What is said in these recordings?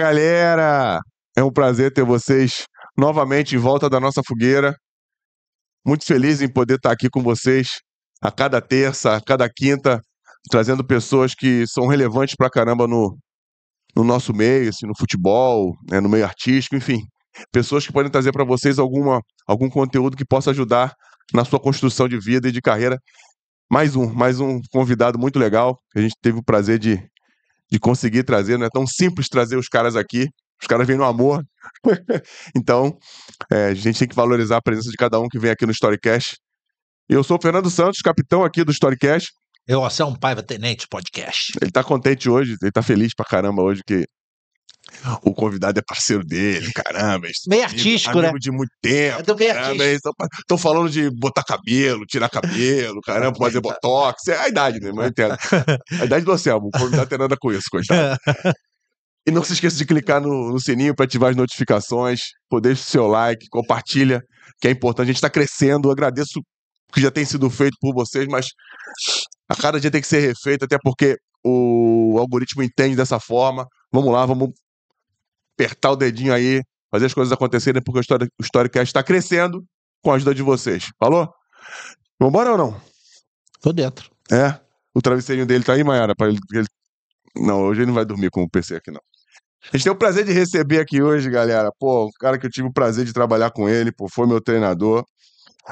galera! É um prazer ter vocês novamente em volta da nossa fogueira. Muito feliz em poder estar aqui com vocês a cada terça, a cada quinta, trazendo pessoas que são relevantes pra caramba no, no nosso meio, assim, no futebol, né, no meio artístico, enfim. Pessoas que podem trazer para vocês alguma, algum conteúdo que possa ajudar na sua construção de vida e de carreira. Mais um, mais um convidado muito legal. A gente teve o prazer de de conseguir trazer, não né? é tão simples trazer os caras aqui. Os caras vêm no amor. então, é, a gente tem que valorizar a presença de cada um que vem aqui no Storycast. Eu sou o Fernando Santos, capitão aqui do Storycast. Eu, é um Paiva, tenente podcast. Ele tá contente hoje, ele tá feliz pra caramba hoje que o convidado é parceiro dele, caramba. É meio artístico, amigo, né? Amigo de muito tempo. É caramba, Estão falando de botar cabelo, tirar cabelo, caramba, fazer botox. É a idade, né? Mas eu entendo. A idade do Anselmo, o convidado tem nada com isso, coitado. E não se esqueça de clicar no, no sininho para ativar as notificações, poder seu like, compartilha, que é importante. A gente está crescendo, eu agradeço o que já tem sido feito por vocês, mas a cada dia tem que ser refeito, até porque o algoritmo entende dessa forma. Vamos lá, vamos apertar o dedinho aí, fazer as coisas acontecerem, porque o Storycast está crescendo com a ajuda de vocês. Falou? Vamos embora ou não? Tô dentro. É? O travesseirinho dele tá aí, Mayara? Pra ele... Não, hoje ele não vai dormir com o PC aqui, não. A gente tem o prazer de receber aqui hoje, galera. Pô, um cara que eu tive o prazer de trabalhar com ele, pô, foi meu treinador.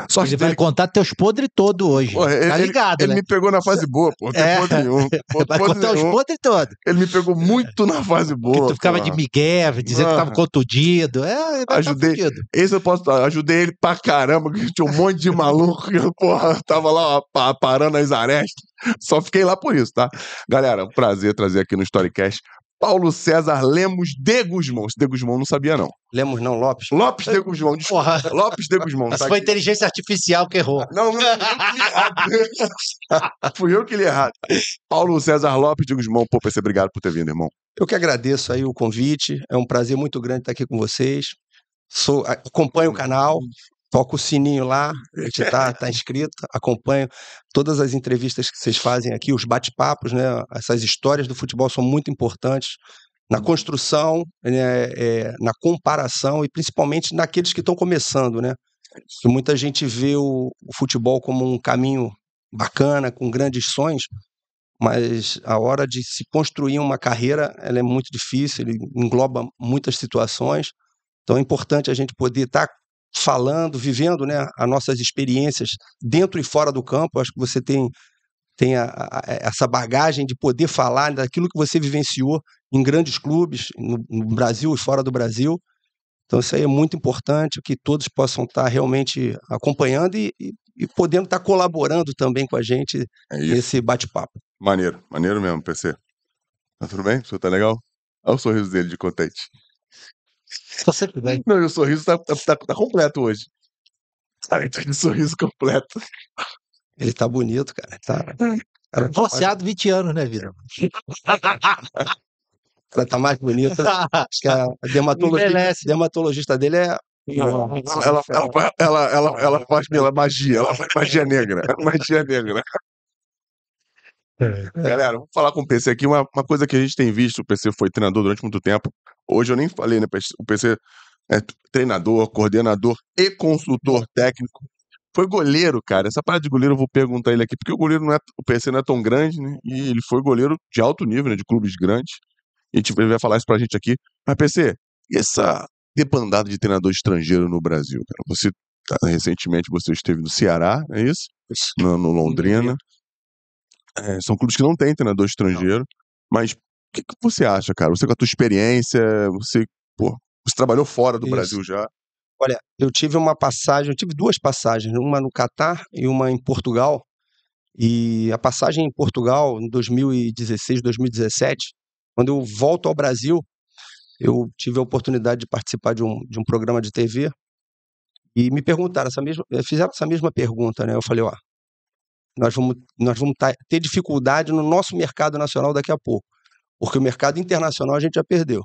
Só ele vai ele... contar teus podres todo hoje. Pô, tá ele, tá ligado, ele, né? ele me pegou na fase boa, pô. Tem é. podre nenhum. vai podre contar nenhum. os podres todos. Ele me pegou muito na fase boa. Porque tu ficava de migué, dizendo ah. que tava ah. contundido. É, ajudei. Tá esse eu posso ajudei ele pra caramba, que tinha um monte de maluco que, porra, tava lá ó, parando as arestas. Só fiquei lá por isso, tá? Galera, um prazer trazer aqui no Storycast Paulo César Lemos de Gusmão. Esse de Gusmão não sabia, não. Lemos não, Lopes. Lopes de Gusmão. desculpa. Porra. Lopes de Gusmão. Mas tá foi aqui. inteligência artificial que errou. Não, não, fui eu que li errado. Paulo César Lopes de Gusmão. Pô, PC, obrigado por ter vindo, irmão. Eu que agradeço aí o convite. É um prazer muito grande estar aqui com vocês. Sou, acompanho o canal, toca o sininho lá, a gente está tá inscrito, acompanho todas as entrevistas que vocês fazem aqui, os bate-papos, né? Essas histórias do futebol são muito importantes na uhum. construção, né, é, na comparação e principalmente naqueles que estão começando, né? Que muita gente vê o, o futebol como um caminho bacana, com grandes sonhos, mas a hora de se construir uma carreira ela é muito difícil, engloba muitas situações. Então é importante a gente poder estar tá falando, vivendo né, as nossas experiências dentro e fora do campo. Acho que você tem, tem a, a, essa bagagem de poder falar daquilo que você vivenciou em grandes clubes, no, no Brasil e fora do Brasil. Então, isso aí é muito importante, que todos possam estar realmente acompanhando e, e, e podendo estar colaborando também com a gente é nesse bate-papo. Maneiro, maneiro mesmo, PC. Tá tudo bem? O senhor tá legal? Olha o sorriso dele de contente. Tá sempre bem. Não, meu sorriso tá, tá, tá completo hoje. Tá, tá de sorriso completo. Ele tá bonito, cara. Tá. É. Era 20 tá anos, né, Vira? Ela tá mais bonita. Acho que a dermatologista, dermatologista dele é. Ela, ela, ela, ela, ela faz pela é magia, ela faz magia negra. Magia negra. É. Galera, vamos falar com o PC aqui. Uma, uma coisa que a gente tem visto, o PC foi treinador durante muito tempo. Hoje eu nem falei, né? O PC é treinador, coordenador e consultor técnico. Foi goleiro, cara. Essa parte de goleiro eu vou perguntar ele aqui, porque o goleiro não é. O PC não é tão grande, né? E ele foi goleiro de alto nível, né? De clubes grandes. E tipo, ele vai falar isso pra gente aqui. Mas, PC, e essa debandada de treinador estrangeiro no Brasil, cara? Você tá, recentemente você esteve no Ceará, é isso? No, no Londrina. É, são clubes que não têm treinador estrangeiro, não. mas o que, que você acha, cara? Você com a tua experiência, você, pô, você trabalhou fora do Isso. Brasil já. Olha, eu tive uma passagem, eu tive duas passagens, uma no Catar e uma em Portugal. E a passagem em Portugal, em 2016, 2017, quando eu volto ao Brasil, eu tive a oportunidade de participar de um, de um programa de TV e me perguntaram essa mesma, eh, fizeram essa mesma pergunta, né? Eu falei, ó, nós vamos, nós vamos ter dificuldade no nosso mercado nacional daqui a pouco. Porque o mercado internacional a gente já perdeu.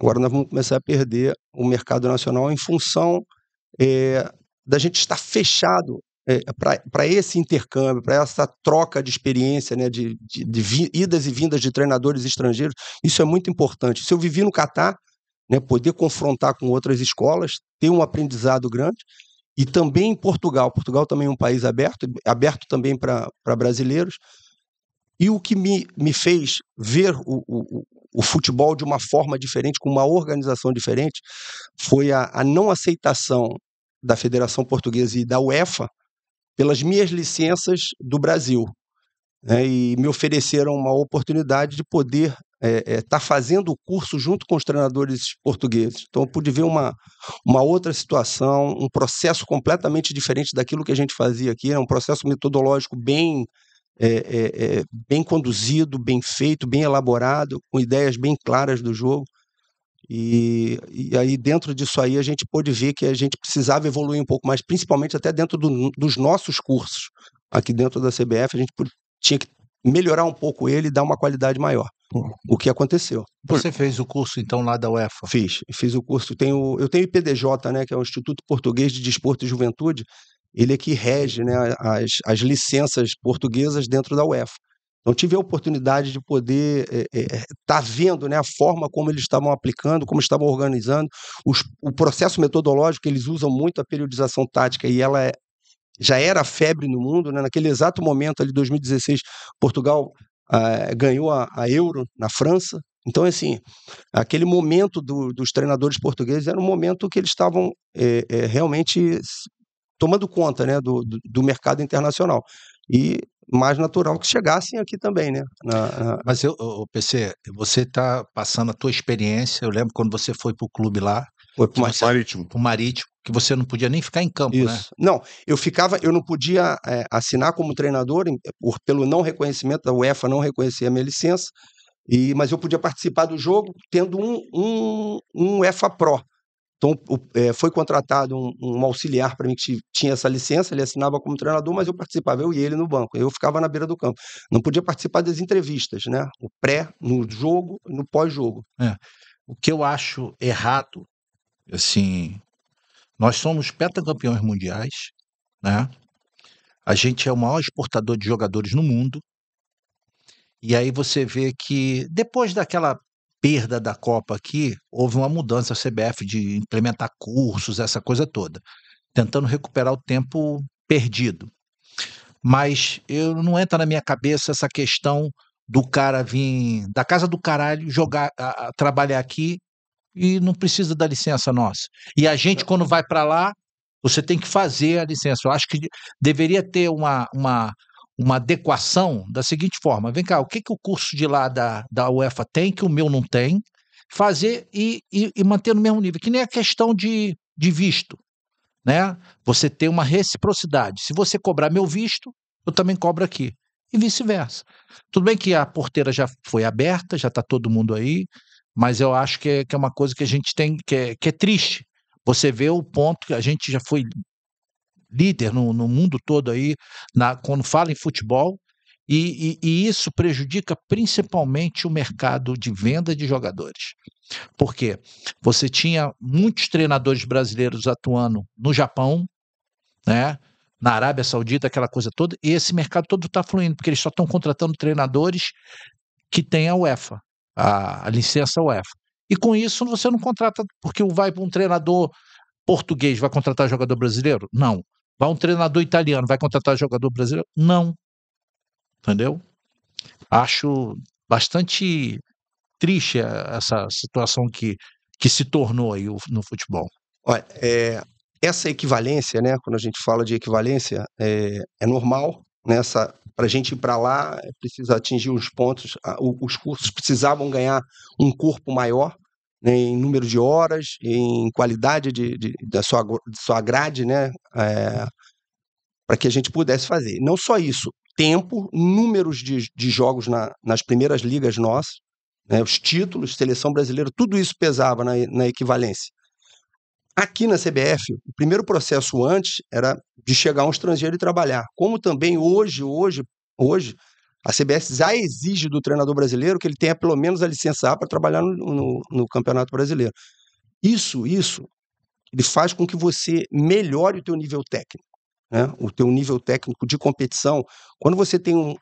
Agora nós vamos começar a perder o mercado nacional em função é, da gente estar fechado é, eh, para esse intercâmbio, para essa troca de experiência, né, de, de, de idas e vindas de treinadores estrangeiros. Isso é muito importante. Se eu vivi no Catar, né, poder confrontar com outras escolas, ter um aprendizado grande, e também em Portugal. Portugal também é um país aberto, aberto também para brasileiros. E o que me, me fez ver o, o, o futebol de uma forma diferente, com uma organização diferente, foi a, a não aceitação da Federação Portuguesa e da UEFA pelas minhas licenças do Brasil. Né, e me ofereceram uma oportunidade de poder estar é, é, tá fazendo o curso junto com os treinadores portugueses. Então, eu pude ver uma, uma outra situação, um processo completamente diferente daquilo que a gente fazia aqui, é um processo metodológico bem é, é, é, bem conduzido, bem feito, bem elaborado, com ideias bem claras do jogo. E, e, aí, dentro disso aí, a gente pôde ver que a gente precisava evoluir um pouco mais, principalmente até dentro do, dos nossos cursos. Aqui dentro da CBF, a gente tinha que melhorar um pouco ele e dar uma qualidade maior. Uhum. O que aconteceu. Você fez o curso, então, lá da UEFA? Fiz, fiz o curso. Tenho, eu tenho IPDJ, né, que é o Instituto Português de Desporto e Juventude, ele é que rege né, as, as licenças portuguesas dentro da UEFA. Então tive a oportunidade de poder estar é, é, tá vendo né, a forma como eles estavam aplicando, como estavam organizando, os, o processo metodológico que eles usam muito a periodização tática e ela é, já era febre no mundo, né, naquele exato momento ali 2016 Portugal ah, ganhou a, a, Euro na França, então assim aquele momento do, dos treinadores portugueses era um momento que eles estavam eh, eh, realmente tomando conta né, do, do, mercado internacional. E mais natural que chegassem aqui também, né? Na, na... Mas eu, o PC, você está passando a tua experiência. Eu lembro quando você foi para o clube lá. Foi para o Marítimo. Para o Marítimo, que você não podia nem ficar em campo, né? Isso. né? Não, eu ficava, eu não podia é, assinar como treinador por, pelo não reconhecimento, a UEFA não reconhecia a minha licença, e, mas eu podia participar do jogo tendo um, um, um UEFA Pro. Então, é, foi contratado um, um auxiliar para mim que tinha essa licença, ele assinava como treinador, mas eu participava, eu e ele no banco. Eu ficava na beira do campo. Não podia participar das entrevistas, né? O pré, no jogo, no pós-jogo. É. O que eu acho errado, assim, nós somos pentacampeões mundiais, né? A gente é o maior exportador de jogadores no mundo. E aí você vê que depois daquela perda da Copa aqui, houve uma mudança a CBF de implementar cursos, essa coisa toda, tentando recuperar o tempo perdido. Mas eu não entra na minha cabeça essa questão do cara vir da casa do caralho jogar a, a, trabalhar aqui e não precisa da licença nossa. E a gente quando vai para lá, você tem que fazer a licença. Eu acho que deveria ter uma, uma uma adequação da seguinte forma: vem cá, o que, que o curso de lá da, da UEFA tem que o meu não tem? Fazer e, e, e manter no mesmo nível, que nem a questão de, de visto. Né? Você tem uma reciprocidade. Se você cobrar meu visto, eu também cobro aqui. E vice-versa. Tudo bem que a porteira já foi aberta, já está todo mundo aí, mas eu acho que é, que é uma coisa que a gente tem, que é, que é triste. Você vê o ponto que a gente já foi líder no, no mundo todo aí, na, quando fala em futebol, e, e, e, isso prejudica principalmente o mercado de venda de jogadores. Porque você tinha muitos treinadores brasileiros atuando no Japão, né? na Arábia Saudita, aquela coisa toda, e esse mercado todo está fluindo, porque eles só estão contratando treinadores que têm a UEFA, a, a licença UEFA. E com isso você não contrata, porque vai para um treinador português vai contratar jogador brasileiro? Não. Vai um treinador italiano, vai contratar jogador brasileiro? Não. Entendeu? Acho bastante triste eh, essa situação que, que se tornou aí no futebol. Olha, é, essa equivalência, né? Quando a gente fala de equivalência, é, é normal. Nessa, né, para a gente ir para lá, é, precisa atingir os pontos. Os cursos precisavam ganhar um corpo maior né, em número de horas, em qualidade de, de da sua, de sua grade, né? É, eh, para que a gente pudesse fazer. Não só isso, tempo, números de, de jogos na, nas primeiras ligas nossas, né, os títulos, seleção brasileira, tudo isso pesava na, na equivalência. Aqui na CBF, o primeiro processo antes era de chegar um estrangeiro e trabalhar. Como também hoje, hoje, hoje, a CBS já exige do treinador brasileiro que ele tenha pelo menos a licença A para trabalhar no, no, no Campeonato Brasileiro. Isso, isso, ele faz com que você melhore o teu nível técnico. Né? o teu nível técnico de competição. Quando você tem um,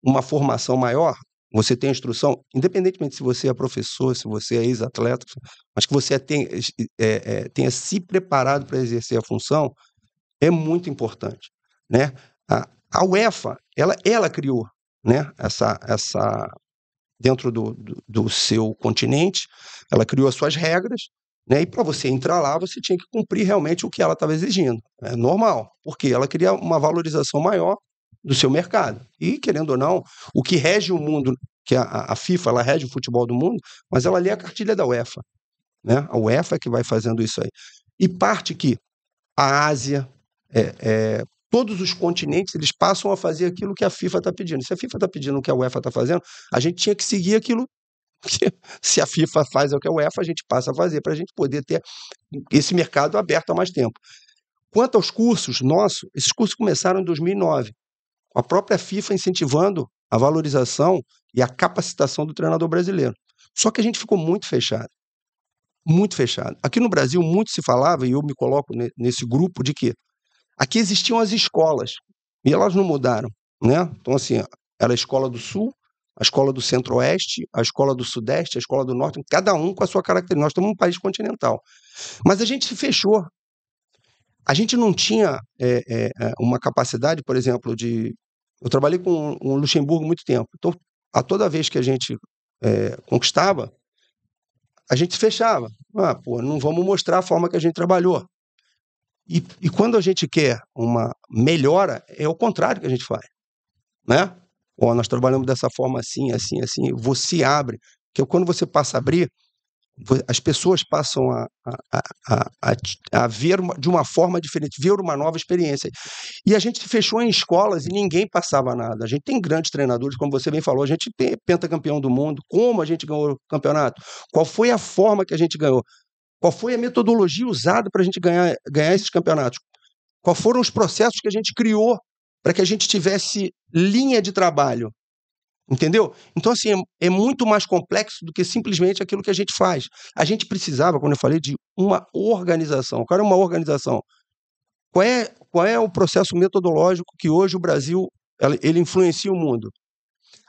uma formação maior, você tem instrução, independentemente se você é professor, se você é ex-atleta, mas que você tenha, é, é, tenha se preparado para exercer a função, é muito importante. Né? A, a UEFA, ela, ela criou né? Essa, essa dentro do, do, do seu continente, ela criou as suas regras, né? E para você entrar lá, você tinha que cumprir realmente o que ela estava exigindo. É normal, porque ela queria uma valorização maior do seu mercado. E, querendo ou não, o que rege o mundo, que a, a FIFA, ela rege o futebol do mundo, mas ela lê a cartilha da UEFA. Né? A UEFA é que vai fazendo isso aí. E parte que a Ásia, é, é, todos os continentes eles passam a fazer aquilo que a FIFA está pedindo. Se a FIFA está pedindo o que a UEFA está fazendo, a gente tinha que seguir aquilo que, se a FIFA faz o que a UEFA, a gente passa a fazer para a gente poder ter esse mercado aberto há mais tempo. Quanto aos cursos nossos, esses cursos começaram em 2009. A própria FIFA incentivando a valorização e a capacitação do treinador brasileiro. Só que a gente ficou muito fechado. Muito fechado. Aqui no Brasil, muito se falava, e eu me coloco nesse grupo, de que Aqui existiam as escolas e elas não mudaram, né? Então assim, era a escola do Sul, a escola do Centro-Oeste, a escola do Sudeste, a escola do Norte, cada um com a sua característica. Nós estamos um país continental, mas a gente se fechou. A gente não tinha é, é, uma capacidade, por exemplo, de. Eu trabalhei com o Luxemburgo muito tempo. Então, a toda vez que a gente é, conquistava, a gente se fechava. Ah, pô, não vamos mostrar a forma que a gente trabalhou. E, e quando a gente quer uma melhora, é o contrário que a gente faz. Né? Ó, nós trabalhamos dessa forma assim, assim, assim. Você abre. Porque quando você passa a abrir, as pessoas passam a, a, a, a, a ver uma, de uma forma diferente, ver uma nova experiência. E a gente fechou em escolas e ninguém passava nada. A gente tem grandes treinadores, como você bem falou, a gente é pentacampeão do mundo. Como a gente ganhou o campeonato? Qual foi a forma que a gente ganhou? Qual foi a metodologia usada para a gente ganhar, ganhar esses campeonatos? Quais foram os processos que a gente criou para que a gente tivesse linha de trabalho? Entendeu? Então, assim, é, é muito mais complexo do que simplesmente aquilo que a gente faz. A gente precisava, quando eu falei, de uma organização. Qual era é uma organização? Qual é, qual é o processo metodológico que hoje o Brasil ele influencia o mundo?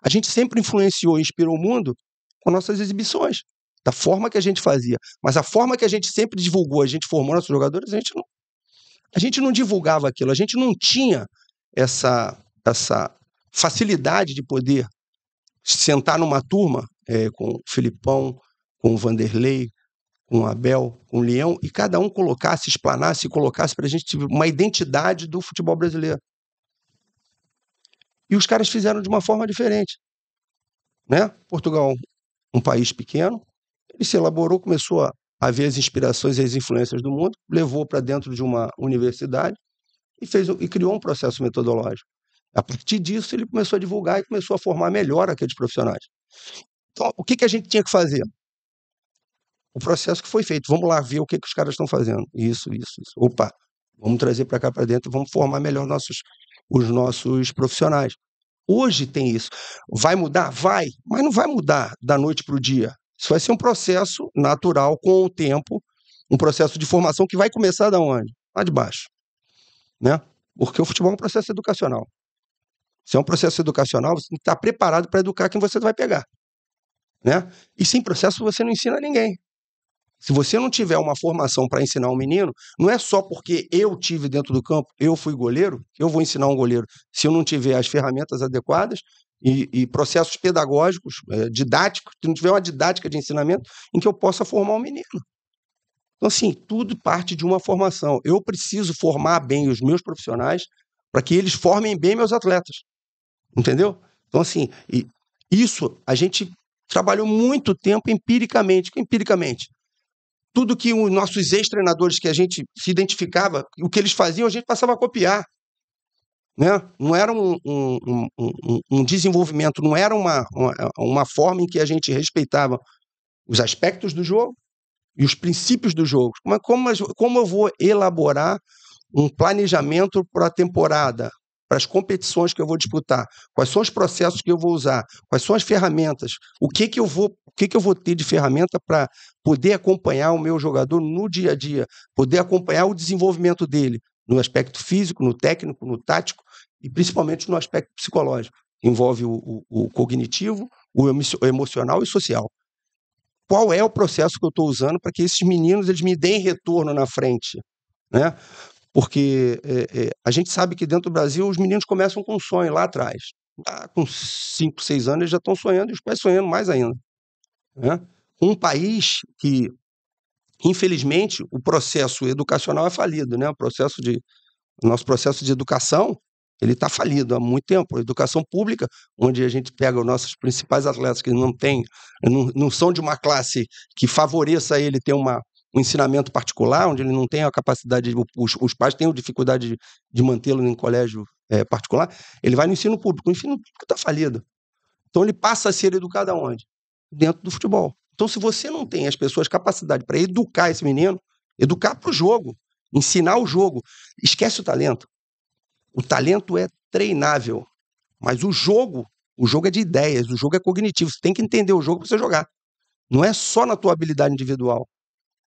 A gente sempre influenciou e inspirou o mundo com nossas exibições da forma que a gente fazia. Mas a forma que a gente sempre divulgou, a gente formou nossos jogadores, a gente não, a gente não divulgava aquilo, a gente não tinha essa, essa facilidade de poder sentar numa turma é, com o Filipão, com o Vanderlei, com o Abel, com o Leão, e cada um colocasse, explanasse, colocasse para a gente uma identidade do futebol brasileiro. E os caras fizeram de uma forma diferente. Né? Portugal, um país pequeno, ele se elaborou, começou a, a ver as inspirações e as influências do mundo, levou para dentro de uma universidade e, fez, e criou um processo metodológico. A partir disso, ele começou a divulgar e começou a formar melhor aqueles profissionais. Então, o que, que a gente tinha que fazer? O processo que foi feito. Vamos lá ver o que, que os caras estão fazendo. Isso, isso, isso. Opa, vamos trazer para cá para dentro, vamos formar melhor nossos, os nossos profissionais. Hoje tem isso. Vai mudar? Vai, mas não vai mudar da noite para o dia. Isso vai ser um processo natural com o tempo, um processo de formação que vai começar da onde? Lá de baixo. Né? Porque o futebol é um processo educacional. Se é um processo educacional, você tem que estar preparado para educar quem você vai pegar. Né? E sem processo você não ensina ninguém. Se você não tiver uma formação para ensinar um menino, não é só porque eu tive dentro do campo, eu fui goleiro, eu vou ensinar um goleiro. Se eu não tiver as ferramentas adequadas, e, e processos pedagógicos, é, didáticos, se não tiver uma didática de ensinamento em que eu possa formar um menino. Então, assim, tudo parte de uma formação. Eu preciso formar bem os meus profissionais para que eles formem bem meus atletas. Entendeu? Então, assim, isso a gente trabalhou muito tempo empiricamente. É empiricamente. Tudo que os nossos ex-treinadores que a gente se identificava, o que eles faziam, a gente passava a copiar. Né? Não era um, um, um, um desenvolvimento, não era uma, uma, uma forma em que a gente respeitava os aspectos do jogo e os princípios do jogo. Mas como, como eu vou elaborar um planejamento para a temporada, para as competições que eu vou disputar? Quais são os processos que eu vou usar? Quais são as ferramentas? O que, que, eu, vou, o que, que eu vou ter de ferramenta para poder acompanhar o meu jogador no dia a dia, poder acompanhar o desenvolvimento dele, no aspecto físico, no técnico, no tático e principalmente no aspecto psicológico. Envolve o, o, o cognitivo, o emocional e social. Qual é o processo que eu estou usando para que esses meninos eles me deem retorno na frente? Né? Porque é, é, a gente sabe que dentro do Brasil os meninos começam com um sonho lá atrás. Lá com 5, 6 anos eles já estão sonhando e os pais sonhando mais ainda. Né? Um país que Infelizmente, o processo educacional é falido, né? O processo de nosso processo de educação ele está falido há muito tempo. A educação pública, onde a gente pega os nossos principais atletas que não têm, não, não são de uma classe que favoreça ele ter uma, um ensinamento particular, onde ele não tem a capacidade, os, os pais têm dificuldade de, de mantê-lo em colégio é, particular, ele vai no ensino público. O ensino público está falido. Então ele passa a ser educado aonde? Dentro do futebol. Então, se você não tem as pessoas capacidade para educar esse menino, educar para o jogo, ensinar o jogo, esquece o talento. O talento é treinável, mas o jogo, o jogo é de ideias, o jogo é cognitivo. Você tem que entender o jogo para você jogar. Não é só na tua habilidade individual.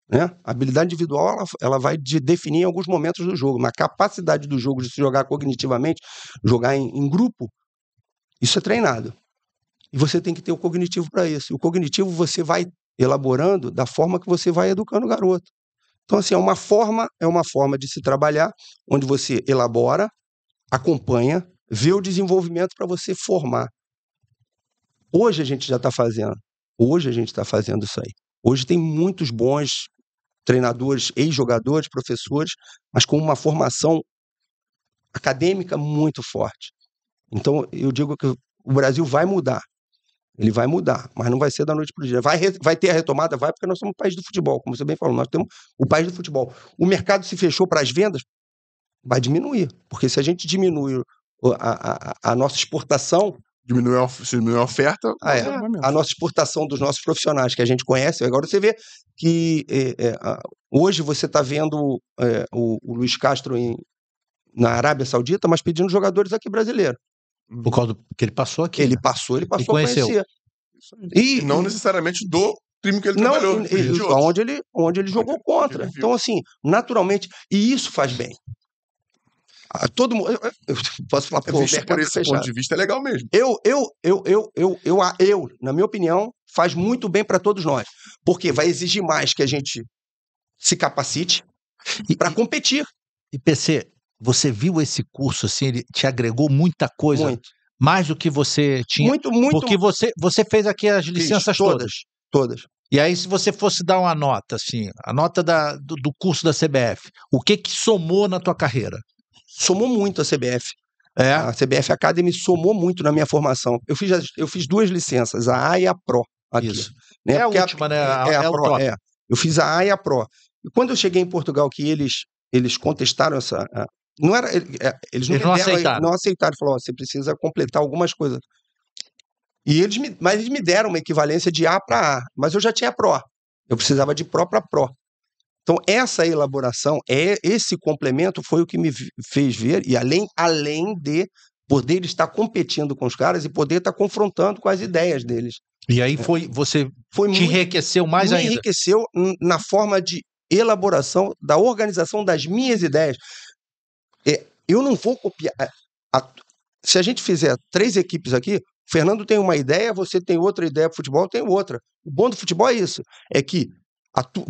Né? A habilidade individual ela, ela vai de definir em alguns momentos do jogo, mas a capacidade do jogo de se jogar cognitivamente, jogar em, em grupo, isso é treinado. E você tem que ter o cognitivo para isso. O cognitivo você vai elaborando da forma que você vai educando o garoto. Então assim, é uma forma, é uma forma de se trabalhar onde você elabora, acompanha, vê o desenvolvimento para você formar. Hoje a gente já está fazendo. Hoje a gente está fazendo isso aí. Hoje tem muitos bons treinadores, ex-jogadores, professores, mas com uma formação acadêmica muito forte. Então, eu digo que o Brasil vai mudar. Ele vai mudar, mas não vai ser da noite para o dia. Vai, vai ter a retomada? Vai, porque nós somos o país do futebol, como você bem falou, nós temos o país do futebol. O mercado se fechou para as vendas, vai diminuir, porque se a gente diminui a, a, a nossa exportação. Diminui a, se diminui a oferta, ah, é, é a nossa exportação dos nossos profissionais que a gente conhece. Agora você vê que é, é, hoje você está vendo é, o, o Luiz Castro em, na Arábia Saudita, mas pedindo jogadores aqui brasileiros. Por causa do que ele passou aqui. Ele né? passou, ele passou, e conheceu. Conhecia. E, não necessariamente do crime que ele não, trabalhou. Ele, onde, ele, onde ele jogou contra. Ele então, assim, naturalmente. E isso faz bem. A ah, todo mundo. Eu, eu posso falar, é pô, por tá esse fechado. ponto de vista é legal mesmo. Eu, eu, eu, eu, eu, eu, eu, eu na minha opinião, faz muito bem para todos nós. Porque vai exigir mais que a gente se capacite para competir. E PC, você viu esse curso assim, ele te agregou muita coisa, muito. mais do que você tinha. Muito, muito. Porque você você fez aqui as licenças Fiz, todas, todas. Todas. E aí, se você fosse dar uma nota, assim, a nota da, do, do, curso da CBF, o que que somou na tua carreira? Somou muito a CBF. É. A CBF Academy somou muito na minha formação. Eu fiz, eu fiz duas licenças, a A e a Pro. Aqui, Isso. Né? É a Porque última, a, né? A, é a, é a Pro. É. Eu fiz a A e a Pro. E quando eu cheguei em Portugal, que eles, eles contestaram essa, não era, é, eles não, eles não deram, aceitaram. Não aceitaram. Falaram, oh, você precisa completar algumas coisas. E eles me, mas eles me deram uma equivalência de A para A, mas eu já tinha PRO. Eu precisava de PRO para PRO. Então, essa elaboração, é esse complemento foi o que me fez ver, e além, além de poder estar competindo com os caras e poder estar confrontando com as ideias deles. E aí é. foi você foi te muito, enriqueceu mais me ainda. enriqueceu na forma de elaboração da organização das minhas ideias. É, eu não vou copiar. É, se a gente fizer três equipes aqui, o Fernando tem uma ideia, você tem outra ideia o futebol, tem outra. O bom do futebol é isso: é que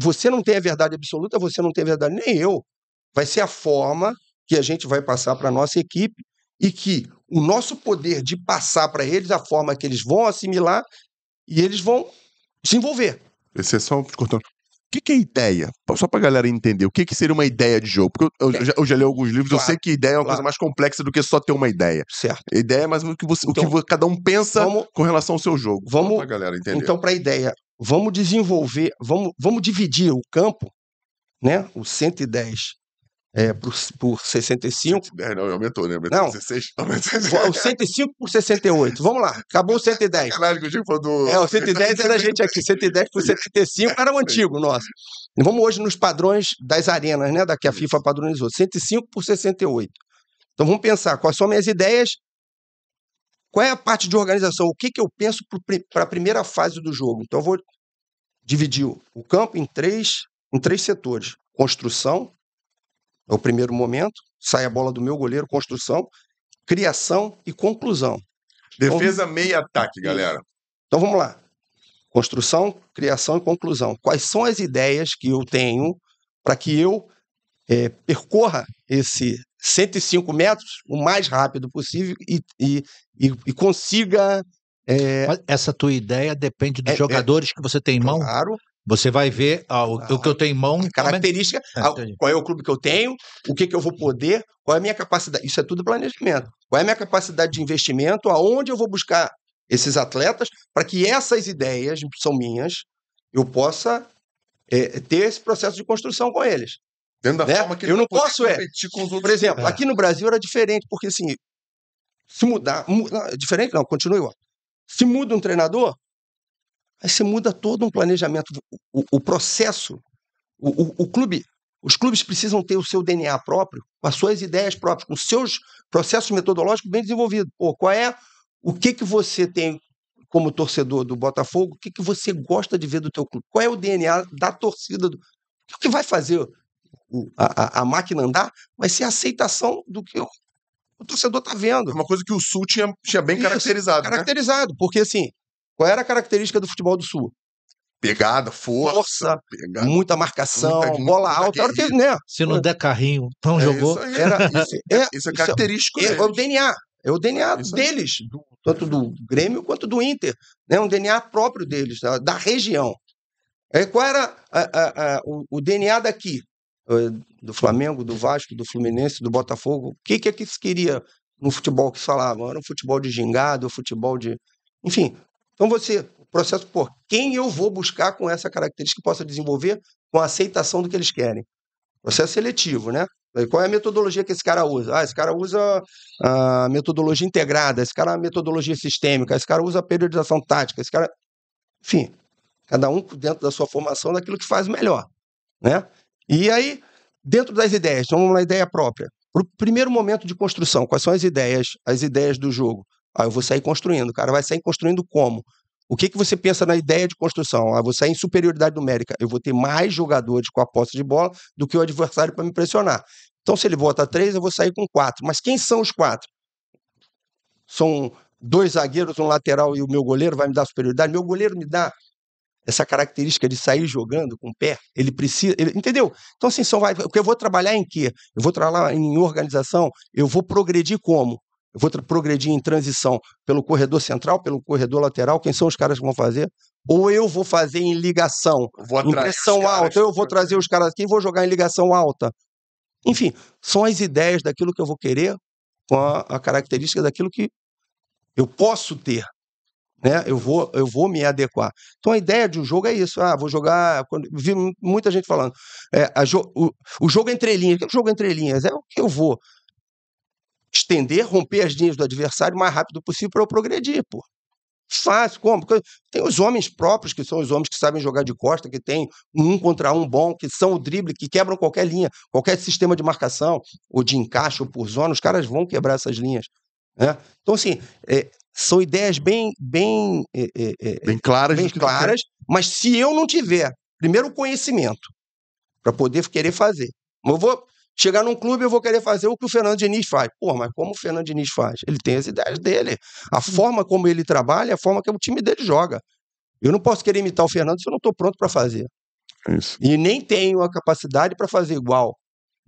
você não tem a verdade absoluta, você não tem a verdade, nem eu. Vai ser a forma que a gente vai passar para a nossa equipe e que o nosso poder de passar para eles a forma que eles vão assimilar e eles vão se envolver. Esse é cortando que, que é ideia? Só pra galera entender, o que, que seria uma ideia de jogo? Porque eu, eu, é. já, eu já, li alguns livros, claro, eu sei que ideia é uma claro. coisa mais complexa do que só ter uma ideia. Certo. Ideia é mais o que, você, então, o que então, cada um pensa vamos, com relação ao seu jogo. Vamos, Só pra galera entender. Então, pra ideia, vamos desenvolver, vamos, vamos dividir o campo, né? O 110 é, por, por 65. É, não, aumentou, né? Aumentou não. 16. Aumentou 16. O 105 por 68. Vamos lá, acabou o 110. Caralho, que eu do... É, o 110 era a gente aqui, 110 por 75 era o antigo nosso. Vamos hoje nos padrões das arenas, né? Da que a FIFA padronizou. 105 por 68. Então vamos pensar quais são minhas ideias, qual é a parte de organização, o que, que eu penso para a primeira fase do jogo. Então eu vou dividir o campo em três, em três setores: construção, é o primeiro momento, sai a bola do meu goleiro, construção, criação e conclusão. Defesa, meia, ataque, então, galera. Então vamos lá. Construção, criação e conclusão. Quais são as ideias que eu tenho para que eu é, percorra esse 105 metros o mais rápido possível e, e, e, e consiga. É... Essa tua ideia depende dos é, é, jogadores que você tem em mão? Claro, você vai ver ah, o, o, que eu tenho em mão. característica, tá? é, qual é o clube que eu tenho, o que, que eu vou poder, qual é a minha capacidade. Isso é tudo planejamento. Qual é a minha capacidade de investimento, aonde eu vou buscar esses atletas, para que essas ideias, são minhas, eu possa é, ter esse processo de construção com eles. Dentro da né? forma que eu não posso é. Por exemplo, é. aqui no Brasil era diferente, porque assim, se mudar. Mu, não, é diferente não, continua igual. Se muda um treinador, Aí você muda todo um planejamento, o, o processo. O, o, clube, os clubes precisam ter o seu DNA próprio, com as suas ideias próprias, com seus processos metodológicos bem desenvolvidos. Pô, qual é o que que você tem como torcedor do Botafogo? O que que você gosta de ver do teu clube? Qual é o DNA da torcida? Do... O que vai fazer a, a, a máquina andar? Vai ser a aceitação do que o, o torcedor está vendo. É uma coisa que o Sul tinha, tinha bem Isso, caracterizado. Né? Caracterizado, né? porque assim qual era a característica do futebol do Sul? Pegada, força, força pegada, muita marcação, muita, bola alta. Hora que, né? Se não der carrinho, não é jogou. Isso, era, é, isso, é, isso é característico. É, é, o DNA. É o DNA deles, do, tanto do Grêmio quanto do Inter. Né? Um DNA próprio deles, da, da região. É, qual era a, a, a, o, o, DNA daqui? É, do Flamengo, do Vasco, do Fluminense, do Botafogo? O que, que, é que se queria no futebol que se falava? Era um futebol de gingado, um futebol de. Enfim, então você, o processo, pô, quem eu vou buscar com essa característica que possa desenvolver com a aceitação do que eles querem? Processo seletivo, né? Qual é a metodologia que esse cara usa? Ah, esse cara usa a metodologia integrada, esse cara a metodologia sistêmica, esse cara usa a periodização tática, esse cara. Enfim, cada um dentro da sua formação daquilo que faz melhor. Né? E aí, dentro das ideias, vamos então, uma ideia própria. Para o primeiro momento de construção, quais são as ideias, as ideias do jogo? Ah, eu vou sair construindo. Cara, vai sair construindo como? O que, que você pensa na ideia de construção? Ah, vou sair em superioridade numérica. Eu vou ter mais jogadores com a posse de bola do que o adversário para me pressionar. Então, se ele volta três, eu vou sair com quatro. Mas quem são os quatro? São dois zagueiros, um lateral e o meu goleiro vai me dar superioridade? Meu goleiro me dá essa característica de sair jogando com o pé. Ele precisa. Ele, entendeu? Então, assim, são, eu vou trabalhar em quê? Eu vou trabalhar em organização? Eu vou progredir como? Eu vou progredir em transição pelo corredor central, pelo corredor lateral. Quem são os caras que vão fazer? Ou eu vou fazer em ligação, em pressão alta. Eu vou trazer os caras aqui e vou jogar em ligação alta. Enfim, são as ideias daquilo que eu vou querer com a, a característica daquilo que eu posso ter. Né? Eu, vou, eu vou me adequar. Então a ideia de um jogo é isso. Ah, vou jogar. Quando, vi muita gente falando. É, jo, o, o, jogo é entre linhas. É o jogo entre linhas é o que eu vou estender, romper as linhas do adversário o mais rápido possível para eu progredir, pô. Fácil, como? Porque tem os homens próprios, que são os homens que sabem jogar de costa, que tem um contra um bom, que são o drible, que quebram qualquer linha, qualquer sistema de marcação, ou de encaixe, ou por zona, os caras vão quebrar essas linhas. Né? Então, assim, é, são ideias bem, bem, é, é, é, é bem claras, bem claras mas se eu não tiver, primeiro, o conhecimento para poder querer fazer. Eu vou, Chegar num clube, eu vou querer fazer o que o Fernando Diniz faz. Pô, mas como o Fernando Diniz faz? Ele tem as ideias dele. A forma como ele trabalha, a forma que o time dele joga. Eu não posso querer imitar o Fernando se eu não estou pronto para fazer. Isso. E nem tenho a capacidade para fazer igual.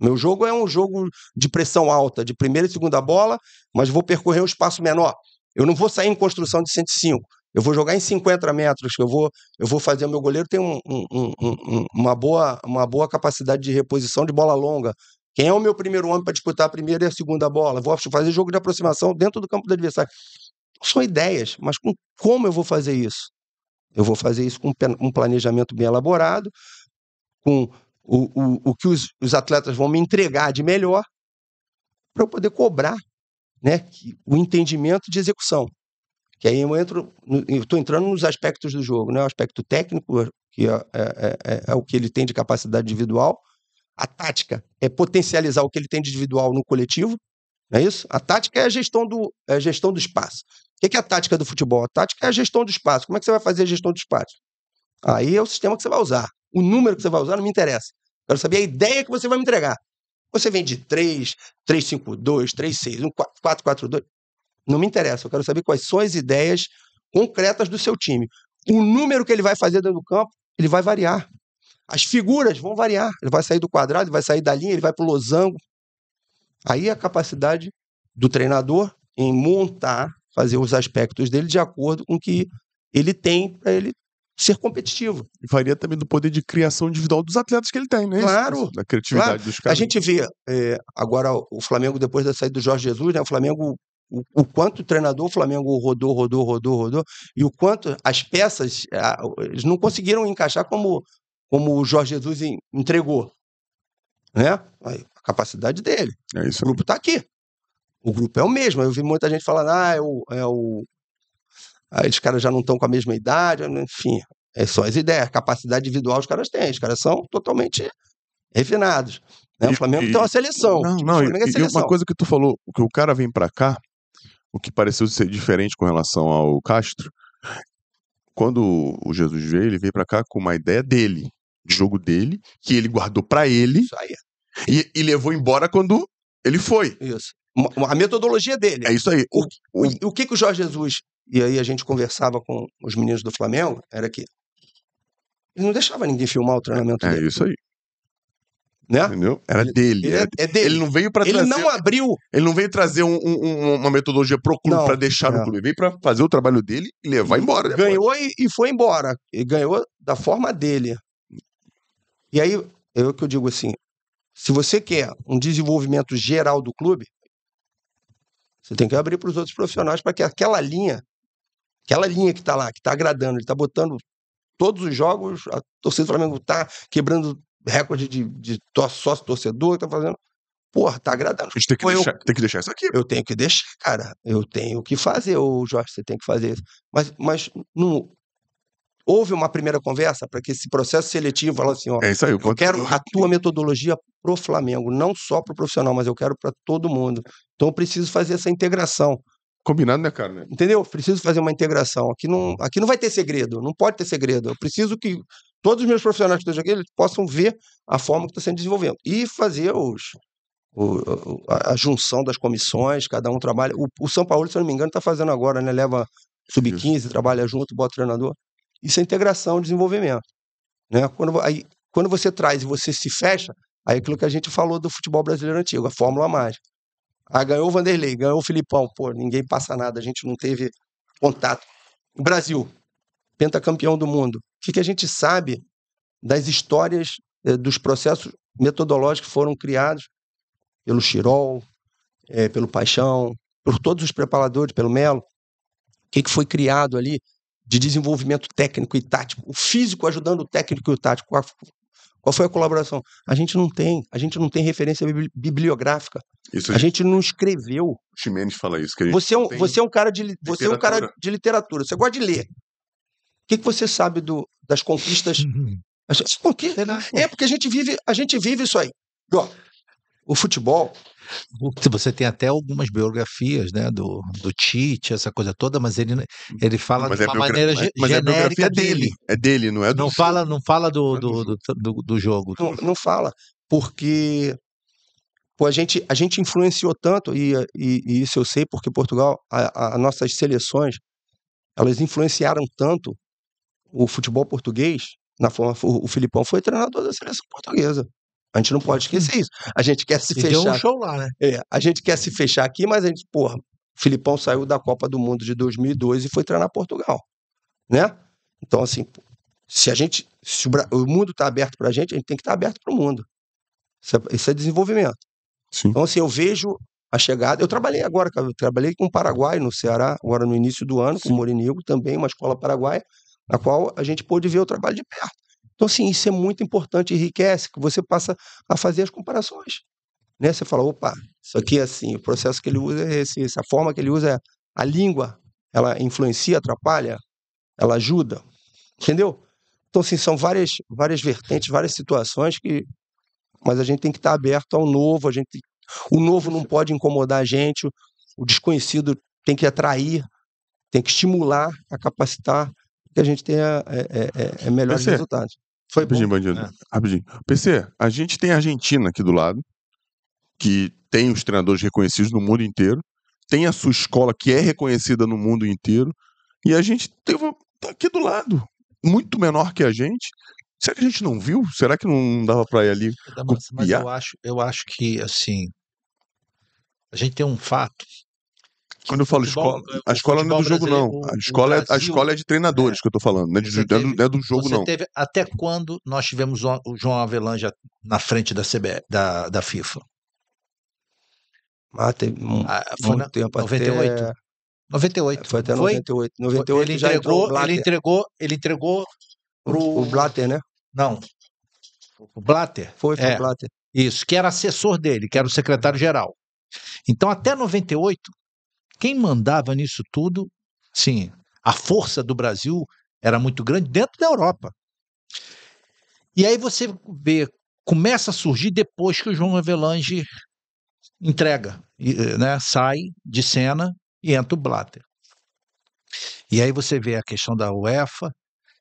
Meu jogo é um jogo de pressão alta, de primeira e segunda bola, mas vou percorrer um espaço menor. Eu não vou sair em construção de 105. Eu vou jogar em 50 metros, eu vou, eu vou fazer. O meu goleiro tem um, um, um, uma, boa, uma boa capacidade de reposição de bola longa quem é o meu primeiro homem para disputar a primeira e a segunda bola? Vou fazer jogo de aproximação dentro do campo do adversário. São ideias, mas com, como eu vou fazer isso? Eu vou fazer isso com um planejamento bem elaborado, com o, o, o que os, os atletas vão me entregar de melhor, para eu poder cobrar né, o entendimento de execução. Que aí eu entro, estou entrando nos aspectos do jogo, né? O aspecto técnico, que é, é, é, é, o que ele tem de capacidade individual, a tática é potencializar o que ele tem de individual no coletivo, não é isso? A tática é a gestão do, é a gestão do espaço. O que é a tática do futebol? A tática é a gestão do espaço. Como é que você vai fazer a gestão do espaço? Aí é o sistema que você vai usar. O número que você vai usar não me interessa. Quero saber a ideia que você vai me entregar. Você vende 3, 4, 4, 2. Não me interessa. Eu quero saber quais são as ideias concretas do seu time. O número que ele vai fazer dentro do campo, ele vai variar. As figuras vão variar. Ele vai sair do quadrado, ele vai sair da linha, ele vai para o losango. Aí a capacidade do treinador em montar, fazer os aspectos dele de acordo com o que ele tem para ele ser competitivo. E varia também do poder de criação individual dos atletas que ele tem, né? Claro. Da criatividade claro. dos caras. A gente vê é, agora o Flamengo, depois da saída do Jorge Jesus, né? O Flamengo, o, o, quanto o treinador, o Flamengo rodou, rodou, rodou, rodou, e o quanto as peças, a, eles não conseguiram encaixar como como o Jorge Jesus entregou. Né? A capacidade dele. É o grupo está aqui. O grupo é o mesmo. Eu vi muita gente falando, ah, é o. É o... Ah, caras já não estão com a mesma idade, enfim. É só as ideias. A capacidade individual os caras têm. Os caras são totalmente refinados. Né? E, o Flamengo e, tem uma seleção. Não, não, é e, é seleção. e, uma coisa que tu falou, que o cara vem para cá, o que pareceu ser diferente com relação ao Castro, quando o Jesus veio, ele veio para cá com uma ideia dele de jogo dele, que ele guardou para ele e, e, levou embora quando ele foi. Isso. A metodologia dele. É isso aí. O, o, o que, que o Jorge Jesus, e aí a gente conversava com os meninos do Flamengo, era que ele não deixava ninguém filmar o treinamento é, dele. É isso aí. Né? Entendeu? Era dele. Ele, é, é dele. Ele não veio para trazer. Ele não abriu. Ele não veio trazer um, um, uma metodologia pro clube para deixar o no é. clube. Ele veio para fazer o trabalho dele e levar embora. Ganhou e, e, foi embora. E ganhou da forma dele. E aí, é o que eu digo assim: se você quer um desenvolvimento geral do clube, você tem que abrir para os outros profissionais para que aquela linha, aquela linha que está lá, que está agradando, ele está botando todos os jogos, a torcida do Flamengo está quebrando recorde de, de sócio-torcedor, está fazendo. Porra, tá agradando. A gente tem que, Pô, deixar, eu, tem que deixar isso aqui. Eu tenho que deixar, cara. Eu tenho que fazer, ô Jorge, você tem que fazer isso. Mas, mas não, Houve uma primeira conversa para que esse processo seletivo fala assim, ó, é isso aí, eu, eu quero a tua metodologia pro Flamengo, não só pro profissional, mas eu quero para todo mundo. Então eu preciso fazer essa integração. Combinado, né, cara? Né? Entendeu? Preciso fazer uma integração. Aqui não, uhum. aqui não vai ter segredo, não pode ter segredo. Eu preciso que todos os meus profissionais que estejam aqui eles possam ver a forma que está sendo desenvolvendo e fazer os, o, a, a, junção das comissões, cada um trabalha. O, o São Paulo, se eu não me engano, está fazendo agora, né? Leva sub-15, trabalha junto, bota treinador. Isso é integração, desenvolvimento. Né? Quando, aí, quando você traz e você se fecha, aí é aquilo que a gente falou do futebol brasileiro antigo, a fórmula mágica. Ah, ganhou o Vanderlei, ganhou o Filipão. Pô, ninguém passa nada, a gente não teve contato. O Brasil, pentacampeão do mundo. O que, que a gente sabe das histórias, eh, dos processos metodológicos que foram criados pelo Chirol, eh, pelo Paixão, por todos os preparadores, pelo Melo? O que, que foi criado ali de desenvolvimento técnico e tático, o físico ajudando o técnico e o tático. Qual, foi a colaboração? A gente não tem, a gente não tem referência bibliográfica. Isso a, gente, gente, não escreveu. Ximenes fala isso. você, é um, você é um cara de literatura. você é um cara de literatura. Você gosta de ler. O que, que você sabe do, das conquistas? as, as conquistas né? É porque a gente vive, a gente vive isso aí. ó, o futebol, você tem até algumas biografias, né, do, do Tite, essa coisa toda, mas ele, ele fala mas de é uma é maneira mas, mas é genérica é dele. dele. É dele, não é do não fala Não fala do, é do, do, do, do, jogo. Não, não fala, porque pô, a, gente, a gente influenciou tanto, e, e, e isso eu sei, porque Portugal, as nossas seleções, elas influenciaram tanto o futebol português, na forma, o Filipão foi treinador da seleção portuguesa. A gente não pode uhum. esquecer isso. A gente quer se e fechar. Deu um show lá, né? É, a gente quer se fechar aqui, mas a gente, porra, Filipão saiu da Copa do Mundo de 2002 e foi treinar Portugal, né? Então, assim, se a gente, se o, o mundo está aberto para a gente, a gente tem que estar tá aberto para o mundo. Isso é, isso é desenvolvimento. Sim. Então, assim, eu vejo a chegada. Eu trabalhei agora, eu trabalhei com o Paraguai no Ceará, agora no início do ano, Sim. com o Morinigo também, uma escola paraguaia, na qual a gente pôde ver o trabalho de perto. Então, assim, isso é muito importante, enriquece, que você passa a fazer as comparações. Né? Você fala, opa, isso aqui é assim, o processo que ele usa é esse, essa forma que ele usa é a língua, ela influencia, atrapalha, ela ajuda, entendeu? Então, assim, são várias, várias vertentes, várias situações que... Mas a gente tem que estar aberto ao novo, a gente... O novo não pode incomodar a gente, o, desconhecido tem que atrair, tem que estimular a capacitar que a gente tenha é, é, é, é melhores resultados. Foi rapidinho, bom, bandido. É. Rapidinho. PC, a gente tem a Argentina aqui do lado, que tem os treinadores reconhecidos no mundo inteiro, tem a sua escola que é reconhecida no mundo inteiro, e a gente teve, tá aqui do lado, muito menor que a gente. Será que a gente não viu? Será que não dava para ir ali? Mas, mas eu acho, eu acho que assim, a gente tem um fato quando eu falo futebol, escola, é, a escola não é do jogo, não. A escola, é, a escola é de treinadores é, que eu tô falando, não é, de, teve, não é do jogo, não. Teve, até quando nós tivemos o João Avelanja na frente da, CB, da, da FIFA? Ah, teve um, ah, foi muito na, tempo 98. Até... 98. Foi até foi? 98. 98 ele, já entregou, ele entregou, ele entregou pro... o Blatter, né? Não. O Blatter? Foi, foi é, o Blatter. Isso, que era assessor dele, que era o secretário-geral. Então, até 98, quem mandava nisso tudo, sim, a força do Brasil era muito grande dentro da Europa. E aí você vê, começa a surgir depois que o João Avelange entrega, eh, né, sai de cena e entra o Blatter. E aí você vê a questão da UEFA,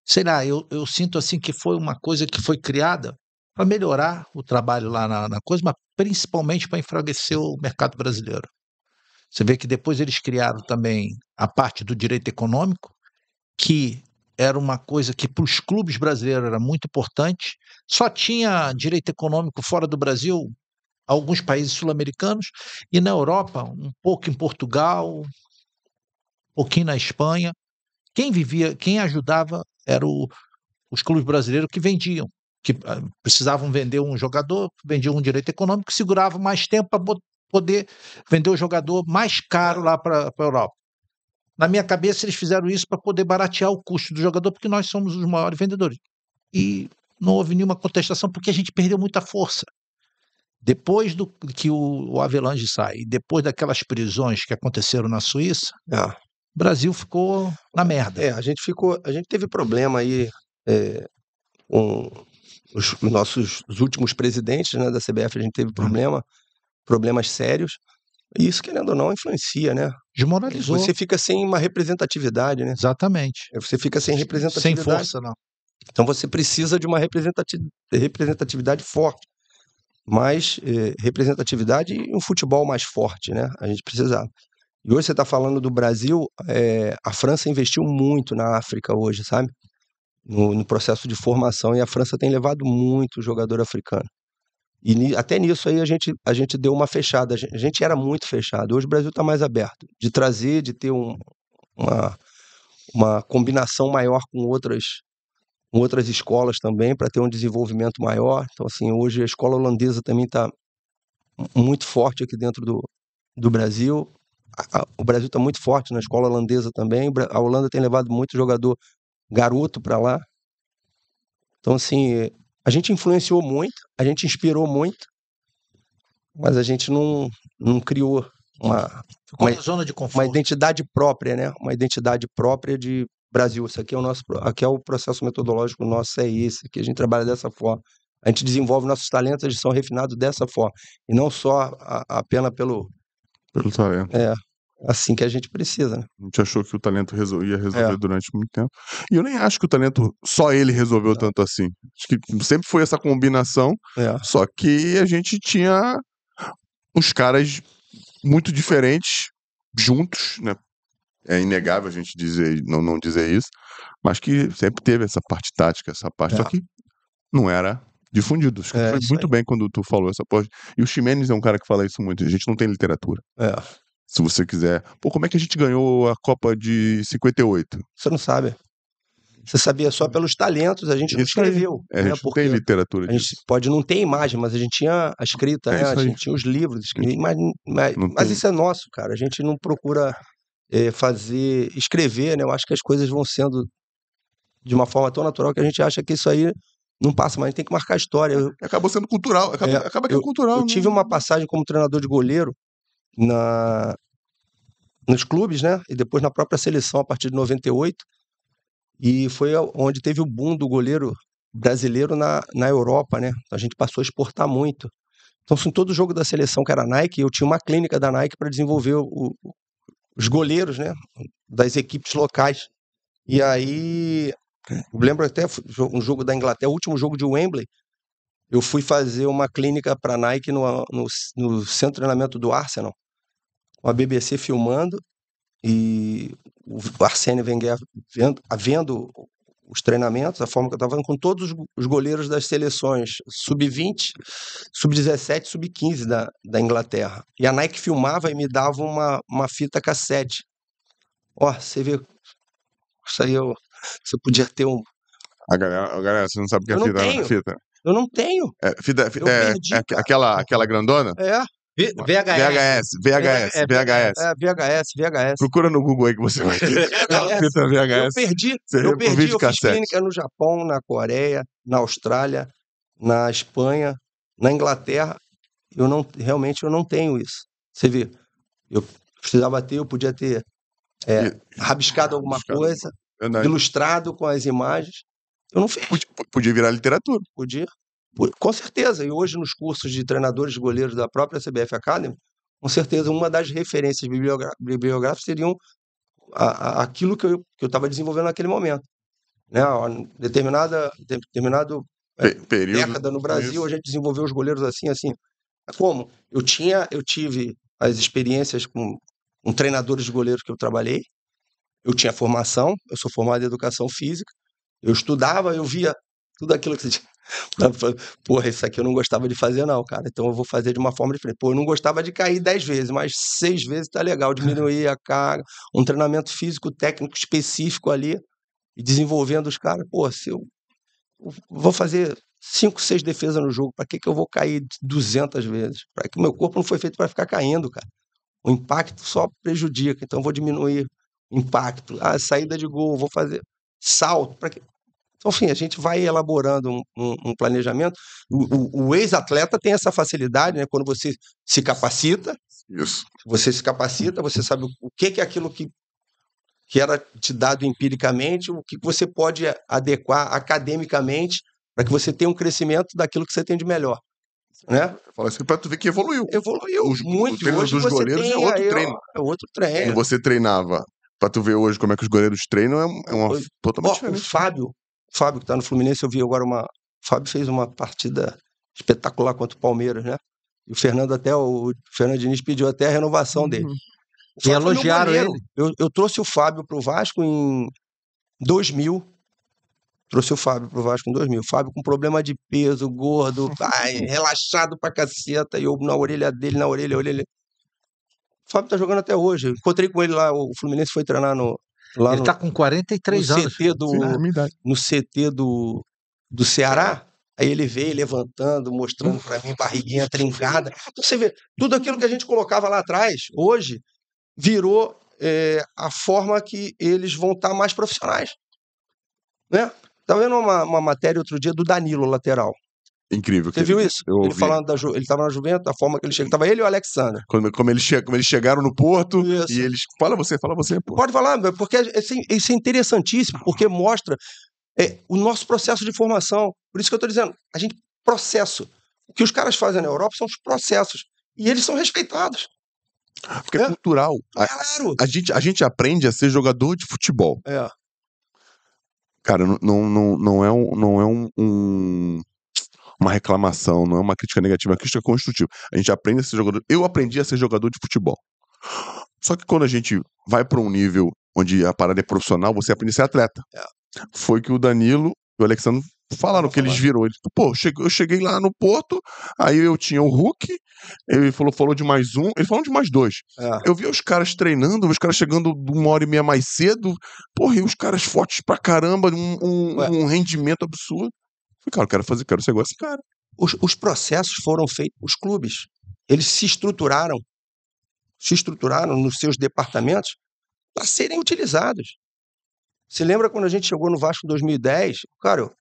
sei lá, eu, eu sinto assim que foi uma coisa que foi criada para melhorar o trabalho lá na, na coisa, mas principalmente para enfraquecer o mercado brasileiro. Você vê que depois eles criaram também a parte do direito econômico, que era uma coisa que para os clubes brasileiros era muito importante. Só tinha direito econômico fora do Brasil alguns países sul-americanos e na Europa, um pouco em Portugal, um pouquinho na Espanha. Quem vivia, quem ajudava eram os clubes brasileiros que vendiam, que ah, precisavam vender um jogador, vendiam um direito econômico, segurava mais tempo para poder vender o jogador mais caro lá para a Europa. Na minha cabeça, eles fizeram isso para poder baratear o custo do jogador, porque nós somos os maiores vendedores. E não houve nenhuma contestação, porque a gente perdeu muita força. Depois do que o, o Avelange sai, depois daquelas prisões que aconteceram na Suíça, o é. Brasil ficou na merda. É, a gente ficou, a gente teve problema aí é, com os, nossos os últimos presidentes né, da CBF, a gente teve hum. problema problemas sérios. E isso, querendo ou não, influencia, né? Desmoralizou. Você fica sem uma representatividade, né? Exatamente. É, você fica sem representatividade. Sem força, não. Então você precisa de uma representatividade forte. Mais eh, é, representatividade e um futebol mais forte, né? A gente precisava. E hoje você está falando do Brasil, é, a França investiu muito na África hoje, sabe? No, no, processo de formação, e a França tem levado muito jogador africano. E até nisso aí a gente, a gente deu uma fechada. A gente, a gente era muito fechado. Hoje o Brasil está mais aberto. De trazer, de ter um, uma, uma combinação maior com outras, com outras escolas também, para ter um desenvolvimento maior. Então, assim, hoje a escola holandesa também está muito forte aqui dentro do, do Brasil. o Brasil está muito forte na escola holandesa também. A Holanda tem levado muito jogador garoto para lá. Então, assim, a gente influenciou muito, a gente inspirou muito, mas a gente não, não criou uma, uma, zona de conforto. uma identidade própria, né? Uma identidade própria de Brasil. Isso aqui é o nosso, aqui é o processo metodológico nosso é esse, que a gente trabalha dessa forma. A gente desenvolve nossos talentos, eles são refinados dessa forma e não só apenas pelo pelo talento. É assim que a gente precisa. Né? A gente achou que o talento resol... ia resolver é. durante muito tempo. E eu nem acho que o talento, só ele resolveu é. tanto assim. Acho que sempre foi essa combinação, é. só que a gente tinha uns caras muito diferentes juntos, né? É inegável a gente dizer, não, não dizer isso, mas que sempre teve essa parte tática, essa parte, só é. que não era difundido. Acho que é, foi muito aí. bem quando tu falou essa parte. E o Ximenes é um cara que fala isso muito. A gente não tem literatura. É. Se você quiser, pô, como é que a gente ganhou a Copa de 58? Você não sabe. Você sabia só pelos talentos, a gente isso não escreveu. É, A né, gente Porque tem literatura. A gente pode não ter imagem, mas a gente tinha a escrita, é né? a gente tinha os livros escritos. Mas, mas, mas isso é nosso, cara. A gente não procura é, fazer, escrever, né? Eu acho que as coisas vão sendo de uma forma tão natural que a gente acha que isso aí não passa, mas a gente tem que marcar a história. Eu, acabou sendo cultural, acaba, é, acaba que é eu, é cultural. Eu tive né? uma passagem como treinador de goleiro na, nos clubes, né? E depois na própria seleção a partir de 98. E foi onde teve o boom do goleiro brasileiro na, na Europa, né? Então a gente passou a exportar muito. Então, em assim, todo jogo da seleção que era Nike, eu tinha uma clínica da Nike para desenvolver o, os goleiros, né? Das equipes locais. E aí, eu lembro até um jogo da Inglaterra, o último jogo de Wembley. Eu fui fazer uma clínica para Nike no, no, no centro de treinamento do Arsenal com a BBC filmando e o Arsene Wenger vendo, vendo os treinamentos, a forma que eu estava com todos os goleiros das seleções sub-20, sub-17, sub-15 da, da Inglaterra. E a Nike filmava e me dava uma, uma fita cassete. Ó, oh, você vê, isso aí eu, você podia ter um... A galera, a galera você não sabe o que é fita, tenho. fita? Eu não tenho. É, fita, fita é, é, aquela, aquela grandona? É. VHS. VHS, VHS, é, é, é, VHS. VHS, VHS. Procura no Google aí que você vai ter. VHS. VHS. Eu perdi, você eu perdi, eu fiz clínica no Japão, na Coreia, na Austrália, na Espanha, na Inglaterra. Eu não, realmente eu não tenho isso. Você vê, eu precisava ter, eu podia ter é, rabiscado alguma coisa, ilustrado com as imagens. Eu não fiz. podia virar literatura. Podia. Com certeza, e hoje nos cursos de treinadores de goleiros da própria CBF Academy, com certeza uma das referências bibliográficas seriam a, a, aquilo que eu estava desenvolvendo naquele momento. Né? Determinada, determinado é, Pe período, década no Brasil, isso. a gente desenvolveu os goleiros assim, assim. É como? Eu, tinha, eu tive as experiências com, com treinadores de goleiros que eu trabalhei, eu tinha formação, eu sou formado em educação física, eu estudava, eu via tudo aquilo que você tinha. Porra, isso aqui eu não gostava de fazer, não, cara. Então eu vou fazer de uma forma diferente. Pô, eu não gostava de cair dez vezes, mas seis vezes tá legal. Diminuir a carga, um treinamento físico, técnico específico ali, e desenvolvendo os caras. Pô, se eu, vou fazer cinco, seis defesas no jogo, para que, que eu vou cair 200 vezes? Para que meu corpo não foi feito para ficar caindo, cara. O impacto só prejudica, então eu vou diminuir impacto. A ah, saída de gol, vou fazer salto. Pra que... Enfim, então, assim, a gente vai elaborando um, um, um planejamento. O, o, o ex-atleta tem essa facilidade, né? Quando você se capacita, Isso. você se capacita, você sabe o que, que é aquilo que, que era te dado empiricamente, o que você pode adequar academicamente para que você tenha um crescimento daquilo que você tem de melhor. Né? Fala assim, para tu ver que evoluiu. Evoluiu Os, muito. O treino hoje dos goleiros tem, é outro treino. É outro treino. E você treinava, pra tu ver hoje como é que os goleiros treinam, é, uma, é uma totalmente Ó, O Fábio, Fábio, que está no Fluminense, eu vi agora uma. O Fábio fez uma partida espetacular contra o Palmeiras, né? E o Fernando até, o Fernando Diniz pediu até a renovação dele. E uhum. elogiaram ele. Eu, eu, trouxe o Fábio para o Vasco em 2000. Trouxe o Fábio para o Vasco em 2000. Fábio com problema de peso, gordo, ai, relaxado pra caceta, e eu na orelha dele, na orelha, orelha. O Fábio tá jogando até hoje. Encontrei com ele lá, o Fluminense foi treinar no, Lá ele está com 43 no anos. CT do, no CT do, do Ceará. Aí ele veio uhum. levantando, mostrando para mim barriguinha trincada. Então você vê, tudo aquilo que a gente colocava lá atrás, hoje, virou é, a forma que eles vão estar tá mais profissionais. Né? Estava tá vendo uma, uma matéria outro dia do Danilo, lateral. Incrível. Você viu ele, isso? ele falando da Ju, ele estava na Juventus, da forma que ele chegou. Tava ele e o Alexandre. Quando, como, ele como eles chegaram no Porto isso. e eles. Fala você, fala você. Pô. Pode falar, porque assim, isso é interessantíssimo, porque mostra é, o nosso processo de formação. Por isso que eu estou dizendo, a gente. Processo. O que os caras fazem na Europa são os processos. E eles são respeitados. Porque é, é cultural. Claro. A, a, gente, a gente aprende a ser jogador de futebol. É. Cara, não, não, não é, um, não é um, um uma reclamação, não é uma crítica negativa, é uma crítica construtiva. A gente aprende a ser jogador. Eu aprendi a ser jogador de futebol. Só que quando a gente vai para um nível onde a parada é profissional, você aprende a ser atleta. É. Foi que o Danilo e o Alexandre falaram que eles viram. Ele, pô, eu cheguei lá no Porto, aí eu tinha o Hulk, ele falou, falou de mais um, ele falou de mais dois. É. Eu vi os caras treinando, os caras chegando uma hora e meia mais cedo, porra, e os caras fortes pra caramba, um, um, um rendimento absurdo. Falei, cara, eu quero fazer, quero ser igual esse cara. Os, os processos foram feitos, os clubes, eles se estruturaram, se estruturaram nos seus departamentos para serem utilizados. Se lembra quando a gente chegou no Vasco em 2010? Cara,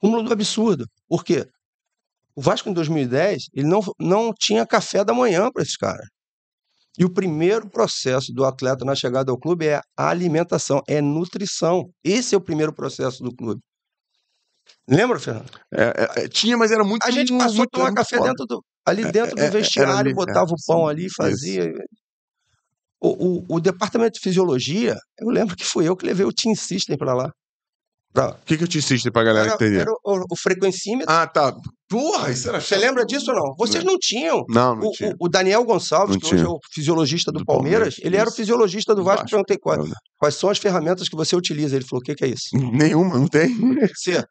cúmulo do absurdo. Por quê? O Vasco em 2010, ele não, não tinha café da manhã para esses caras. E o primeiro processo do atleta na chegada ao clube é a alimentação, é nutrição. Esse é o primeiro processo do clube. Lembra, Fernando? É, é, é, tinha, mas era muito. A gente passou muito, a tomar café dentro do, ali é, é, dentro do vestiário, ali, botava o pão ali, fazia. O, o, o, departamento de fisiologia, eu lembro que fui eu que levei o Team System para lá. Pra... Tá, o que, que eu te Team para pra galera era, entender? Era o, o, frequencímetro. Ah, tá. Porra, isso era Você lembra disso ou não? Vocês não tinham. Não, não o, tinha. O, Daniel Gonçalves, não que tinha. hoje é o fisiologista do, do Palmeiras, Palmeiras, ele isso. era o fisiologista do Vasco. Vasco. Perguntei quais, quais são as ferramentas que você utiliza. Ele falou: o que, que é isso? Nenhuma, não tem. Você,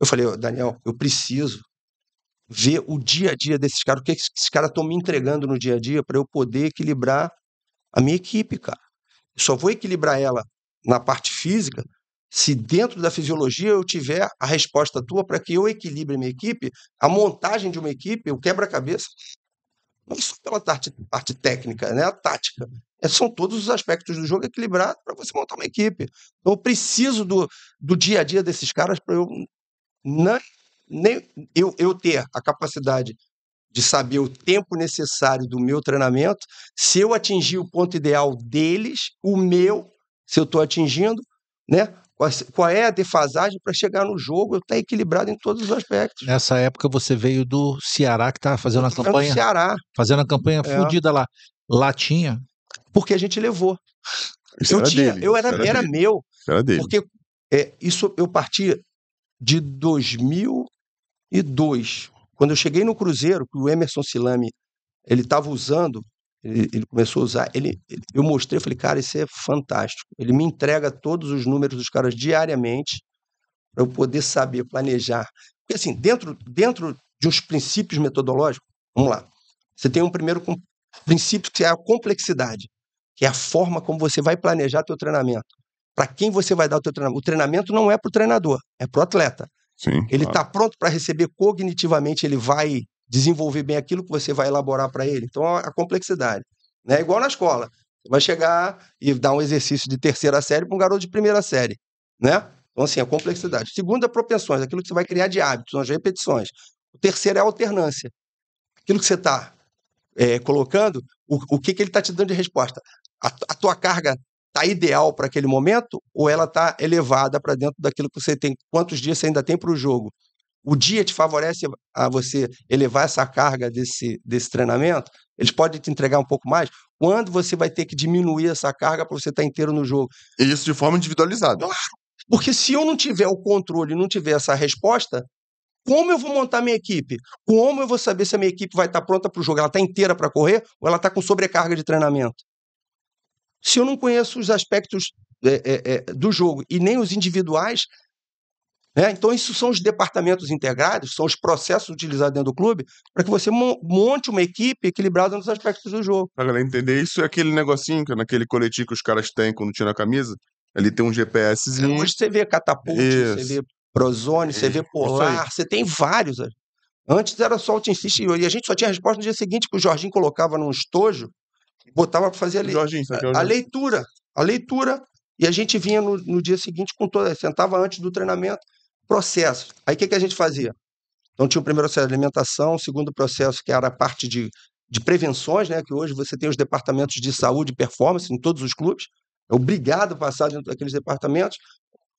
eu falei, Daniel, eu preciso ver o dia a dia desses caras, o que esses caras estão me entregando no dia a dia para eu poder equilibrar a minha equipe, cara. Eu só vou equilibrar ela na parte física se dentro da fisiologia eu tiver a resposta tua para que eu equilibre a minha equipe, a montagem de uma equipe, o quebra-cabeça, não é só pela parte, parte técnica, né, a tática. É, são todos os aspectos do jogo equilibrados para você montar uma equipe. Então, eu preciso do, do dia a dia desses caras para eu na, nem, eu, eu ter a capacidade de saber o tempo necessário do meu treinamento, se eu atingir o ponto ideal deles, o meu, se eu estou atingindo, né? Qual é a defasagem para chegar no jogo? Eu estar tá equilibrado em todos os aspectos. Nessa época você veio do Ceará que estava fazendo a campanha. Do Ceará. Fazendo a campanha é. fodida lá. Lá tinha. Porque a gente levou. Isso eu era tinha, dele, eu era, era, era meu. Era dele. Porque é, isso eu partia de 2002. Quando eu cheguei no Cruzeiro, que o Emerson Silame ele estava usando, ele, ele, começou a usar, ele, eu mostrei, falei, cara, isso é fantástico. Ele me entrega todos os números dos caras diariamente para eu poder saber planejar. Porque assim, dentro, dentro de uns princípios metodológicos, vamos lá, você tem um primeiro princípio que é a complexidade, que é a forma como você vai planejar teu treinamento para quem você vai dar o teu treinamento. O treinamento não é para o treinador, é para o atleta. Sim, ele está claro. Tá pronto para receber cognitivamente, ele vai desenvolver bem aquilo que você vai elaborar para ele. Então, a complexidade. Né? É né? igual na escola. Você vai chegar e dar um exercício de terceira série para um garoto de primeira série. Né? Então, assim, a complexidade. Segunda, propensões, aquilo que você vai criar de hábitos, as repetições. O terceiro é a alternância. Aquilo que você está é, eh, colocando, o, o que, que ele está te dando de resposta. A, a tua carga está ideal para aquele momento ou ela está elevada para dentro daquilo que você tem, quantos dias você ainda tem para o jogo. O dia te favorece a você elevar essa carga desse, desse treinamento, eles podem te entregar um pouco mais. Quando você vai ter que diminuir essa carga para você estar tá inteiro no jogo? isso de forma individualizada. Claro. Porque se eu não tiver o controle, não tiver essa resposta, como eu vou montar minha equipe? Como eu vou saber se a minha equipe vai estar tá pronta para o jogo? Ela está inteira para correr ou ela está com sobrecarga de treinamento? se eu não conheço os aspectos é, é, é, do jogo e nem os individuais? Né? Então, isso são os departamentos integrados, são os processos utilizados dentro do clube para que você monte uma equipe equilibrada nos aspectos do jogo. Para galera entender, isso é aquele negocinho, que é naquele coletivo que os caras têm quando tiram a camisa, ele tem um GPSzinho. Hoje você vê catapulta, você vê prozone, você vê polar, você tem vários. Né. Antes era só o Team System e a gente só tinha a resposta no dia seguinte que o Jorginho colocava num estojo botava para fazer a, Jorginho, a, a, leitura. A leitura. E a gente vinha no, no dia seguinte com toda. Sentava antes do treinamento, processo. Aí o que, que a gente fazia? Então tinha o primeiro processo de alimentação, o segundo processo que era a parte de, de prevenções, né? Que hoje você tem os departamentos de saúde e performance em todos os clubes. É obrigado a passar dentro daqueles departamentos.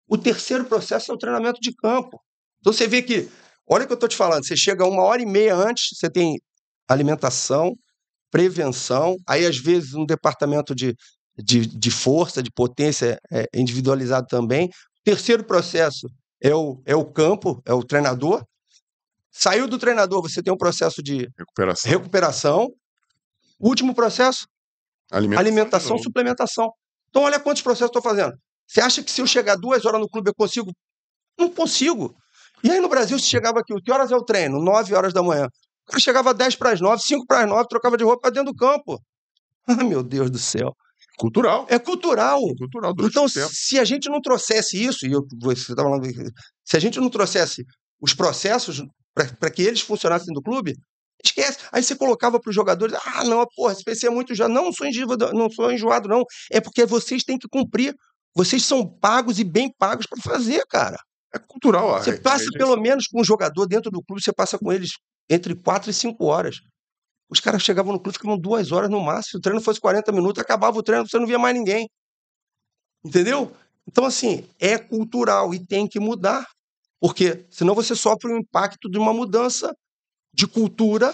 O terceiro processo é o treinamento de campo. Então você vê que, olha o que eu estou te falando, você chega uma hora e meia antes, você tem alimentação, prevenção. Aí, às vezes, um departamento de, de, de força, de potência é individualizado também. Terceiro processo é o, é o campo, é o treinador. Saiu do treinador, você tem um processo de recuperação. recuperação. Último processo, alimentação, alimentação suplementação. Então, olha quantos processos estou fazendo. Você acha que se eu chegar duas horas no clube eu consigo? Não consigo. E aí no Brasil, se chegava aqui, que horas é o treino? Nove horas da manhã chegava 10 para as 9, 5 para as 9, trocava de roupa para dentro do campo. Ah, meu Deus do céu. Cultural. É cultural. É cultural então, se, se a gente não trouxesse isso, e eu, você estava falando, se a gente não trouxesse os processos para que eles funcionassem do clube, esquece. Aí você colocava para os jogadores, ah, não, porra, esse PC é muito já. Não, não sou enjoado, não sou enjoado, não. É porque vocês têm que cumprir. Vocês são pagos e bem pagos para fazer, cara. É cultural, Você é, passa, é, é pelo menos, com o jogador dentro do clube, você passa com eles entre 4 e 5 horas. Os caras chegavam no clube, ficavam duas horas no máximo. Se o treino fosse 40 minutos, acabava o treino, você não via mais ninguém. Entendeu? Então, assim, é cultural e tem que mudar. Porque senão você sofre o impacto de uma mudança de cultura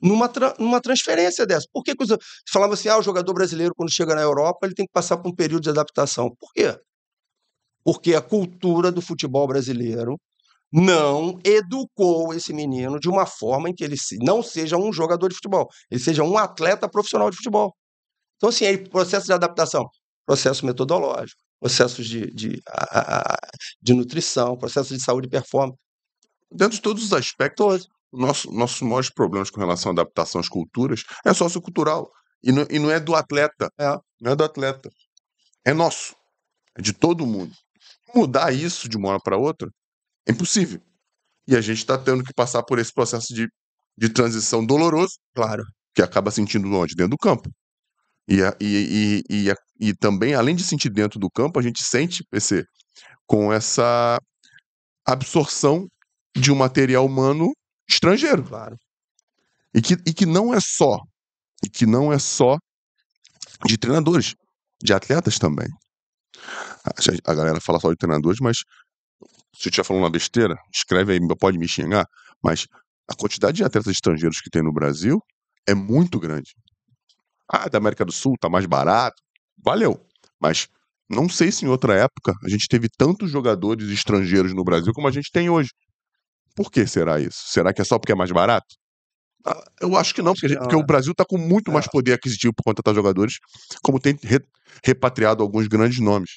numa, tra numa transferência dessa. Por que, que os... falava assim, ah, o jogador brasileiro, quando chega na Europa, ele tem que passar por um período de adaptação. Por quê? Porque a cultura do futebol brasileiro não educou esse menino de uma forma em que ele não seja um jogador de futebol, ele seja um atleta profissional de futebol. Então, assim, aí, processo de adaptação, processo metodológico, processos de, de, de nutrição, processo de saúde e performance. Dentro de todos os aspectos, Nosso, nossos maiores problemas com relação à adaptação às culturas é sociocultural. E não, e não é do atleta. É. Não é do atleta. É nosso. É de todo mundo. Mudar isso de uma hora para outra é impossível. E a gente está tendo que passar por esse processo de, de transição doloroso, claro, que acaba sentindo onde? Dentro do campo. E, a, e, e, e, a, e também, além de sentir dentro do campo, a gente sente, PC, com essa absorção de um material humano estrangeiro. Claro. E que, e que não é só, e que não é só de treinadores, de atletas também. A, a galera fala só de treinadores, mas se eu estiver falando uma besteira, escreve aí, pode me xingar, mas a quantidade de atletas estrangeiros que tem no Brasil é muito grande. Ah, da América do Sul tá mais barato. Valeu. Mas não sei se em outra época a gente teve tantos jogadores estrangeiros no Brasil como a gente tem hoje. Por que será isso? Será que é só porque é mais barato? Ah, eu acho que não, porque, gente, porque o né? Brasil está com muito é. mais poder aquisitivo por conta contratar jogadores, como tem re, repatriado alguns grandes nomes.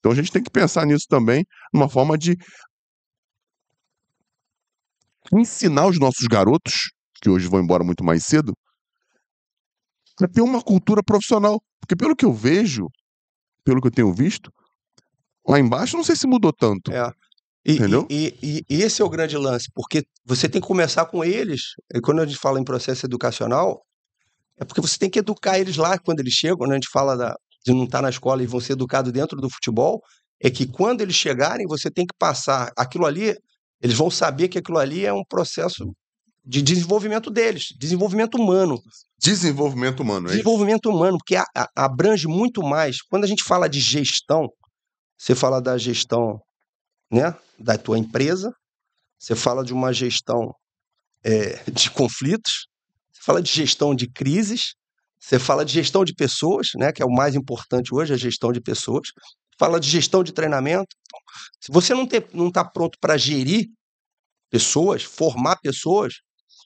Então a gente tem que pensar nisso também, numa forma de ensinar os nossos garotos, que hoje vão embora muito mais cedo, a ter uma cultura profissional. Porque pelo que eu vejo, pelo que eu tenho visto, lá embaixo não sei se mudou tanto. É. E, Entendeu? E, e, e, esse é o grande lance, porque você tem que começar com eles. E quando a gente fala em processo educacional, é porque você tem que educar eles lá quando eles chegam, né? a gente fala da, de não estar tá na escola e vão ser educados dentro do futebol, é que quando eles chegarem, você tem que passar aquilo ali, eles vão saber que aquilo ali é um processo de desenvolvimento deles, desenvolvimento humano. Desenvolvimento humano, é Desenvolvimento isso? humano, porque a, a, abrange muito mais. Quando a gente fala de gestão, você fala da gestão né, da tua empresa, você fala de uma gestão é, de conflitos, você fala de gestão de crises, você fala de gestão de pessoas, né, que é o mais importante hoje, a gestão de pessoas. Fala de gestão de treinamento. Então, se você não está não tá pronto para gerir pessoas, formar pessoas,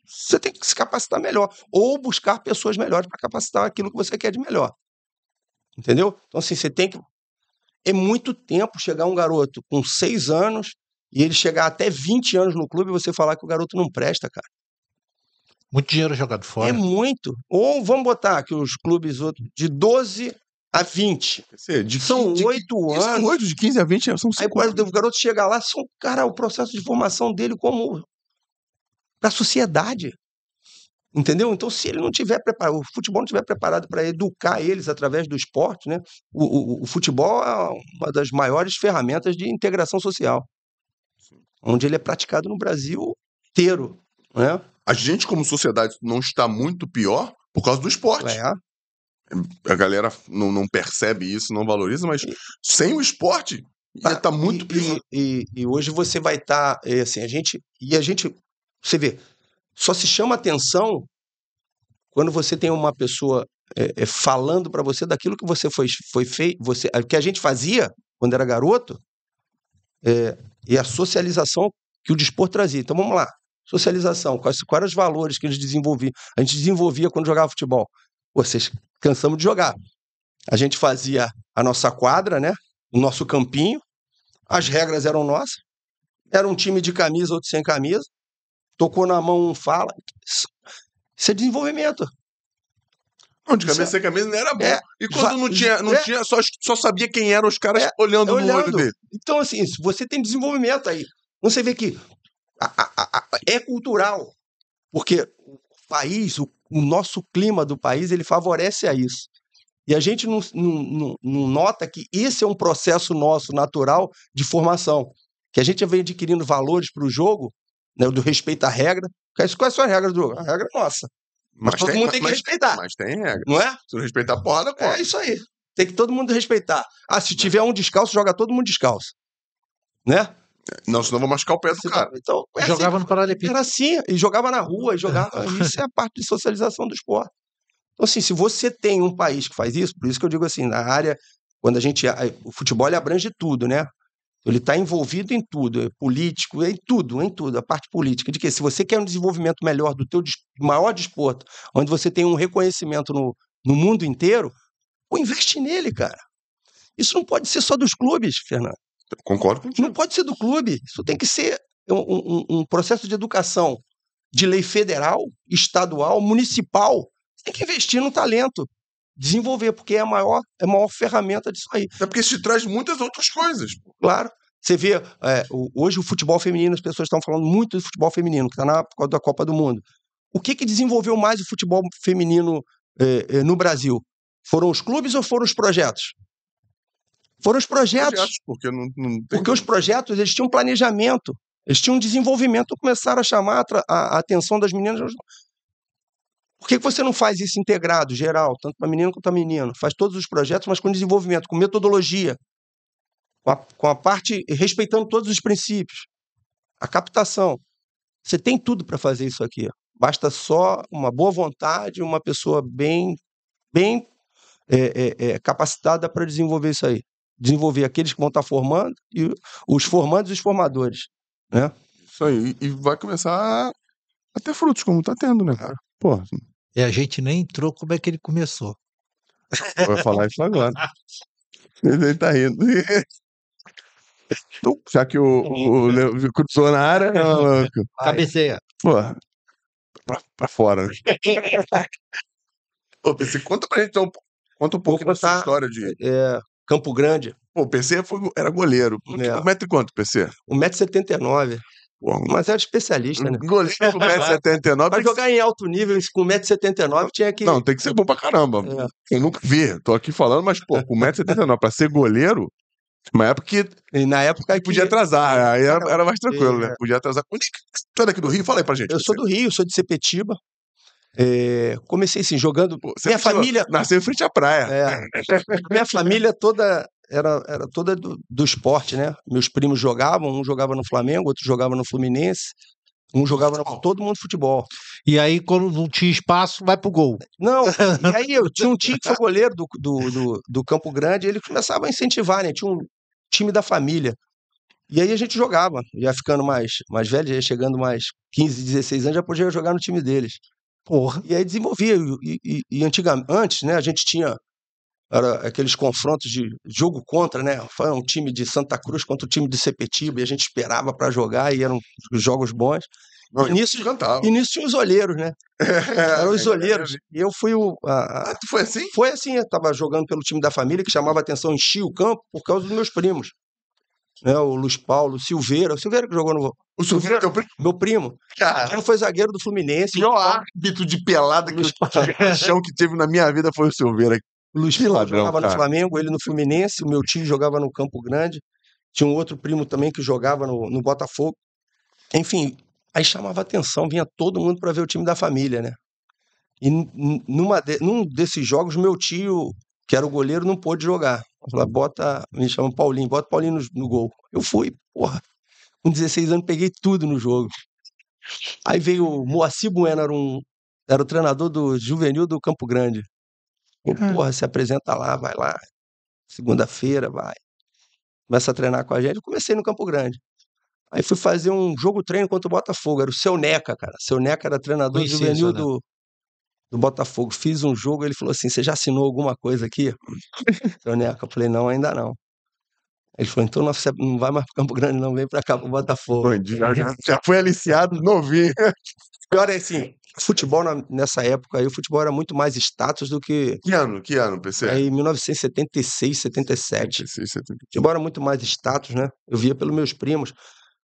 você tem que se capacitar melhor. Ou buscar pessoas melhores para capacitar aquilo que você quer de melhor. Entendeu? Então, assim, você tem que. É muito tempo chegar um garoto com seis anos e ele chegar até 20 anos no clube e você falar que o garoto não presta, cara. Muito dinheiro jogado é fora. É muito. Ou vamos botar que os clubes de 12 a 20. de são oito anos. São oito, de 15 a 20 são cinco Aí anos. o garoto chega lá, são, cara, o processo de formação dele como para a sociedade. Entendeu? Então, se ele não tiver preparado, o futebol não tiver preparado para educar eles através do esporte, né? O, o, o, futebol é uma das maiores ferramentas de integração social, Sim. onde ele é praticado no Brasil inteiro, né? A gente, como sociedade, não está muito pior por causa do esporte. É. A galera não, não percebe isso, não valoriza, mas e... sem o esporte, tá, ia estar tá muito pior. E, e, e, hoje você vai estar, tá, assim, a gente. E a gente, você vê, só se chama atenção quando você tem uma pessoa é, é, falando para você daquilo que você foi, foi feito, você, que a gente fazia quando era garoto, é, e a socialização que o desporto trazia. Então vamos lá. Socialização, quais, quais eram os valores que eles desenvolviam. A gente desenvolvia quando jogava futebol. Vocês cansamos de jogar. A gente fazia a nossa quadra, né? O nosso campinho. As regras eram nossas. Era um time de camisa, outro sem camisa. Tocou na mão um fala. Isso é desenvolvimento. Não, de camisa é sem camisa não era bom. É, e quando não tinha, não é, tinha só, só sabia quem eram os caras é, olhando, olhando no olho dele. Então, assim, você tem desenvolvimento aí. Você vê que a, a, é cultural, porque o país, o, o, nosso clima do país, ele favorece a isso. E a gente não, não, não nota que esse é um processo nosso natural de formação, que a gente vem adquirindo valores para o jogo, né, do respeito à regra. É Quais é são as regras do jogo? A regra é nossa. Mas, mas todo tem, mundo mas, tem que respeitar. Mas tem regra. Não é? Se não respeitar a porra, corre. É isso aí. Tem que todo mundo respeitar. Ah, se tiver um descalço, joga todo mundo descalço. Né? Não, senão vou machucar o pé do Você tá cara. Tá... Então, é jogava assim, no paralelepípedo. Era assim, e jogava na rua, e jogava. isso é a parte de socialização do esporte. Então, assim, se você tem um país que faz isso, por isso que eu digo assim, na área, quando a gente. O futebol ele abrange tudo, né? Ele está envolvido em tudo, é político, é em tudo, é em tudo, a parte política. De que se você quer um desenvolvimento melhor do teu maior desporto, onde você tem um reconhecimento no, no mundo inteiro, pô, investe nele, cara. Isso não pode ser só dos clubes, Fernando. Concordo contigo. Não pode ser do clube. Isso tem que ser um, um, um processo de educação de lei federal, estadual, municipal. tem que investir no talento desenvolver, porque é a maior, é a maior ferramenta disso aí. É porque isso te traz muitas outras coisas. Claro. Você vê, é, hoje o futebol feminino, as pessoas estão falando muito do futebol feminino, que está na da Copa do Mundo. O que, que desenvolveu mais o futebol feminino é, é, no Brasil? Foram os clubes ou foram os projetos? Foram os projetos. projetos porque não, não porque os projetos eles tinham planejamento, eles tinham desenvolvimento, começaram a chamar a, a atenção das meninas. Por que você não faz isso integrado, geral, tanto para menino quanto para menino? Faz todos os projetos, mas com desenvolvimento, com metodologia, com a, com a parte respeitando todos os princípios. A captação. Você tem tudo para fazer isso aqui. Basta só uma boa vontade, uma pessoa bem, bem é, é, é, capacitada para desenvolver isso aí desenvolver aqueles que vão estar tá formando, e os formandos e os formadores. Né? Isso aí. E vai começar a ter frutos, como está tendo, né, cara? Pô. E é, a gente nem entrou como é que ele começou. Vai falar isso agora. ele está rindo. Então, já que o, o, o cruzou na área, né, cabeceia. Pô, pra, pra fora. Ô, PC, conta pra gente então, conta um pouco da sua história de. É, Campo Grande. Pô, o PC foi, era goleiro. É. Um metro e quanto, PC? 1,79m. Mas era especialista, né? Goleiro com 1,79m. Para jogar em alto nível com 1,79m tinha que. Não, tem que ser bom pra caramba. É. Eu nunca vi, tô aqui falando, mas, pô, com 1,79m, pra ser goleiro, uma época que. E na época que... Podia atrasar, aí era, era mais tranquilo, né? É. Podia atrasar. É você é daqui do Rio? Fala aí pra gente. Eu sou do Rio, sou de Sepetiba. É, comecei assim, jogando. Você minha família. Nasceu em frente à praia. É, minha família toda era, era toda do, do, esporte, né? Meus primos jogavam, um jogava no Flamengo, outro jogava no Fluminense, um jogava no. Todo mundo futebol. E aí, quando não tinha espaço, vai pro gol. Não, e aí eu tinha um tio que foi goleiro do, do, do, do Campo Grande, ele começava a incentivar, né? Tinha um time da família. E aí a gente jogava, já ficando mais, mais velho, já chegando mais 15, 16 anos, já podia jogar no time deles. Porra. E aí desenvolvia. E, e, e antigamente, antes, né, a gente tinha era aqueles confrontos de jogo contra, né? Foi um time de Santa Cruz contra o um time de Sepetiba, e a gente esperava para jogar e eram jogos bons. início, cantava. início tinha os olheiros, né? Eram os olheiros. Né? E eu fui o. A, a, ah, foi assim? Foi assim. Eu tava jogando pelo time da família, que chamava atenção, enchia o campo por causa dos meus primos né, o Luiz Paulo, o Silveira, o Silveira que jogou no. O Silveira, meu primo. Meu primo. Cara. foi zagueiro do Fluminense. Pior árbitro de pelada que eu chão que teve na minha vida foi o Silveira. Luiz Paulo ladrão, jogava cara. no Flamengo, ele no Fluminense, o meu tio jogava no Campo Grande. Tinha um outro primo também que jogava no, no Botafogo. Enfim, aí chamava atenção, vinha todo mundo para ver o time da família, né? E numa de, num desses jogos, meu tio, que era o goleiro, não pôde jogar. Falei, uhum. bota, me chama Paulinho, bota Paulinho no, no, gol. Eu fui, porra. Com 16 anos peguei tudo no jogo. Aí veio o Moacir Bueno, era, um, era o treinador do juvenil do Campo Grande. Eu, é. porra, se apresenta lá, vai lá. Segunda-feira, vai. Começa a treinar com a gente. Eu comecei no Campo Grande. Aí fui fazer um jogo treino contra o Botafogo. Era o seu Neca, cara. Seu Neca era treinador Conheci juvenil do, do Botafogo. Fiz um jogo, ele falou assim: Você já assinou alguma coisa aqui? eu né, falei: Não, ainda não. Ele falou: Então não vai mais para Campo Grande, não, vem para cá para o Botafogo. Já, já, já foi aliciado novinho. Pior é assim: futebol na, nessa época aí, o futebol era muito mais status do que. Que ano? Que ano, PC? Aí, 1976, 77. 76, 77. futebol era muito mais status, né? Eu via pelos meus primos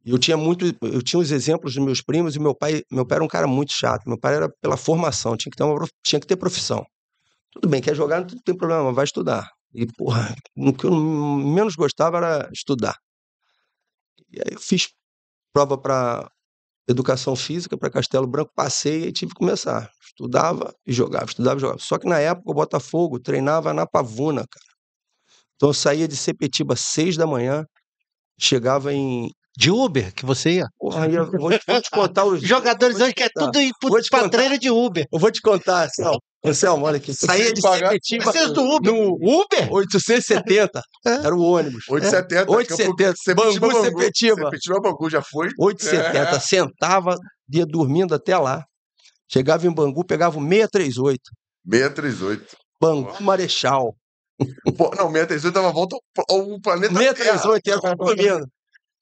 eu tinha muito, eu tinha os exemplos dos meus primos e meu pai, meu pai era um cara muito chato. Meu pai era pela formação, tinha que ter uma, tinha que ter profissão. Tudo bem, quer jogar, não tem problema, vai estudar. E porra, o que eu menos gostava era estudar. E aí eu fiz prova para educação física para Castelo Branco, passei e tive que começar. Estudava e jogava, estudava e jogava. Só que na época o Botafogo treinava na Pavuna, cara. Então eu saía de Sepetiba às seis da manhã, chegava em, de Uber que você ia. Aí eu vou, te, vou te contar os jogadores hoje que é tudo patreira de Uber. Eu vou te contar, Sal. Anselmo, olha aqui. Saía de Sepetiba. Vocês do Uber? No Uber? 870. É. Era o ônibus. 870. É. 870. Sepetiba, é Bangu, Sepetiba. Sepetiba, Bangu, já foi. 870. É. Sentava, ia dormindo até lá. Chegava em Bangu, pegava o 638. 638. Bangu oh. Marechal. Pô, não, 638 dava volta ao planeta 638 Terra. 638 era o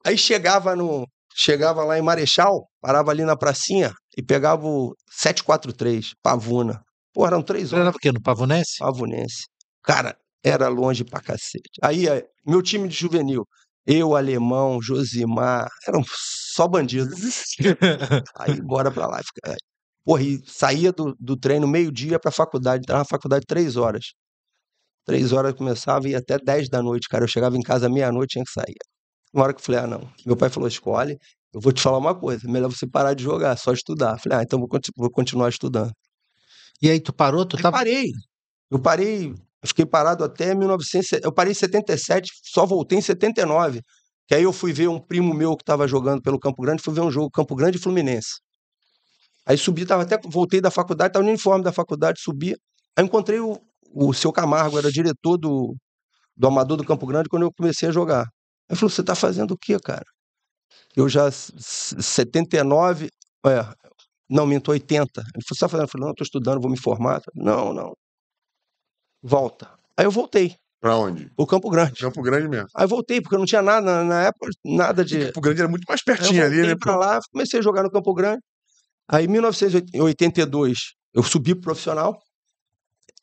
Aí chegava no. Chegava lá em Marechal, parava ali na pracinha e pegava o 743, Pavuna. Pô, eram três horas. Era quê? no Pavunense? Pavunense. Cara, era longe pra cacete. Aí, eh, meu time de juvenil, eu, Alemão, Josimar, eram só bandidos. aí, bora pra lá. Fica... Eh, porra, e saía do, do treino meio-dia pra faculdade, entrava na faculdade três horas. Três horas começava e até dez da noite, cara. Eu chegava em casa meia-noite, tinha que sair. Uma hora que eu falei, ah, não. Meu pai falou, escolhe. Eu vou te falar uma coisa, melhor você parar de jogar, só estudar. falei, ah, então vou, vou continuar estudando. E aí, tu parou? Tu aí parei. Eu parei, eu fiquei parado até 1900. Eu parei em 77, só voltei em 79. Que aí eu fui ver um primo meu que estava jogando pelo Campo Grande, fui ver um jogo Campo Grande e Fluminense. Aí subi, tava até voltei da faculdade, estava no uniforme da faculdade, subi. Aí encontrei o, o seu Camargo, era diretor do, do Amador do Campo Grande quando eu comecei a jogar. Ele falou: Você está fazendo o quê, cara? Eu já, 79, é, não, minto, 80. Ele falou: Você está fazendo? Eu falei: Não, estou estudando, vou me formar. Falei, não, não. Volta. Aí eu voltei. Pra onde? O Campo Grande. Campo Grande mesmo. Aí voltei, porque eu não tinha nada, na, na época, nada de. O Campo Grande era muito mais pertinho ali, né? pra lá, comecei a jogar no Campo Grande. Aí, em 1982, eu subi pro profissional.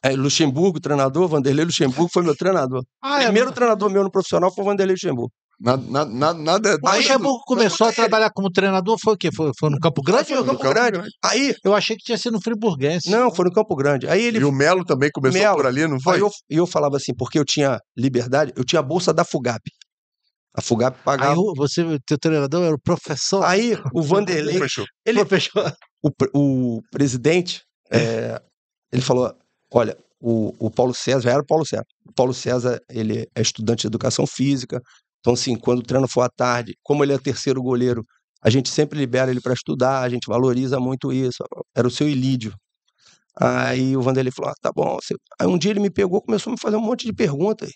É, Luxemburgo, treinador, Vanderlei Luxemburgo foi meu treinador. Ah, é, Primeiro treinador meu no profissional foi o Vanderlei Luxemburgo. Nada, é nada, nada, o Luxemburgo começou a trabalhar como treinador, foi o quê? Foi, foi no Campo Grande? Foi no Campo, Grande. Aí, eu achei que tinha sido no Friburguense. Não, foi no Campo Grande. Aí ele... E o Melo também começou Melo. por ali, não foi? E eu, eu, falava assim, porque eu tinha liberdade, eu tinha a bolsa da FUGAP. A FUGAP pagava. Aí você, teu treinador era o professor. Aí o Vanderlei. Ele, O, o presidente, é, ele falou: Olha, o, o Paulo César, já era Paulo César. O Paulo César, ele é estudante de educação física. Então, assim, quando o treino for à tarde, como ele é terceiro goleiro, a gente sempre libera ele para estudar, a gente valoriza muito isso. Era o seu Ilídio. Aí o Vanderlei falou: ah, tá bom. Aí um dia ele me pegou, começou a me fazer um monte de perguntas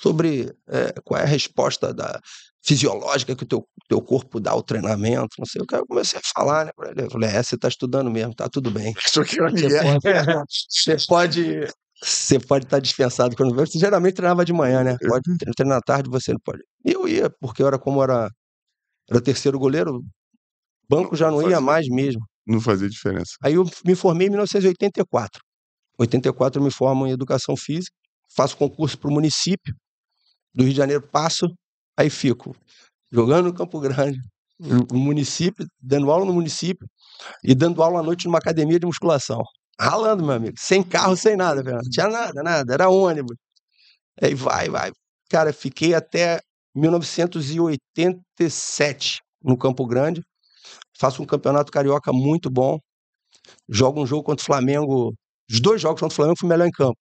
sobre é, qual é a resposta da, fisiológica que o teu, teu corpo dá ao treinamento, não sei, o cara comecei a falar, né, eu falei, é, você tá estudando mesmo, tá tudo bem. Isso aqui é Você pode... Você pode estar tá dispensado quando você geralmente treinava de manhã, né? Pode uhum. treinar à tarde, você não pode. E eu ia, porque era como era, era terceiro goleiro, banco já não, não ia fazia, mais mesmo. Não fazia diferença. Aí eu me formei em 1984. 84 eu me formo em educação física, faço concurso para o município do Rio de Janeiro passo, aí fico jogando no Campo Grande, no município, dando aula no município e dando aula à noite numa academia de musculação. Ralando, meu amigo, sem carro, sem nada, velho, Não tinha nada, nada, era ônibus. Aí vai, vai. Cara, fiquei até 1987 no Campo Grande. Faço um campeonato carioca muito bom. Jogo um jogo contra o Flamengo. Os dois jogos contra o Flamengo fui melhor em campo.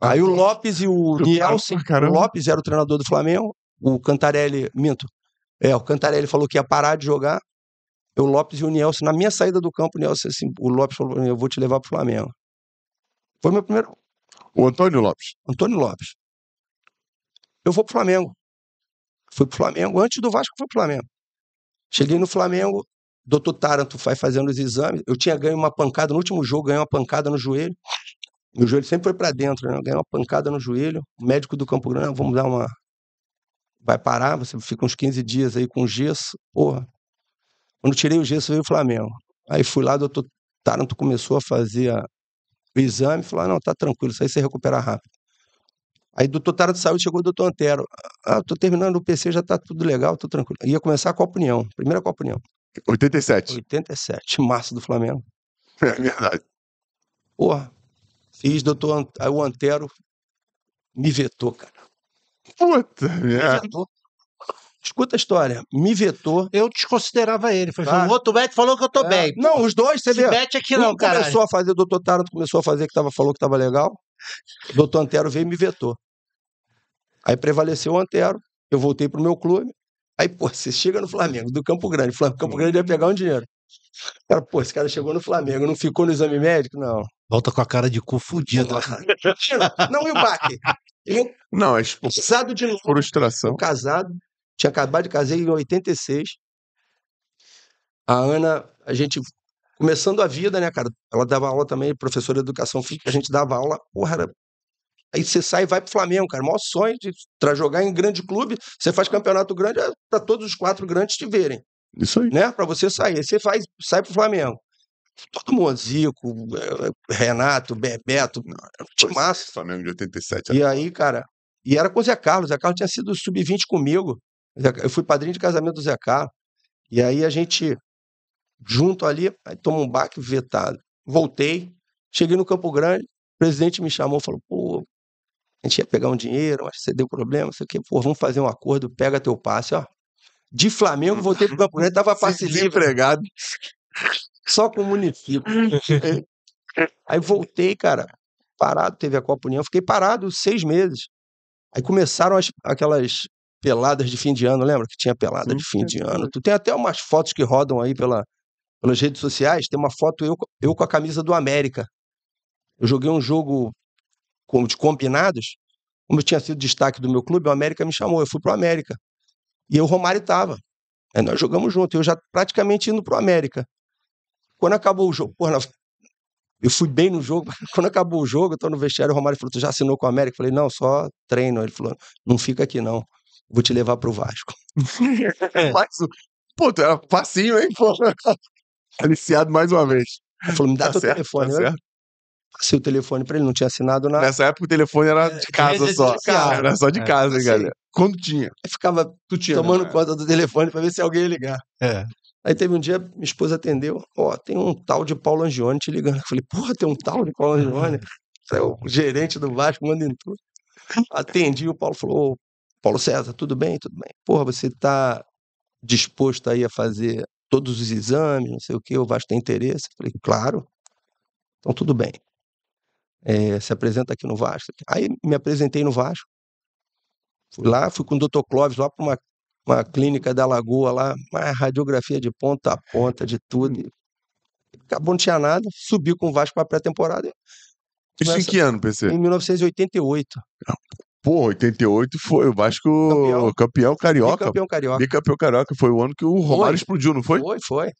Aí o Lopes e o Nielsen, o Lopes era o treinador do Flamengo, o Cantarelli, minto, é, o Cantarelli falou que ia parar de jogar, o Lopes e o Nielsen, na minha saída do campo, o, Nielsen, assim, o Lopes falou, eu vou te levar pro Flamengo. Foi meu primeiro... O Antônio Lopes? Antônio Lopes. Eu vou pro Flamengo. Fui pro Flamengo, antes do Vasco fui pro Flamengo. Cheguei no Flamengo, doutor Taranto vai fazendo os exames, eu tinha ganho uma pancada, no último jogo ganhei uma pancada no joelho, meu joelho sempre foi para dentro, né? Ganhei uma pancada no joelho. O médico do Campo Grande, vamos dar uma. Vai parar, você fica uns 15 dias aí com gesso. Porra. Quando tirei o gesso, veio o Flamengo. Aí fui lá, o doutor Taranto começou a fazer o exame e falou: ah, não, tá tranquilo, isso aí você recupera rápido. Aí doutor Taranto saiu, chegou o doutor Antero. Ah, tô terminando o PC, já tá tudo legal, tô tranquilo. Ia começar a Copa União, primeira Copa União. 87. 87, março do Flamengo. É verdade. Porra, Fiz, doutor, aí o Antero me vetou, cara. Puta merda. Escuta a história. Me vetou. Eu desconsiderava ele. Foi tá. O outro bet falou que eu tô é. bem. Não, os dois, você Se vê. aqui não, cara. começou a fazer, o doutor Taro começou a fazer que tava, falou que tava legal. O doutor Antero veio e me vetou. Aí prevaleceu o Antero. Eu voltei pro meu clube. Aí, pô, você chega no Flamengo, do Campo Grande. Flamengo, Campo Grande ia pegar um dinheiro. cara, pô, esse cara chegou no Flamengo, não ficou no exame médico? Não. Volta com a cara de cu fudido. Não, e o Baque? É não, é expulsado de novo. Frustração. Casado. Tinha acabado de casar em 86. A Ana, a gente começando a vida, né, cara? Ela dava aula também, professora de educação física, a gente dava aula, porra, Aí você sai e vai pro Flamengo, cara. Maior sonho de pra jogar em grande clube. Você faz campeonato grande é para todos os quatro grandes te verem. Isso aí. Né? Pra você sair. Aí você faz, sai pro Flamengo. Todo mundo, Zico, eh, Renato, Bebeto, de é massa. Flamengo de 87. E aí, cara, e era com o Zé Carlos. O Zé Carlos tinha sido sub-20 comigo. Eu fui padrinho de casamento do Zé Carlos. E aí a gente, junto ali, aí toma um baque vetado. Voltei, cheguei no Campo Grande, o presidente me chamou falou: pô, a gente ia pegar um dinheiro, mas você deu problema, não sei o quê, pô, vamos fazer um acordo, pega teu passe, ó. De Flamengo, hum. voltei pro Campo Grande, tava passe livre. Desempregado. Só com o município. Hum. Aí voltei, cara, parado, teve a Copa União, fiquei parado seis meses. Aí começaram as, aquelas peladas de fim de ano, lembra? Que tinha pelada Sim, de fim é de ano. Tu tem até umas fotos que rodam aí pela, pelas redes sociais, tem uma foto eu, eu com a camisa do América. Eu joguei um jogo de combinados, como eu tinha sido destaque do meu clube, o América me chamou, eu fui pro América. E eu, o Romário tava. Aí nós jogamos junto, eu já praticamente indo pro América. Quando acabou o jogo, porra, eu fui bem no jogo. Quando acabou o jogo, eu tô no vestiário, o Romário falou: Tu já assinou com o América? Eu falei: Não, só treino. Ele falou: Não fica aqui, não. Vou te levar pro Vasco. É. Mas, pô, tu era facinho, hein, pô? Aliciado mais uma vez. Ele falou: Me dá tá teu certo, telefone. Tá passei o telefone pra ele, não tinha assinado nada. Nessa época o telefone era de casa é, só. De casa. Era só de é, casa, é, hein, assim, galera? Quando tinha? Eu ficava tinha, né? tomando né? conta do telefone pra ver se alguém ia ligar. É. Aí teve um dia, minha esposa atendeu, ó, oh, tem um tal de Paulo Angione te ligando. Eu falei, porra, tem um tal de Paulo Angione? é o gerente do Vasco, manda em tudo. Atendi, o Paulo falou, Paulo César, tudo bem? Tudo bem. Porra, você tá disposto aí a fazer todos os exames, não sei o que, o Vasco tem interesse? Eu falei, claro. Então tudo bem. É, se apresenta aqui no Vasco. Aí me apresentei no Vasco. Fui lá, fui com o Dr. Clóvis lá para uma uma clínica da Lagoa lá, uma radiografia de ponta a ponta, de tudo. Uhum. acabou, não tinha nada, subiu com o Vasco para a pré-temporada. Isso em que ano, PC? Em 1988. Pô, 88 foi o Vasco campeão, campeão carioca. Campeão carioca. Bicampeão carioca. Foi o ano que o Romário foi. explodiu, não foi? Foi, foi.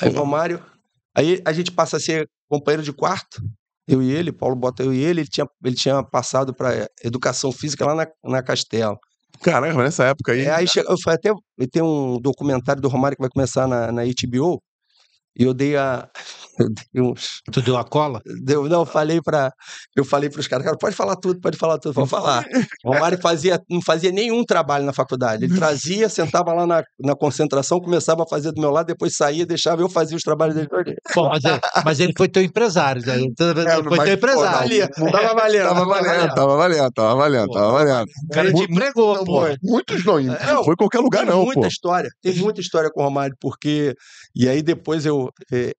Aí o Romário. Aí a gente passa a ser companheiro de quarto, eu e ele, Paulo Bota, eu e ele. Ele tinha, ele tinha passado para educação física lá na, na Castelo. Caramba, nessa época aí. É, aí eu até. Tem um documentário do Romário que vai começar na, na HBO. E eu dei a. Tu deu a cola? Deu, não, falei para eu falei para os caras, cara, pode falar tudo, pode falar tudo, vou falar. O Romário fazia, não fazia nenhum trabalho na faculdade. Ele trazia, sentava lá na, na concentração, começava a fazer do meu lado, depois saía, deixava eu fazer os trabalhos dele. Bom, mas, ele, é, mas ele foi teu empresário, né? Ele é, foi mas, teu empresário. Pô, não, não tava é, valendo, tava valendo, tava valendo, tava valendo, tava valendo. O cara te empregou, não, pô. Muitos não, não foi qualquer lugar, não. Tem muita pô. história, tem muita história com o Romário, porque. E aí depois eu. Eh,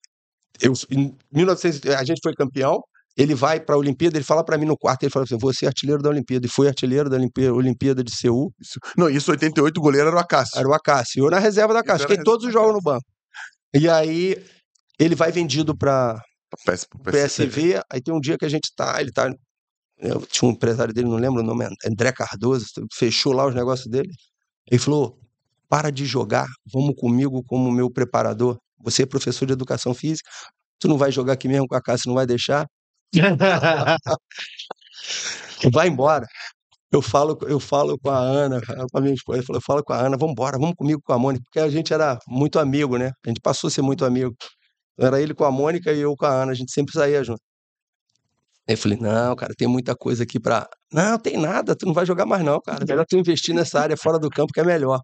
eu, em 1900, eh, a gente foi campeão, ele vai para a Olimpíada, ele fala para mim no quarto, ele fala assim, você é artilheiro da Olimpíada, e foi artilheiro da Olimpíada, de Seul. Isso, não, isso 88, o goleiro era o Acácio. Era o Acácio, eu na reserva da Acácio, fiquei todos os jogos no banco. E aí, ele vai vendido para PSV. PSV, aí tem um dia que a gente tá, ele tá, né, eu tinha um empresário dele, não lembro o nome, André Cardoso, fechou lá os negócios dele, ele falou, para de jogar, vamos comigo como meu preparador. Você é professor de educação física, tu não vai jogar aqui mesmo com a Cássia, não vai deixar? vai embora. Eu falo, eu falo com a Ana, com a minha esposa, eu falo com a Ana, vamos embora, vamos comigo com a Mônica, porque a gente era muito amigo, né? A gente passou a ser muito amigo. Era ele com a Mônica e eu com a Ana, a gente sempre saía junto. Aí eu falei, não, cara, tem muita coisa aqui pra. Não, tem nada, tu não vai jogar mais, não, cara. É melhor tu investir nessa área fora do campo que é melhor.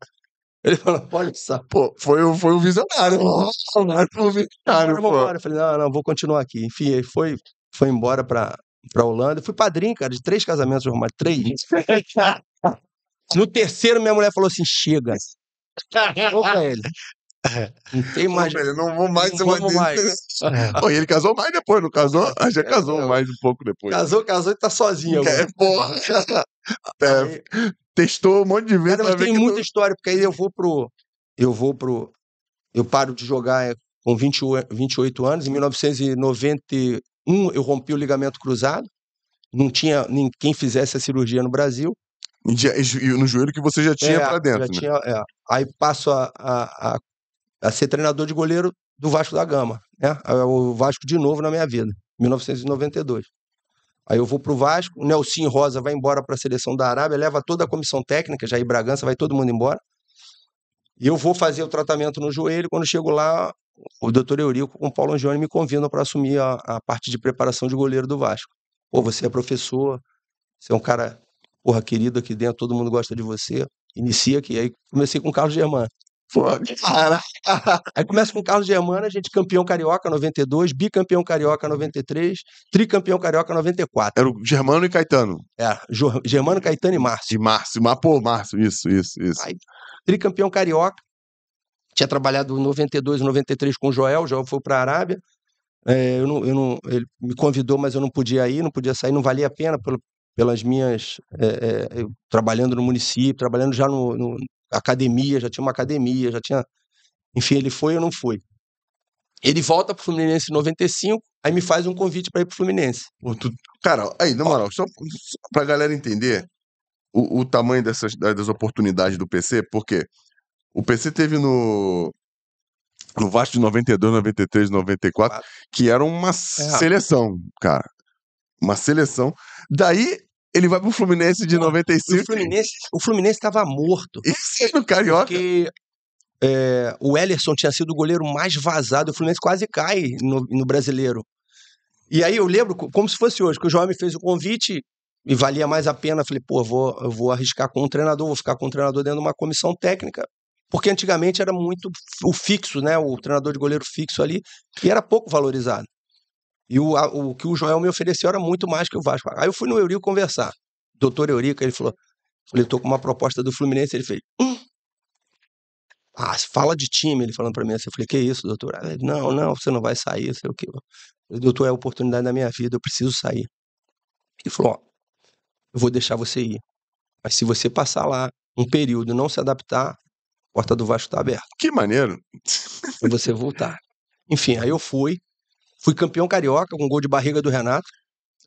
Ele falou, olha só, pô, foi, foi um visionário. Bolsonaro um visionário. Eu, pô. Eu falei, não, não, vou continuar aqui. Enfim, aí foi, foi embora pra, pra Holanda. Eu fui padrinho, cara, de três casamentos normais. Três. No terceiro, minha mulher falou assim: chega. Falou pra ele. Não tem mais. Não, não vou mais não vamos mais. Pô, ele casou mais depois, não casou? Ah, já casou mais um pouco depois. Casou, casou e tá sozinho. É, porra. É, testou um monte de vezes. Cara, mas tem muita história, porque aí eu vou pro. Eu vou pro. Eu paro de jogar é, com 20, 28 anos. Em 1991, eu rompi o ligamento cruzado. Não tinha ninguém fizesse a cirurgia no Brasil. E no joelho que você já tinha é, para dentro. Né? Tinha, é. Aí passo a, a, a, a, ser treinador de goleiro do Vasco da Gama. Né? É o Vasco de novo na minha vida, 1992. Aí eu vou pro Vasco, o Nelson Rosa vai embora para a seleção da Arábia, leva toda a comissão técnica, Jair Bragança, vai todo mundo embora. E eu vou fazer o tratamento no joelho. Quando chego lá, o doutor Eurico com o Paulo Angione me convidam para assumir a, a, parte de preparação de goleiro do Vasco. Pô, você é professor, você é um cara, porra, querido aqui dentro, todo mundo gosta de você. Inicia aqui. Aí comecei com o Carlos Germano. Aí começa com Carlos Germano, a gente campeão carioca 92, bicampeão carioca 93, tricampeão carioca 94. Era o Germano e Caetano. É, Germano, Caetano e Márcio. E Márcio, mas pô, Márcio, isso, isso, isso. Aí, tricampeão carioca. Tinha trabalhado em 92 e 93 com o Joel, o Joel foi para a Arábia. É, eu não, eu não, ele me convidou, mas eu não podia ir, não podia sair, não valia a pena pelo, pelas minhas. É, é, trabalhando no município, trabalhando já no, no, academia, já tinha uma academia, já tinha. Enfim, ele foi ou não foi. Ele volta pro Fluminense em 95, aí me faz um convite para ir pro Fluminense. Cara, aí, na moral, só, só pra galera entender o, o tamanho dessas das oportunidades do PC, porque o PC teve no, no Vasco de 92, 93, 94, que era uma é. seleção, cara. Uma seleção. Daí ele vai pro Fluminense de 95. O Fluminense, o Fluminense tava morto. Isso aí no Carioca. Porque é, o Ellerson tinha sido o goleiro mais vazado. O Fluminense quase cai no, no brasileiro. E aí eu lembro, como se fosse hoje, que o João me fez o convite e valia mais a pena. Falei, pô, vou, eu vou arriscar com um treinador, vou ficar com um treinador dentro de uma comissão técnica. Porque antigamente era muito o fixo, né? O treinador de goleiro fixo ali, e era pouco valorizado. E o, a, o que o Joel me ofereceu era muito mais que o Vasco. Aí eu fui no Eurico conversar. Doutor Eurico, ele falou: ele tô com uma proposta do Fluminense. Ele fez: hum. Ah, fala de time, ele falando para mim assim. Eu falei: Que isso, doutor? Ah, não, não, você não vai sair, sei o quê. Falei, doutor, é a oportunidade da minha vida, eu preciso sair. Ele falou: Ó, eu vou deixar você ir. Mas se você passar lá um período não se adaptar, a porta do Vasco tá aberta. Que maneiro! E você voltar. Enfim, aí eu fui, Fui campeão carioca com um gol de barriga do Renato.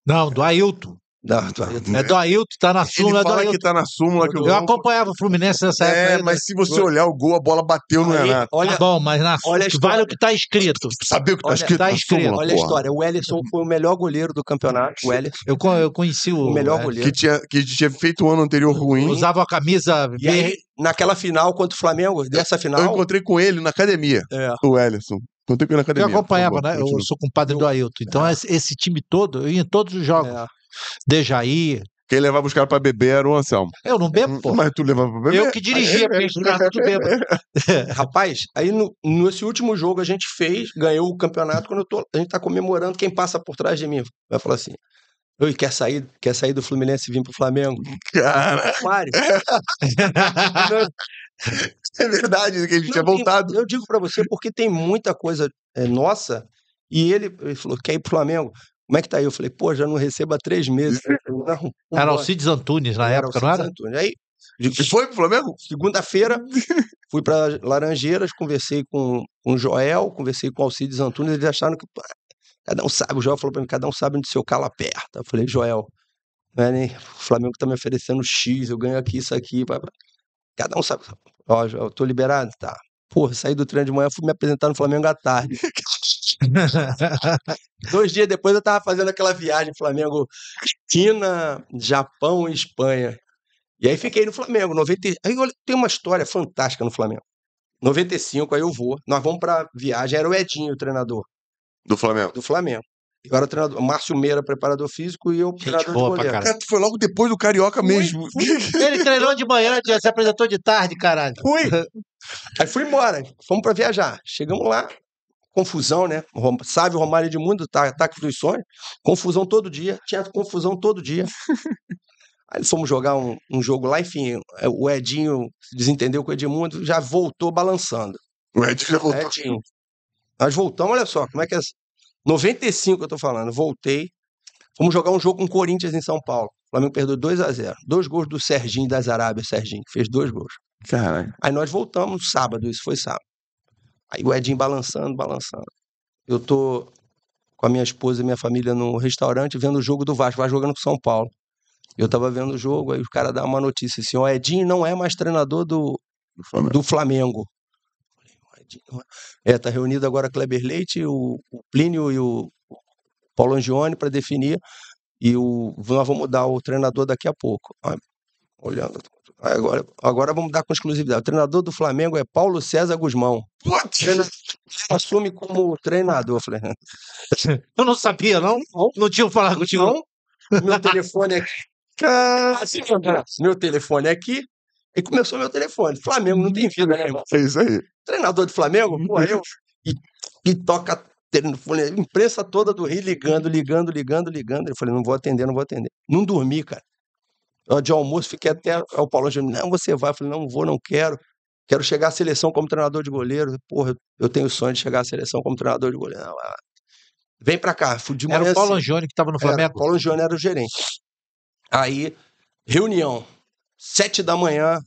Não, do Ailton. Não, Ailton. É do Ailton, tá na súmula. Ele fala é do que tá na súmula. Que eu, eu acompanhava o Fluminense nessa é, época. É, aí, mas né? se você olhar o gol, a bola bateu no aí, Renato. Olha, tá bom, mas na olha vale o que tá escrito. Sabia o que tá olha, escrito tá escrito. Súmula, olha a história, o Ellison foi o melhor goleiro do campeonato. O Eu, eu conheci o... O melhor goleiro. Que tinha, que tinha feito o um ano anterior ruim. Usava a camisa... E aí, naquela final contra o Flamengo, dessa final... Eu encontrei com ele na academia, é. o Ellison academia. Eu acompanhava, né? Eu sou compadre do Ailton. Então, é. esse time todo, eu ia em todos os jogos. É. Dejaí. Quem levava os caras pra beber era o Anselmo. Eu não bebo, pô. Mas tu levava pra beber? Eu que dirigia, porque os caras tudo bêbado. Rapaz, aí no, nesse último jogo a gente fez, ganhou o campeonato. Quando tô, a gente tá comemorando, quem passa por trás de mim vai falar assim: Oi, quer sair, quer sair do Fluminense e vir pro Flamengo? Cara. Mário. é verdade, que a gente tinha voltado. Eu digo para você porque tem muita coisa é, nossa. E ele, ele falou: quer ir pro Flamengo? Como é que tá aí? Eu falei, pô, já não recebo há três meses. não, não era Alcides Antunes na época, não era? Antunes. Aí, de, foi pro Flamengo? Segunda-feira, fui para Laranjeiras, conversei com, com o Joel, conversei com o Alcides Antunes, eles acharam que cada um sabe, o Joel falou para mim, cada um sabe onde seu calo aperta. Eu falei, Joel, né, o Flamengo tá me oferecendo X, eu ganho aqui, isso aqui. Pá, pá. Cada um sabe. Ó, eu tô liberado? Tá. Porra, saí do treino de manhã, fui me apresentar no Flamengo à tarde. Dois dias depois eu tava fazendo aquela viagem Flamengo, China, Japão e Espanha. E aí fiquei no Flamengo. 90... Aí olha tem uma história fantástica no Flamengo. 95, aí eu vou. Nós vamos pra viagem. Era o Edinho, o treinador. Do Flamengo? Do Flamengo. Eu era treinador, Márcio Meira, preparador físico, e eu Gente treinador boa de goleiro. Cara. cara, foi logo depois do Carioca fui, mesmo. Fui. Ele treinou de manhã, já se apresentou de tarde, caralho. Fui. Aí fui embora, fomos para viajar. Chegamos lá, confusão, né? Sabe o Romário de Mundo, tá, ataque tá dos sonhos. Confusão todo dia, tinha confusão todo dia. Aí fomos jogar um, um jogo lá, enfim, é, o Edinho se desentendeu com o Edmundo, já voltou balançando. O Edinho já voltou. Edinho. Nós voltamos, olha só, como é que é 95 eu tô falando, voltei. Fomos jogar um jogo com o Corinthians em São Paulo. O Flamengo perdeu 2 a 0 Dois gols do Serginho das Arábias, Serginho, que fez dois gols. Caralho. Aí nós voltamos sábado, isso foi sábado. Aí o Edinho balançando, balançando. Eu tô com a minha esposa e minha família no restaurante vendo o jogo do Vasco, vai jogando com São Paulo. Eu tava vendo o jogo, aí o cara dá uma notícia assim: o Edinho não é mais treinador do, do Flamengo. do Flamengo. É, tá reunido agora Kleber Leite, o, o Plínio e o, Paulo Angione para definir e o, nós vamos mudar o treinador daqui a pouco. olhando. Agora, agora vamos dar com exclusividade. O treinador do Flamengo é Paulo César Guzmão. Treina, assume como treinador, Eu não sabia, não? Não tinha falado contigo, não? Meu telefone aqui. Meu telefone é aqui. Ah, Aí começou meu telefone. Flamengo não tem vida, né, irmão? É isso aí. Treinador do Flamengo, pô, uhum. eu. E, e toca telefone, imprensa toda do Rio ligando, ligando, ligando, ligando. Eu falei, não vou atender, não vou atender. Não dormi, cara. Eu, de almoço, fiquei até o Paulo Júnior, não, você vai. Eu falei, não vou, não quero. Quero chegar à seleção como treinador de goleiro. Porra, eu tenho o sonho de chegar à seleção como treinador de goleiro. Não, ah, vem pra cá. De era o Paulo Angione que tava no Flamengo? Era, o Paulo Angione era o gerente. Aí, reunião sete da manhã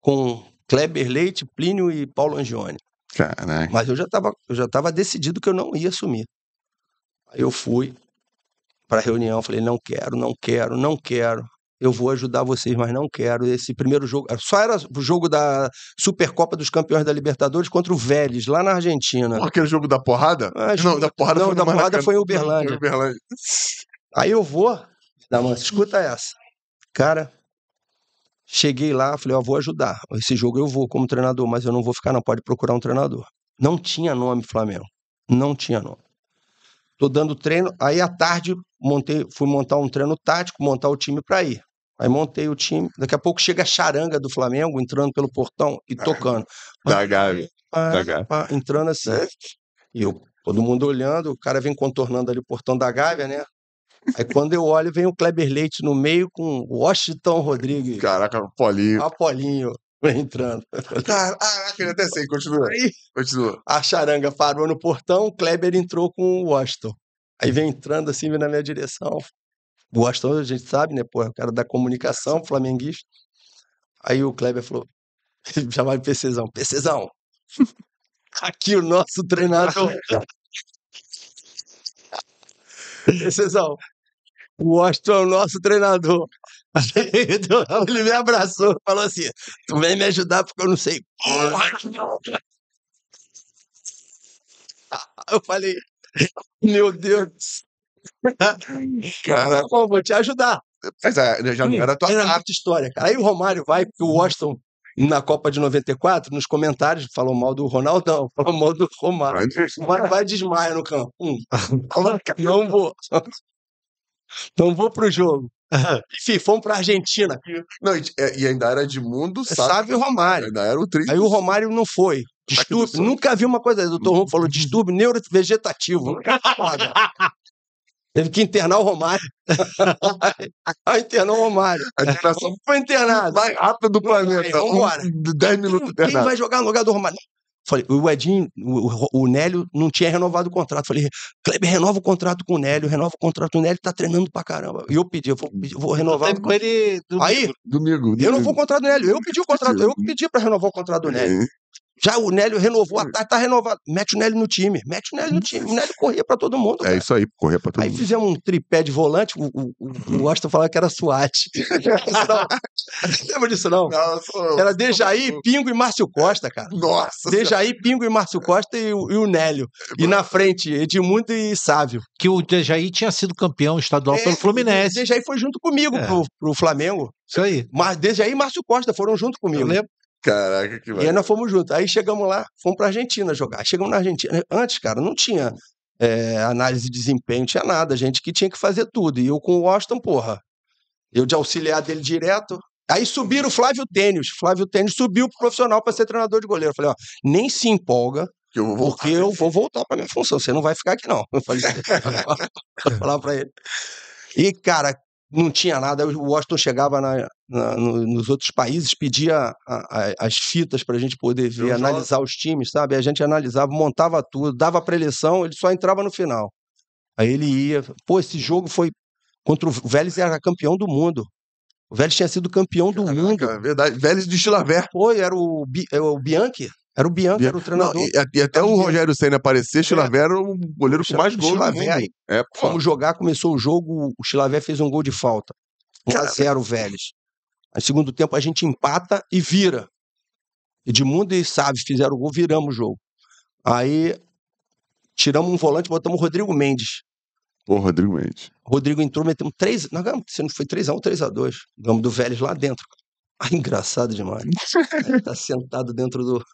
com Kleber Leite, Plínio e Paulo Angione. Caraca. Mas eu já estava eu já tava decidido que eu não ia assumir. Aí eu fui para a reunião, falei: não quero, não quero, não quero. Eu vou ajudar vocês, mas não quero. Esse primeiro jogo. Ah, só era o jogo da Supercopa dos Campeões da Libertadores contra o Vélez, lá na Argentina. aquele jogo da porrada? Mas, não, da porrada não, foi da porrada foi em Uberlândia. Não, Uberlândia. Aí eu vou. Não, mas escuta essa. Cara, Cheguei lá, falei, ó, vou ajudar. Esse jogo eu vou como treinador, mas eu não vou ficar, não. Pode procurar um treinador. Não tinha nome Flamengo. Não tinha nome. Tô dando treino. Uhum. Aí à tarde montei, fui montar um treino tático, montar o time para ir. Aí montei o time. Daqui a pouco chega a charanga do Flamengo entrando pelo portão e tocando. da Gávea. Entrando assim. É. E eu, todo mundo olhando, o cara vem contornando ali o portão da Gávea, né? Aí quando eu olho, vem o Kleber Leite no meio com Washington Rodrigues. Caraca, A Apolinho ah, entrando. Caraca, eu até sei, continua. Aí, continua. A charanga parou no portão, o Kleber entrou com o Washington. Aí vem entrando assim, vem na minha direção. O Washington, a gente sabe, né, pô, é o cara da comunicação, flamenguista. Aí o Kleber falou, chamava de PCzão, PCzão, aqui o nosso treinador. PCzão, o Washington é o nosso treinador. Ele me abraçou e falou assim: tu vem me ajudar porque eu não sei. Eu falei, meu Deus. Cara, Pô, vou te ajudar. Mas é, já não era tua era é muita história, cara. Aí o Romário vai, porque o Washington, na Copa de 94, nos comentários, falou mal do Ronaldão, falou mal do Romário. O Romário vai e desmaia no campo. Hum. Não vou. Então vou pro jogo. Enfim, fomos pra Argentina. Não, e, é, e ainda era de mundo, é sabe? Sabe o Romário. Ainda era o triste. Aí o Romário não foi. Distúrbio. Nunca vi uma coisa O doutor Rum falou uhum. distúrbio neurovegetativo. Foda. Teve que internar o Romário. Aí internou o Romário. A internação foi internado. Mais rápido do planeta. Vamos embora. 10 minutos internado. Quem vai jogar no lugar do Romário? Falei, o Edinho, o, o Nélio não tinha renovado o contrato. Falei, Kleber, renova o contrato com o Nélio, renova o contrato o Nélio, tá treinando pra caramba. E eu pedi, eu vou, eu vou renovar. Eu então com ele domingo. Aí, domingo, domingo. Eu não vou contrato do Nélio, eu pedi o contrato, eu pedi pra renovar o contrato do é. Nélio. Já o Nélio renovou a hum. tarde, tá renovado. Mete o Nélio no time, mete o Nélio no time. O Nélio corria pra todo mundo. É cara. isso aí, corria pra todo aí mundo. Aí fizemos um tripé de volante, o, o, o hum. falava que era SWAT. Lembra disso, não? não sou, era Dejaí, Pingo e Márcio Costa, cara. Nossa. Dejaí, Pingo e Márcio Costa e, e o Nélio. É, e na frente, Edmundo e Sávio. Que o Dejaí tinha sido campeão estadual é, pelo Fluminense. O Dejaí foi junto comigo é. pro, pro Flamengo. Isso aí. Mas desde aí, Márcio Costa foram junto comigo. Eu lembro. Caraca, que vai. E aí nós fomos juntos. Aí chegamos lá, fomos pra Argentina jogar. chegamos na Argentina. Né, antes, cara, não tinha é, análise de desempenho, não tinha nada. A gente que tinha que fazer tudo. E eu com o Washington, porra. Eu de auxiliar dele direto. Aí subiram o Flávio Tênis. Flávio Tênis subiu pro profissional para ser treinador de goleiro. Eu falei, ó, nem se empolga. Eu porque eu vou voltar pra minha função. Você não vai ficar aqui, não. Eu falei, eu falar pra ele. E, cara, não tinha nada. O Washington chegava na, na, no, nos outros países, pedia a, a, as fitas para a gente poder ver, Eu analisar jogo. os times, sabe? A gente analisava, montava tudo, dava preleção. eleição, ele só entrava no final. Aí ele ia, pô, esse jogo foi contra o Vélez era campeão do mundo. O Vélez tinha sido campeão do Caraca, mundo. É verdade, Vélez de Chilaver. Pô, era o, é o Bianchi. Era o Bianchi, Bianchi. era o treinador. Não, e, e, até o Rogério Senna aparecer, é. Chilaver é. era o goleiro com mais gols Chilaver, do mundo. É, jogar, começou o jogo, o Chilaver fez um gol de falta. 1 a 0 Vélez. Aí, segundo tempo, a gente empata e vira. Edmundo e Sávio fizeram o gol, viramos o jogo. Aí tiramos um volante, botamos o Rodrigo Mendes. Pô, Rodrigo Mendes. Rodrigo entrou, metemos três não ganhamos, se não foi 3x1, 3x2. vamos do Vélez lá dentro. Ah, engraçado demais. Ele tá sentado dentro do,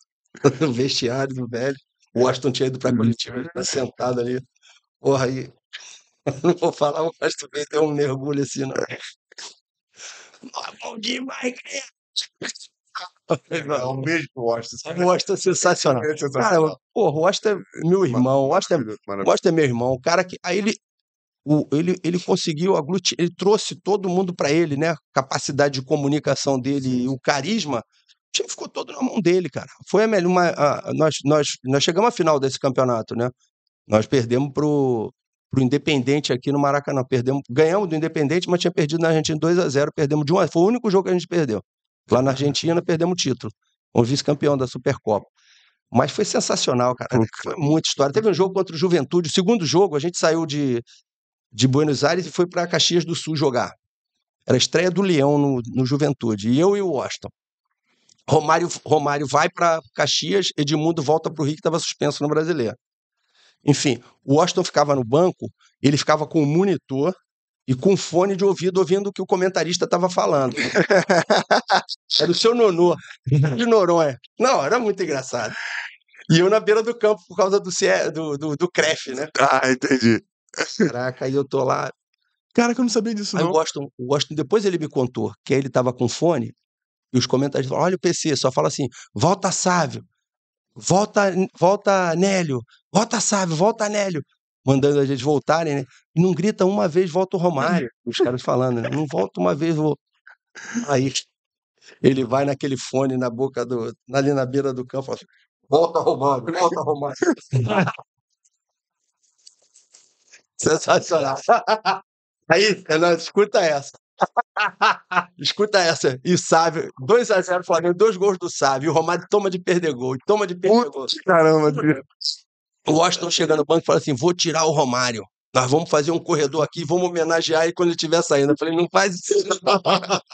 do vestiário do Vélez. O Aston tinha ido pra é coletiva, ele tá sentado ali. Porra, aí. Não vou falar, o Aston deu um mergulho assim, não. É é, é um beijo pro Washington. O Washington é sensacional. Cara, porra, o Washington é meu irmão. O Washington, é, é meu irmão. O cara que. Aí ele, o, ele, ele conseguiu aglutinar, ele trouxe todo mundo para ele, né? Capacidade de comunicação dele, o carisma. O time ficou todo na mão dele, cara. Foi a melhor. Uma, a, nós, nós, nós chegamos à final desse campeonato, né? Nós perdemos pro, para o Independente aqui no Maracanã. Perdemos, ganhamos do Independente, mas tinha perdido na Argentina 2 a 0 perdemos de 1 foi o único jogo que a gente perdeu. Lá na Argentina perdemos o título, um vice-campeão da Supercopa. Mas foi sensacional, cara. Foi muita história. Teve um jogo contra o Juventude, o segundo jogo, a gente saiu de, de Buenos Aires e foi para Caxias do Sul jogar. Era a estreia do Leão no, no Juventude, e eu e o Washington. Romário, Romário vai para Caxias, Edmundo volta para o Rio, que estava suspenso no brasileiro. Enfim, o Washington ficava no banco, ele ficava com o monitor e com fone de ouvido ouvindo o que o comentarista estava falando. era o seu nonô, de Noronha. Não, era muito engraçado. E eu na beira do campo por causa do do, do, do né? Ah, entendi. Caraca, aí eu tô lá. Cara, que eu não sabia disso, aí não. O Washington, o Washington, depois ele me contou que ele estava com fone e os comentaristas falaram: olha o PC, só fala assim, volta sávio. Volta, volta Nélio, volta Sábio, volta Nélio. Mandando a gente voltarem, né? não grita uma vez, volta o Romário. Os caras falando, né? Não volta uma vez, vou. Aí ele vai naquele fone na boca do. ali na beira do campo, fala assim, volta Romário, volta Romário. Sensacional. Aí, Renato, escuta essa. Escuta essa. E Sávio, 2x0 Flamengo, dois gols do Sávio. O Romário toma de perder gol, toma de perder gol. Caramba, Deus. O Washington chega no banco e fala assim: vou tirar o Romário. Nós vamos fazer um corredor aqui, vamos homenagear ele quando ele estiver saindo. Eu falei, não faz isso, não.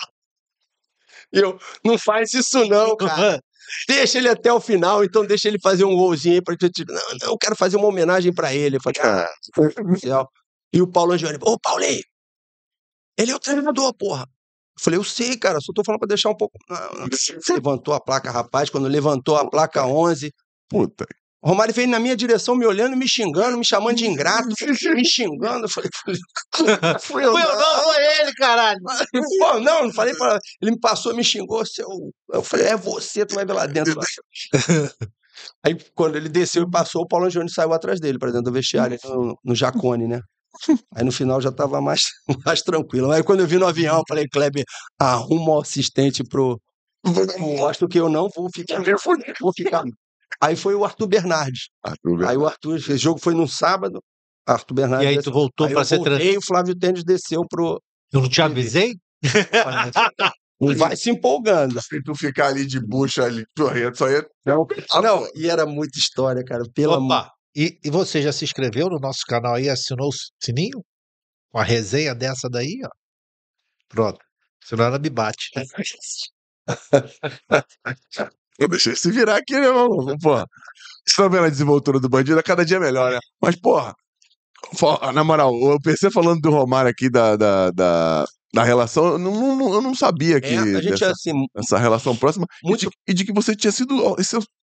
Eu, não faz isso, não, cara. Deixa ele até o final, então deixa ele fazer um golzinho aí pra gente. Não, não, eu quero fazer uma homenagem para ele. Eu falei, ah, ah e o Paulo Angioli, ô Paulinho, ele é o treinador, porra. Eu falei, eu sei, cara, só tô falando pra deixar um pouco. Ah, você levantou a placa, rapaz, quando levantou a placa 11. Puta. O Romário veio na minha direção me olhando, me xingando, me chamando de ingrato, me xingando. Eu falei, falei fui eu, não. não, foi ele, caralho. Pô, não, não falei pra. Ele me passou, me xingou. Seu... Eu falei, é você, tu vai ver lá dentro. Aí, quando ele desceu e hum. passou, o Paulo Angione saiu atrás dele, pra dentro do vestiário, hum. no, no Jacone, né? Aí no final já estava mais, mais tranquilo. Aí quando eu vi no avião, falei, Kleber, arruma o assistente pro. Mostro que eu não vou ficar. Vou ficar. Aí foi o Arthur Bernardes. Arthur Aí o Arthur, o jogo foi num sábado. Arthur Bernardes. E aí tu voltou para ser trans. E o Flávio Tênis desceu pro. Eu não te avisei? Não vai se empolgando. Se tu ficar ali de bucha ali, correndo, só ia. Não, não, ah, e era muita história, cara. pelo amor e, e você já se inscreveu no nosso canal aí, assinou o sininho? a resenha dessa daí, ó. Pronto. Senão ela me bate. É Eu deixei se virar aqui, né, maluco? Porra. Você tá vendo a desenvoltura do bandido? A é cada dia é melhor, né? Mas, porra, na moral, o PC falando do Romário aqui, da, da, da, da relação, eu não, não, eu não sabia é, que. É, a gente é dessa, é assim. Essa relação próxima. Muito... E, de, e de que você tinha sido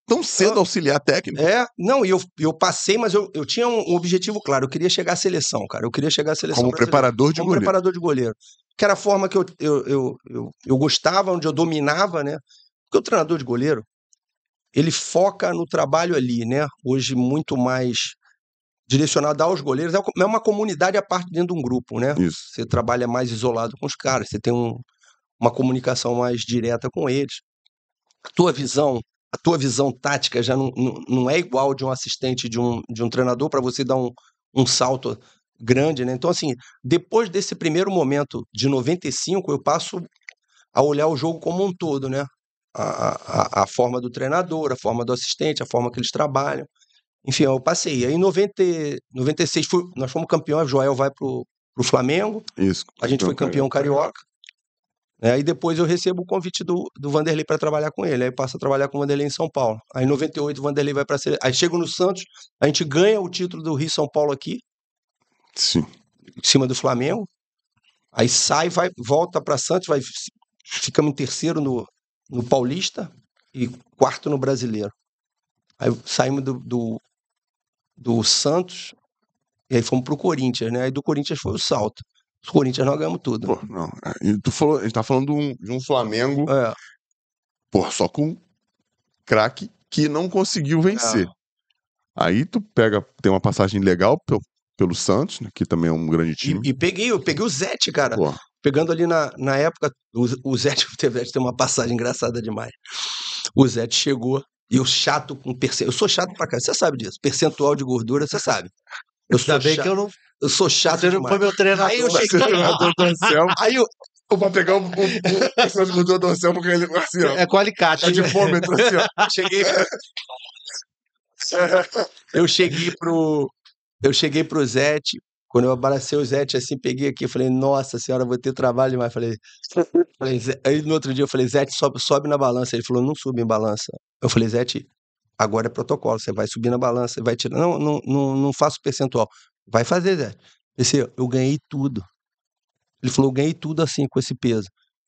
tão cedo eu, auxiliar técnico. É, não, e eu, eu passei, mas eu, eu tinha um, objetivo claro. Eu queria chegar à seleção, cara. Eu queria chegar à seleção. Como preparador de como goleiro. preparador de goleiro. Que era a forma que eu, eu, eu, eu, eu gostava, onde eu dominava, né? Porque o treinador de goleiro, ele foca no trabalho ali, né? Hoje, muito mais direcionada aos goleiros. É, é uma comunidade à parte dentro de um grupo, né? Isso. Você trabalha mais isolado com os caras, você tem um, uma comunicação mais direta com eles. A tua visão, a tua visão tática já não, não, não é igual de um assistente de um, de um treinador para você dar um, um salto grande, né? Então, assim, depois desse primeiro momento de 95, eu passo a olhar o jogo como um todo, né? A, a, a forma do treinador, a forma do assistente, a forma que eles trabalham. Enfim, eu passei. Aí em 90, 96 foi, nós fomos campeões, Joel vai pro, pro Flamengo. Isso. A gente foi campeão carioca. É, aí depois eu recebo o convite do, do Vanderlei para trabalhar com ele. Aí passo a trabalhar com o Vanderlei em São Paulo. Aí em 98 o Vanderlei vai para Aí chego no Santos, a gente ganha o título do Rio São Paulo aqui. Sim. Em cima do Flamengo. Aí sai, vai, volta para Santos, vai ficamos em terceiro no, no Paulista e quarto no Brasileiro. Aí saímos do, do, do Santos, e aí fomos pro Corinthians, né? Aí do Corinthians foi o salto. O Corinthians nós ganhamos tudo. Pô, não, é, e tu falou, a gente tá falando de um, Flamengo, é. pô, só com craque que não conseguiu vencer. É. Aí tu pega, tem uma passagem legal pelo, pelo Santos, né, que também é um grande time. E, e peguei, eu peguei o Zete, cara. Pô. Pegando ali na, na época, o, o Zete, o Tevete tem uma passagem engraçada demais. O Zete chegou eu chato com percentual. Eu sou chato pra cá, você sabe disso. Percentual de gordura, você sabe. Eu sou Ainda bem chato. que eu não. Eu sou chato. Você não demais. foi meu treinador. Aí eu cheguei. treinador do céu Aí eu, ou pra pegar o pessoal do céu Anselmo porque ele, assim, ó. É com alicate. É tá de né? fome, assim, ó. Cheguei. eu cheguei pro. Eu cheguei pro Zete quando eu abracei o Zete, assim, peguei aqui, falei, nossa senhora, vou ter trabalho demais. Falei, falei aí no outro dia eu falei, Zete, sobe, sobe na balança. Ele falou, não sube em balança. Eu falei, Zete, agora é protocolo, você vai subir na balança, vai tirar. Não, não, não, não faço percentual. Vai fazer, Zé. eu ganhei tudo. Ele falou, eu ganhei tudo assim com esse peso.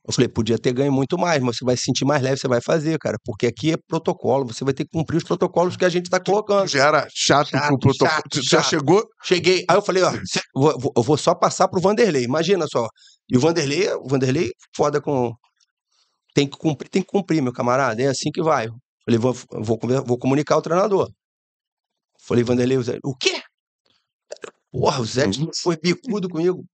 Eu falei, podia ter ganho muito mais, mas você vai se sentir mais leve, você vai fazer, cara. Porque aqui é protocolo, você vai ter que cumprir os protocolos que a gente está colocando. Já era chato, chato pro protocolo. Chato, já chato. chegou? Cheguei. Aí eu falei, ó, vou, eu vou só passar pro Vanderlei. Imagina só. E o Vanderlei, o Vanderlei, foda com. Tem que cumprir, tem que cumprir, meu camarada. É assim que vai. Eu falei, vou, vou, vou comunicar ao treinador. Falei, Vanderlei, o quê? Porra, o Zé uhum. foi bicudo comigo.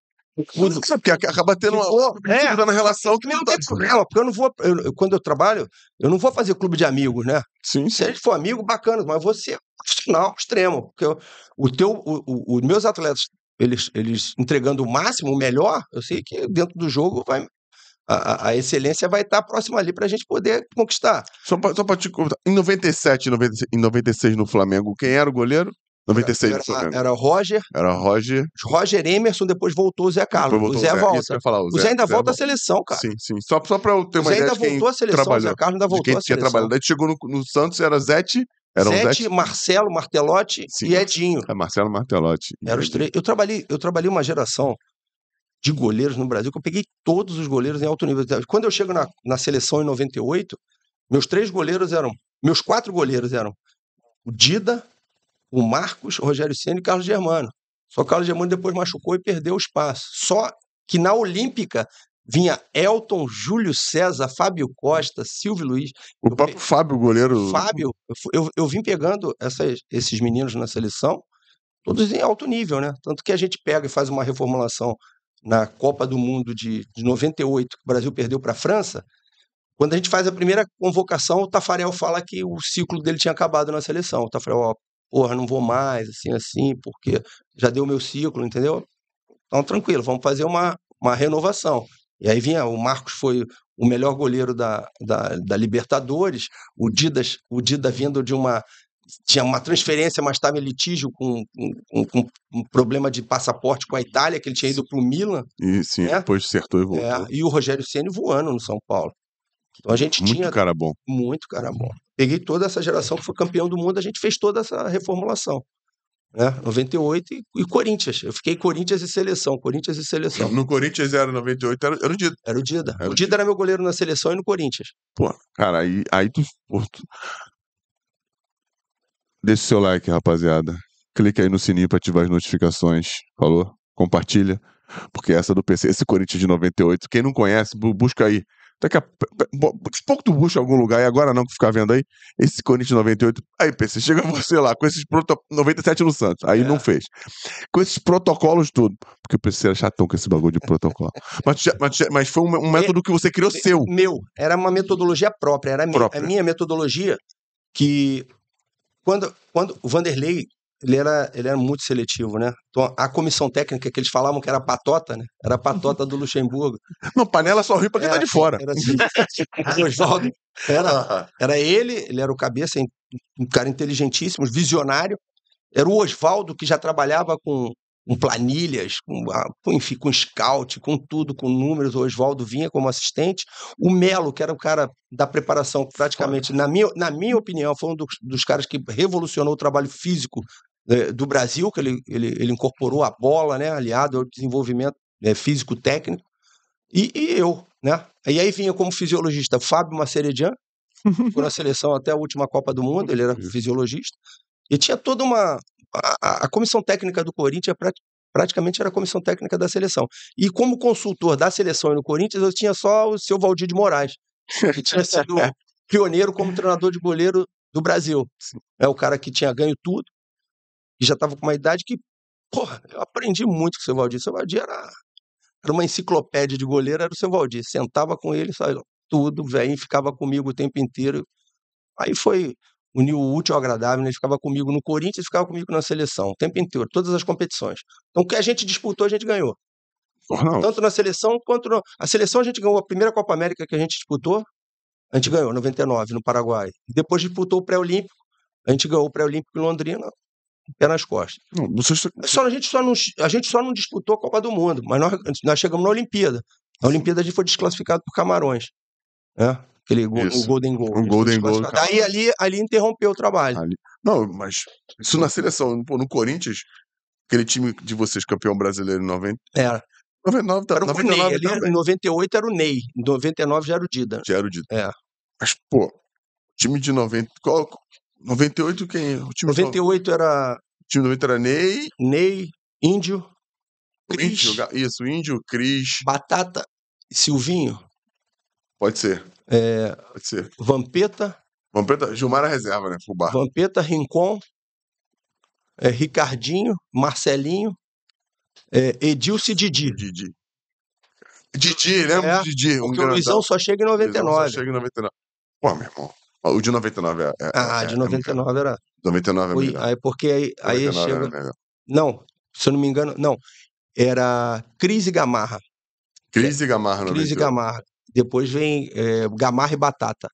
Sabe, porque é acaba tendo uma é. na relação que nem eu tenho com ela, porque eu não vou. Eu, quando eu trabalho, eu não vou fazer clube de amigos, né? Sim. Se a gente for amigo, bacana, mas você ser é profissional extremo. Porque eu, o teu, os meus atletas, eles, eles entregando o máximo, o melhor, eu sei que dentro do jogo vai, a, a, excelência vai estar tá próxima ali para a gente poder conquistar. Só para te contar, em 97 96, em 96 no Flamengo, quem era o goleiro? 96, tá. era, se Era Roger. Era Roger. Roger Emerson, depois voltou o Zé Carlos. O Zé, o Zé volta. Falar, o, Zé, o Zé ainda Zé volta à seleção, cara. Sim, sim. Só, só pra eu ter uma ideia. O Zé ainda voltou à seleção, trabalhou. o Zé Carlos ainda voltou à seleção. Tinha trabalhado. Aí chegou no, no, Santos, era Zete. Era Zete, Zete, Marcelo, Martelotti sim. e Edinho. É, Marcelo Martelotti. Eram os três. Eu trabalhei, eu trabalhei uma geração de goleiros no Brasil, que eu peguei todos os goleiros em alto nível. Quando eu chego na, na seleção em 98, meus três goleiros eram. Meus quatro goleiros eram o Dida, o Marcos, o Rogério Senna e o Carlos Germano. Só o Carlos Germano depois machucou e perdeu o espaço. Só que na Olímpica vinha Elton, Júlio César, Fábio Costa, Silvio Luiz. O eu, próprio Fábio, goleiro. Fábio, eu, eu vim pegando essas, esses meninos na seleção, todos em alto nível, né? Tanto que a gente pega e faz uma reformulação na Copa do Mundo de, de 98, que o Brasil perdeu para a França. Quando a gente faz a primeira convocação, o Tafarel fala que o ciclo dele tinha acabado na seleção. O Tafarel, ó, porra, não vou mais, assim, assim, porque já deu o meu ciclo, entendeu? Então, tranquilo, vamos fazer uma, uma renovação. E aí vinha, o Marcos foi o melhor goleiro da, da, da Libertadores, o Didas, o Dida vindo de uma tinha uma transferência, mas estava em litígio com, com, com, um problema de passaporte com a Itália, que ele tinha ido para o Milan. E sim, né? depois acertou e é, voltou. É, e o Rogério Ceni voando no São Paulo. Então a gente muito tinha. Muito cara bom. Muito cara bom. Uhum. Peguei toda essa geração que foi campeão do mundo, a gente fez toda essa reformulação. Né? 98 e, e Corinthians. Eu fiquei Corinthians e seleção, Corinthians e seleção. No Corinthians era 98, era, era o Dida. Era o Dida. Era o, Dida o Dida era meu goleiro na seleção e no Corinthians. Pô, cara, aí, aí tu. Pô, tu... Deixa o seu like, rapaziada. Clica aí no sininho para ativar as notificações. Falou? Compartilha. Porque essa do PC, esse Corinthians de 98, quem não conhece, busca aí. Daqui a pouco tu busca em algum lugar, e agora não que ficar vendo aí, esse Corinthians 98. Aí, PC, chega você lá, com esses 97 no Santos, aí é. não fez. Com esses protocolos tudo. Porque o PC era chatão com esse bagulho de protocolo. mas, mas, mas, foi um, método que você criou seu. Meu, era uma metodologia própria, era própria. a minha metodologia que. Quando, quando o Vanderlei ele era, ele era muito seletivo, né? Então, a comissão técnica que eles falavam que era patota, né? Era patota do Luxemburgo. Não, panela só rir para quem tá de fora. Era assim, Oswaldo, era, era ele, ele era o cabeça, um cara inteligentíssimo, visionário. Era o Oswaldo que já trabalhava com, com planilhas, ah, com, enfim, com scout, com tudo, com números. O Oswaldo vinha como assistente. O Melo, que era o cara da preparação, praticamente, na minha, na minha opinião, foi um dos, dos caras que revolucionou o trabalho físico do Brasil, que ele, ele, ele incorporou a bola, né, aliado ao desenvolvimento né, físico-técnico, e, e, eu, né? E aí vinha como fisiologista Fábio Maceredian, ficou na seleção até a última Copa do Mundo, ele era uhum. fisiologista, e tinha toda uma... A, a comissão técnica do Corinthians praticamente era a comissão técnica da seleção. E como consultor da seleção e no Corinthians, eu tinha só o seu Valdir de Moraes, que tinha sido pioneiro como treinador de goleiro do Brasil. É o cara que tinha ganho tudo, e já estava com uma idade que, porra, eu aprendi muito com o seu Valdir. O seu Valdir era, era uma enciclopédia de goleiro, era o seu Valdir. Sentava com ele, saiu tudo, velho, ficava comigo o tempo inteiro. Aí foi uniu o útil ao agradável, né? ele ficava comigo no Corinthians, ficava comigo na seleção, o tempo inteiro, todas as competições. Então o que a gente disputou, a gente ganhou. Não. Tanto na seleção quanto na. A seleção a gente ganhou a primeira Copa América que a gente disputou, a gente ganhou, 99, no Paraguai. Depois disputou o Pré-Olímpico, a gente ganhou o Pré-Olímpico em Londrina, pé nas costas. Não, só, a, gente só não, a gente só não disputou a Copa do Mundo, mas nós, nós chegamos na Olimpíada. Na Olimpíada a gente foi desclassificado por Camarões. Né? Aquele gol, o Golden Goal. Um Golden Goal. Daí ali, ali interrompeu o trabalho. Ali... Não, mas isso na seleção. Pô, no Corinthians, aquele time de vocês, campeão brasileiro em 90. Era. 99, tá, era 99, Ney, ele, em 98 era o Ney, em 99 já era o Dida. Já era o Dida. É. Mas, pô, time de 90. Qual, 98 quem? O time 98 só... era. O time 98 era Ney. Ney, Índio. Cris. Índio, isso, Índio, Cris. Batata, Silvinho. Pode ser. É... Pode ser. Vampeta. Vampeta, Gilmar é reserva, né? Fubá. Vampeta, Rincon. É, Ricardinho, Marcelinho. É, Edilson e Didi. Didi. Didi, lembra é, Didi? Um porque grandão. o Luizão só chega em 99. Luizão só chega em 99. Pô, meu irmão. O de 99 é. é ah, é, de 99 é, era. 99 é foi, melhor. Aí, porque aí, aí é chega. Não, se eu não me engano, não. Era Crise Gamarra. Crise Gamarra, não Crise Gamarra. Depois vem é, Gamarra e Batata.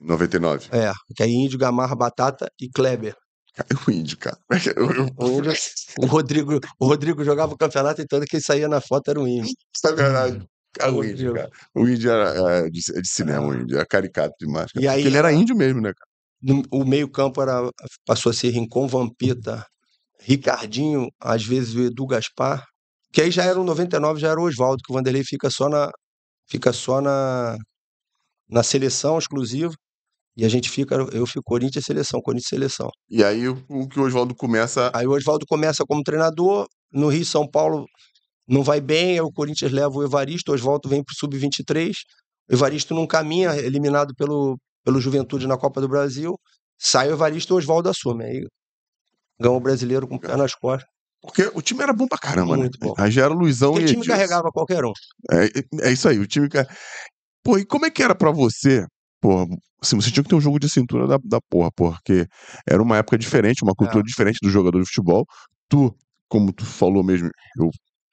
99. É, que é Índio, Gamarra, Batata e Kleber. O índio, cara. Eu, eu... O, índio, o, Rodrigo, o Rodrigo jogava o campeonato e tanto que saía na foto era um índio. Sacanagem. Ah, o índio, cara. O índio era é, de, de, cinema, o ah. índio, era caricato demais. Cara. E aí, Porque ele era índio mesmo, né, cara? No, o meio-campo era, passou a ser Rincon uhum. Vampeta, Ricardinho, às vezes o Edu Gaspar, que aí já era o 99, já era o Oswaldo, que o Vanderlei fica só na fica só na na seleção exclusiva. E a gente fica, eu fico Corinthians seleção, Corinthians seleção. E aí o que o Oswaldo começa. Aí o Oswaldo começa como treinador, no Rio São Paulo não vai bem, o Corinthians leva o Evaristo, o Oswaldo vem pro Sub-23, o Evaristo não caminha, eliminado pelo, pelo Juventude na Copa do Brasil, sai o Evaristo e o Oswaldo assume. Aí ganha o brasileiro com o pé é. nas costas. Porque o time era bom pra caramba, né? Muito né? Bom. Aí já era Luizão Porque e. O time carregava qualquer um. É, é, é isso aí, o time. Pô, e como é que era pra você? Pô, assim, você tinha que ter um jogo de cintura da, da porra, porque era uma época diferente, uma cultura é. diferente do jogador de futebol. Tu, como tu falou mesmo, eu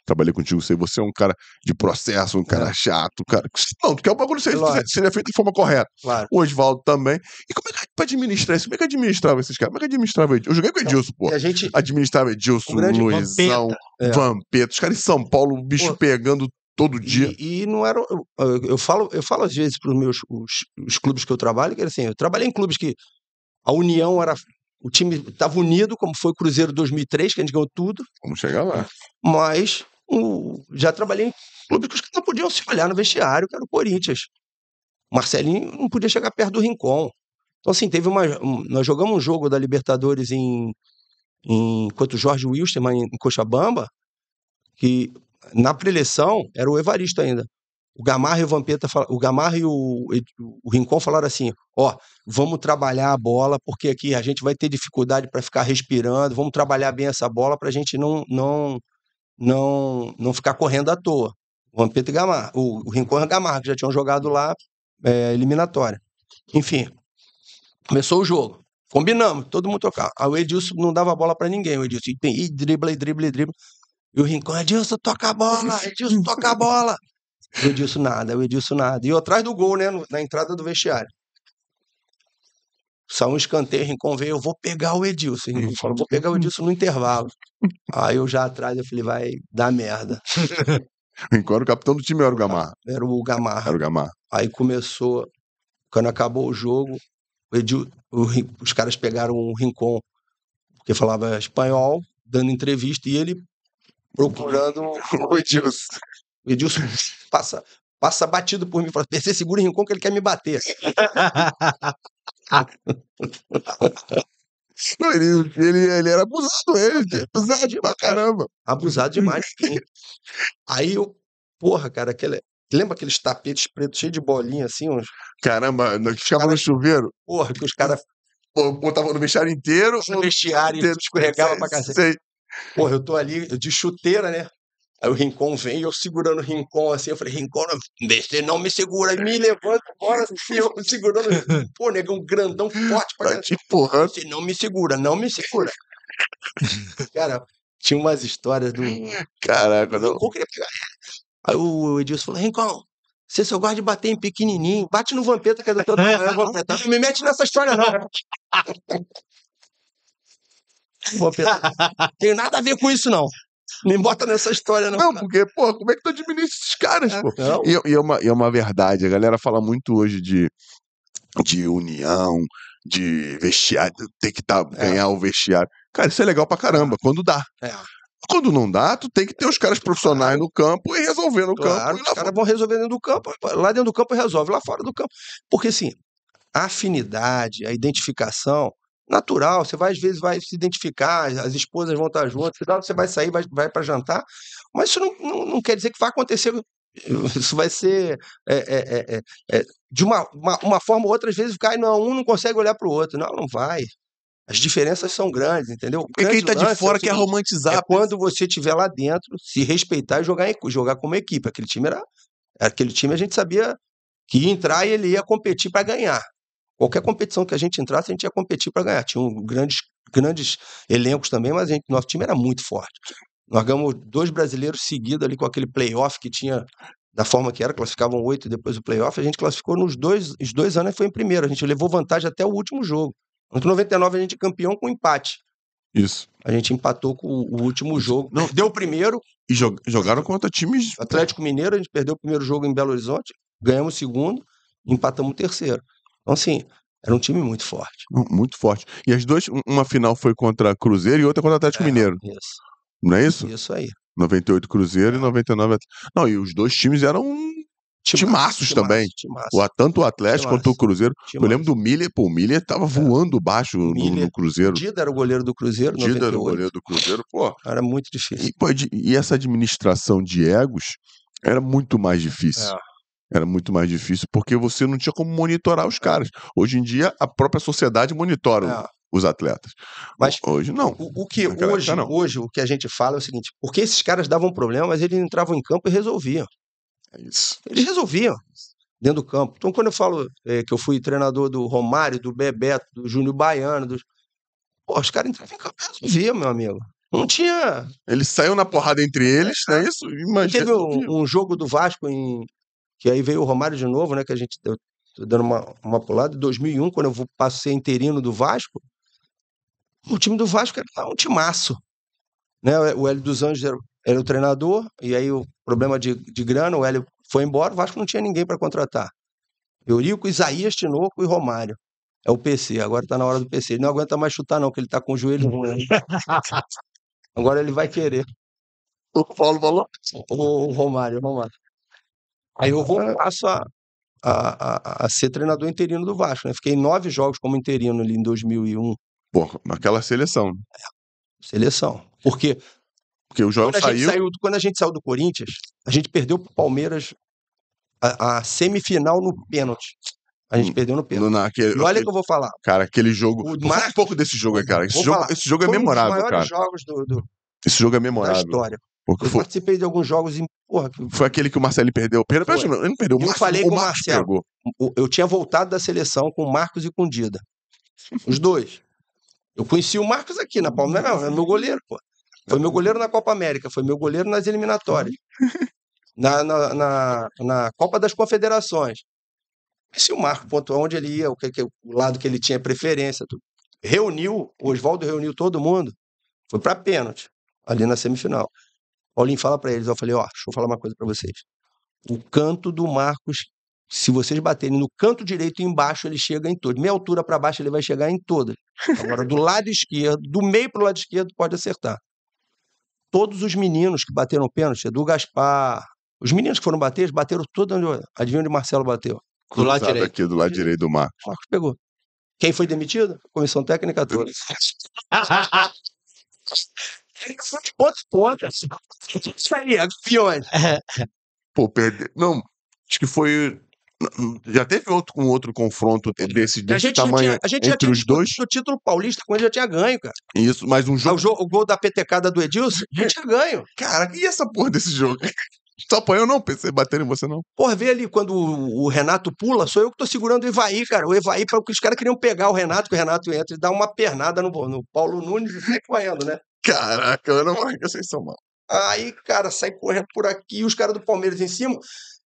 trabalhei contigo, sei, você é um cara de processo, um cara é. chato, é um cara. Não, tu quer o bagulho seja, claro. é feito de forma correta. Claro. O Oswaldo também. E como é que pra administrar isso? Como é que administrava esses caras? Como é que administrava Edilson? Eu joguei com Edilson, pô. A gente... Administrava Edilson, Luizão, Vampeta. É. Os caras em São Paulo, o bicho pô. pegando todo dia. E, e, não era. Eu, eu, falo, eu falo às vezes para meus, os meus os, clubes que eu trabalho, que era assim, eu trabalhei em clubes que a união era. O time estava unido, como foi o Cruzeiro 2003, que a gente ganhou tudo. Vamos chegar lá. Mas já trabalhei em clubes que não podiam se olhar no vestiário, que era o Corinthians. O Marcelinho não podia chegar perto do Rincon. Então, assim, teve uma. Nós jogamos um jogo da Libertadores em. em enquanto o Jorge Wilstermann em Cochabamba, que na preleção era o Evaristo ainda. O Gamarra e o Vampeta, o Gamarra e o, o Rincon falaram assim: ó, vamos trabalhar a bola, porque aqui a gente vai ter dificuldade para ficar respirando, vamos trabalhar bem essa bola para a gente não, não não não ficar correndo à toa. O Vampeta e o, o Rincon e Gamarra, que já tinham jogado lá é, eliminatória. Enfim, começou o jogo. Combinamos, todo mundo tocar. Aí o Edilson não dava bola para ninguém. O Edilson, e dribla, e dribla, e dribla. E o Rincon, Edilson, toca a bola, Edilson, toca a bola. O Edilson nada, o Edilson nada. E eu atrás do gol, né, na entrada do vestiário saiu um escanteio, Rincon veio, eu vou pegar o Edilson. Rincon falou, vou pegar o uhum. Edilson no intervalo. Aí eu já atrás, eu falei, vai dar merda. Rincon era o capitão do time, era o Gamarra? Era o Gamarra. Era o Gamar. Aí começou, quando acabou o jogo, o Edil, o, os caras pegaram o Rincon, porque falava espanhol, dando entrevista, e ele procurando o Edilson. O Edilson passa, passa batido por mim, fala, PC, segura o Rincon que ele quer me bater. Não, ele, ele, ele, era abusado, ele, é abusado caramba. Abusado demais. Aí eu, porra, cara, aquele, lembra aqueles tapetes pretos cheios de bolinha assim? Uns... Caramba, que ficava no chuveiro? Porra, que os caras. Botavam no vestiário inteiro. No vestiário, inteiro, escorregava pra cacete. Porra, eu tô ali de chuteira, né? Aí o Rincon vem, eu segurando o Rincon assim, eu falei, Rincon, você não me segura, me levanta, bora, assim, eu segurando, pô, negão, um grandão forte pra tá te Você não me segura, não me segura. Cara, tinha umas histórias do... Caraca, não. Aí o Edilson falou, Rincon, você só gosta de bater em pequenininho, bate no Vampeta que é do não me mete nessa história não. Vampeta, tem nada a ver com isso não me bota nessa história, não. Não, porque, pô, como é que tu administra esses caras, é. pô? E, e, é uma, e é uma verdade. A galera fala muito hoje de, de união, de vestiário, tem que tá, é. ganhar o vestiário. Cara, isso é legal pra caramba, é. quando dá. É. Quando não dá, tu tem que ter os caras profissionais é. no campo e resolver no claro, campo. os caras vão resolver dentro do campo, lá dentro do campo resolve, lá fora do campo. Porque assim, a afinidade, a identificação, natural. Você vai, às vezes, vai se identificar, as esposas vão estar juntas, você vai sair, vai, vai para jantar, mas isso não, não, não, quer dizer que vai acontecer. Isso vai ser é é, é, é, é, de uma, uma, uma, forma ou outra, às vezes cai, não, um não consegue olhar para o outro. Não, não vai. As diferenças são grandes, entendeu? Porque quem está de é fora quer romantizar. quando você estiver lá dentro, se respeitar e jogar, jogar como equipe. Aquele time era. Aquele time a gente sabia que ia entrar e ele ia competir para ganhar. Qualquer competição que a gente entrasse, a gente ia competir para ganhar. Tinha grandes, grandes elencos também, mas gente, nosso time era muito forte. Nós ganhamos dois brasileiros seguidos ali com aquele playoff que tinha da forma que era, classificavam oito e depois o playoff. A gente classificou nos dois, os dois anos foi em primeiro. A gente levou vantagem até o último jogo. No 99 a gente é campeão com empate. Isso. A gente empatou com o último jogo. Não, deu o primeiro. E jogaram contra times. Atlético Mineiro, a gente perdeu o primeiro jogo em Belo Horizonte, ganhamos o segundo, empatamos o terceiro. Então, assim, era um time muito forte. Muito forte. E as duas, uma final foi contra Cruzeiro e outra contra Atlético é, Mineiro. Isso. Não é isso? Isso aí. 98 Cruzeiro é. e 99 Não, e os dois times eram timaços, também. Timaços, timaços. Tanto o Atlético quanto o Cruzeiro. Eu lembro do Miller, pô, o Miller tava é. voando baixo no, no, Cruzeiro. Dida era o goleiro do Cruzeiro, Dida 98. era o goleiro do Cruzeiro, pô. Era muito difícil. E, pô, e essa administração de egos era muito mais difícil. É. Era muito mais difícil porque você não tinha como monitorar os caras. Hoje em dia, a própria sociedade monitora é. os atletas. Mas hoje não. O, o que hoje, época, hoje o que a gente fala é o seguinte: porque esses caras davam problemas, eles entravam em campo e resolviam. É isso. Eles resolviam dentro do campo. Então, quando eu falo é, que eu fui treinador do Romário, do Bebeto, do Júnior Baiano, dos... Pô, os caras entravam em campo e resolviam, meu amigo. Não tinha. Ele saiu na porrada entre eles, é, é Isso. Imagina. Teve um, um, jogo do Vasco em, que aí veio o Romário de novo, né? Que a gente está dando uma, uma pulada. Em 2001, quando eu passei interino do Vasco, o time do Vasco era um timaço. Né? O Hélio dos Anjos era, era o treinador, e aí o problema de, de grana, o Hélio foi embora, o Vasco não tinha ninguém para contratar. Eurico, Isaías, Tinoco e Romário. É o PC, agora está na hora do PC. Ele não aguenta mais chutar, não, que ele está com o joelho uhum. ruim. agora ele vai querer. O Paulo falou? O, o Romário, o Romário. Aí eu vou passo a, a, a, a ser treinador interino do Vasco. Né? Fiquei nove jogos como interino ali em 2001. Pô, naquela seleção. É, seleção. Porque, Porque o Joel saiu... saiu... Quando a gente saiu do Corinthians, a gente perdeu para o Palmeiras a, a, semifinal no pênalti. A gente hum, perdeu no pênalti. aquele, e olha o que eu vou falar. Cara, aquele jogo. O um pouco desse jogo, cara. Esse jogo, esse jogo é memorável, cara. Um dos maiores cara. jogos do, do, Esse jogo é memorável. Da história. Porque eu foi... participei de alguns jogos e. Porra, que... Foi aquele que o Marcelo perdeu. Perdeu, perdeu ele não perdeu. Eu falei com o Marcelo. Pegou. Eu tinha voltado da seleção com o Marcos e com o Dida. Os dois. Eu conheci o Marcos aqui na Palmeiras, não, era é meu goleiro, pô. Foi meu goleiro na Copa América, foi meu goleiro nas eliminatórias. Na, na, na, na Copa das Confederações. conheci o Marcos ponto onde ele ia, o, que, que, o lado que ele tinha preferência. Tudo. Reuniu, o Oswaldo reuniu todo mundo, foi para pênalti, ali na semifinal. Paulinho fala para eles, eu falei, ó, deixa eu falar uma coisa para vocês. O canto do Marcos, se vocês baterem no canto direito embaixo, ele chega em todas. Meia altura para baixo, ele vai chegar em todas. Agora, do lado esquerdo, do meio para o lado esquerdo, pode acertar. Todos os meninos que bateram pênalti, Edu Gaspar, os meninos que foram bater, eles bateram todo onde... Adivinha onde Marcelo bateu? Do lado direito. aqui do lado direito do Marcos. Marcos pegou. Quem foi demitido? Comissão técnica toda. de pontos pontas. Isso aí, campeões. Pô, perdeu. Não, acho que foi. Já teve outro, um outro confronto desse, desse tamanho tinha, a gente entre os dois? O título paulista quando já tinha ganho, cara. Isso, mas um jogo. Ah, o, jogo, o gol da petecada do Edilson, já tinha ganho. Cara, e essa porra desse jogo? Só apanhou não, pensei batendo em você não. Porra, vê ali quando o, o, Renato pula, sou eu que tô segurando o Evaí, cara. O Evaí, os caras queriam pegar o Renato, que o Renato entra e dá uma pernada no, no Paulo Nunes e correndo, né? Caraca, eu vocês são mal. Aí, cara, sai correndo por aqui, os caras do Palmeiras em cima.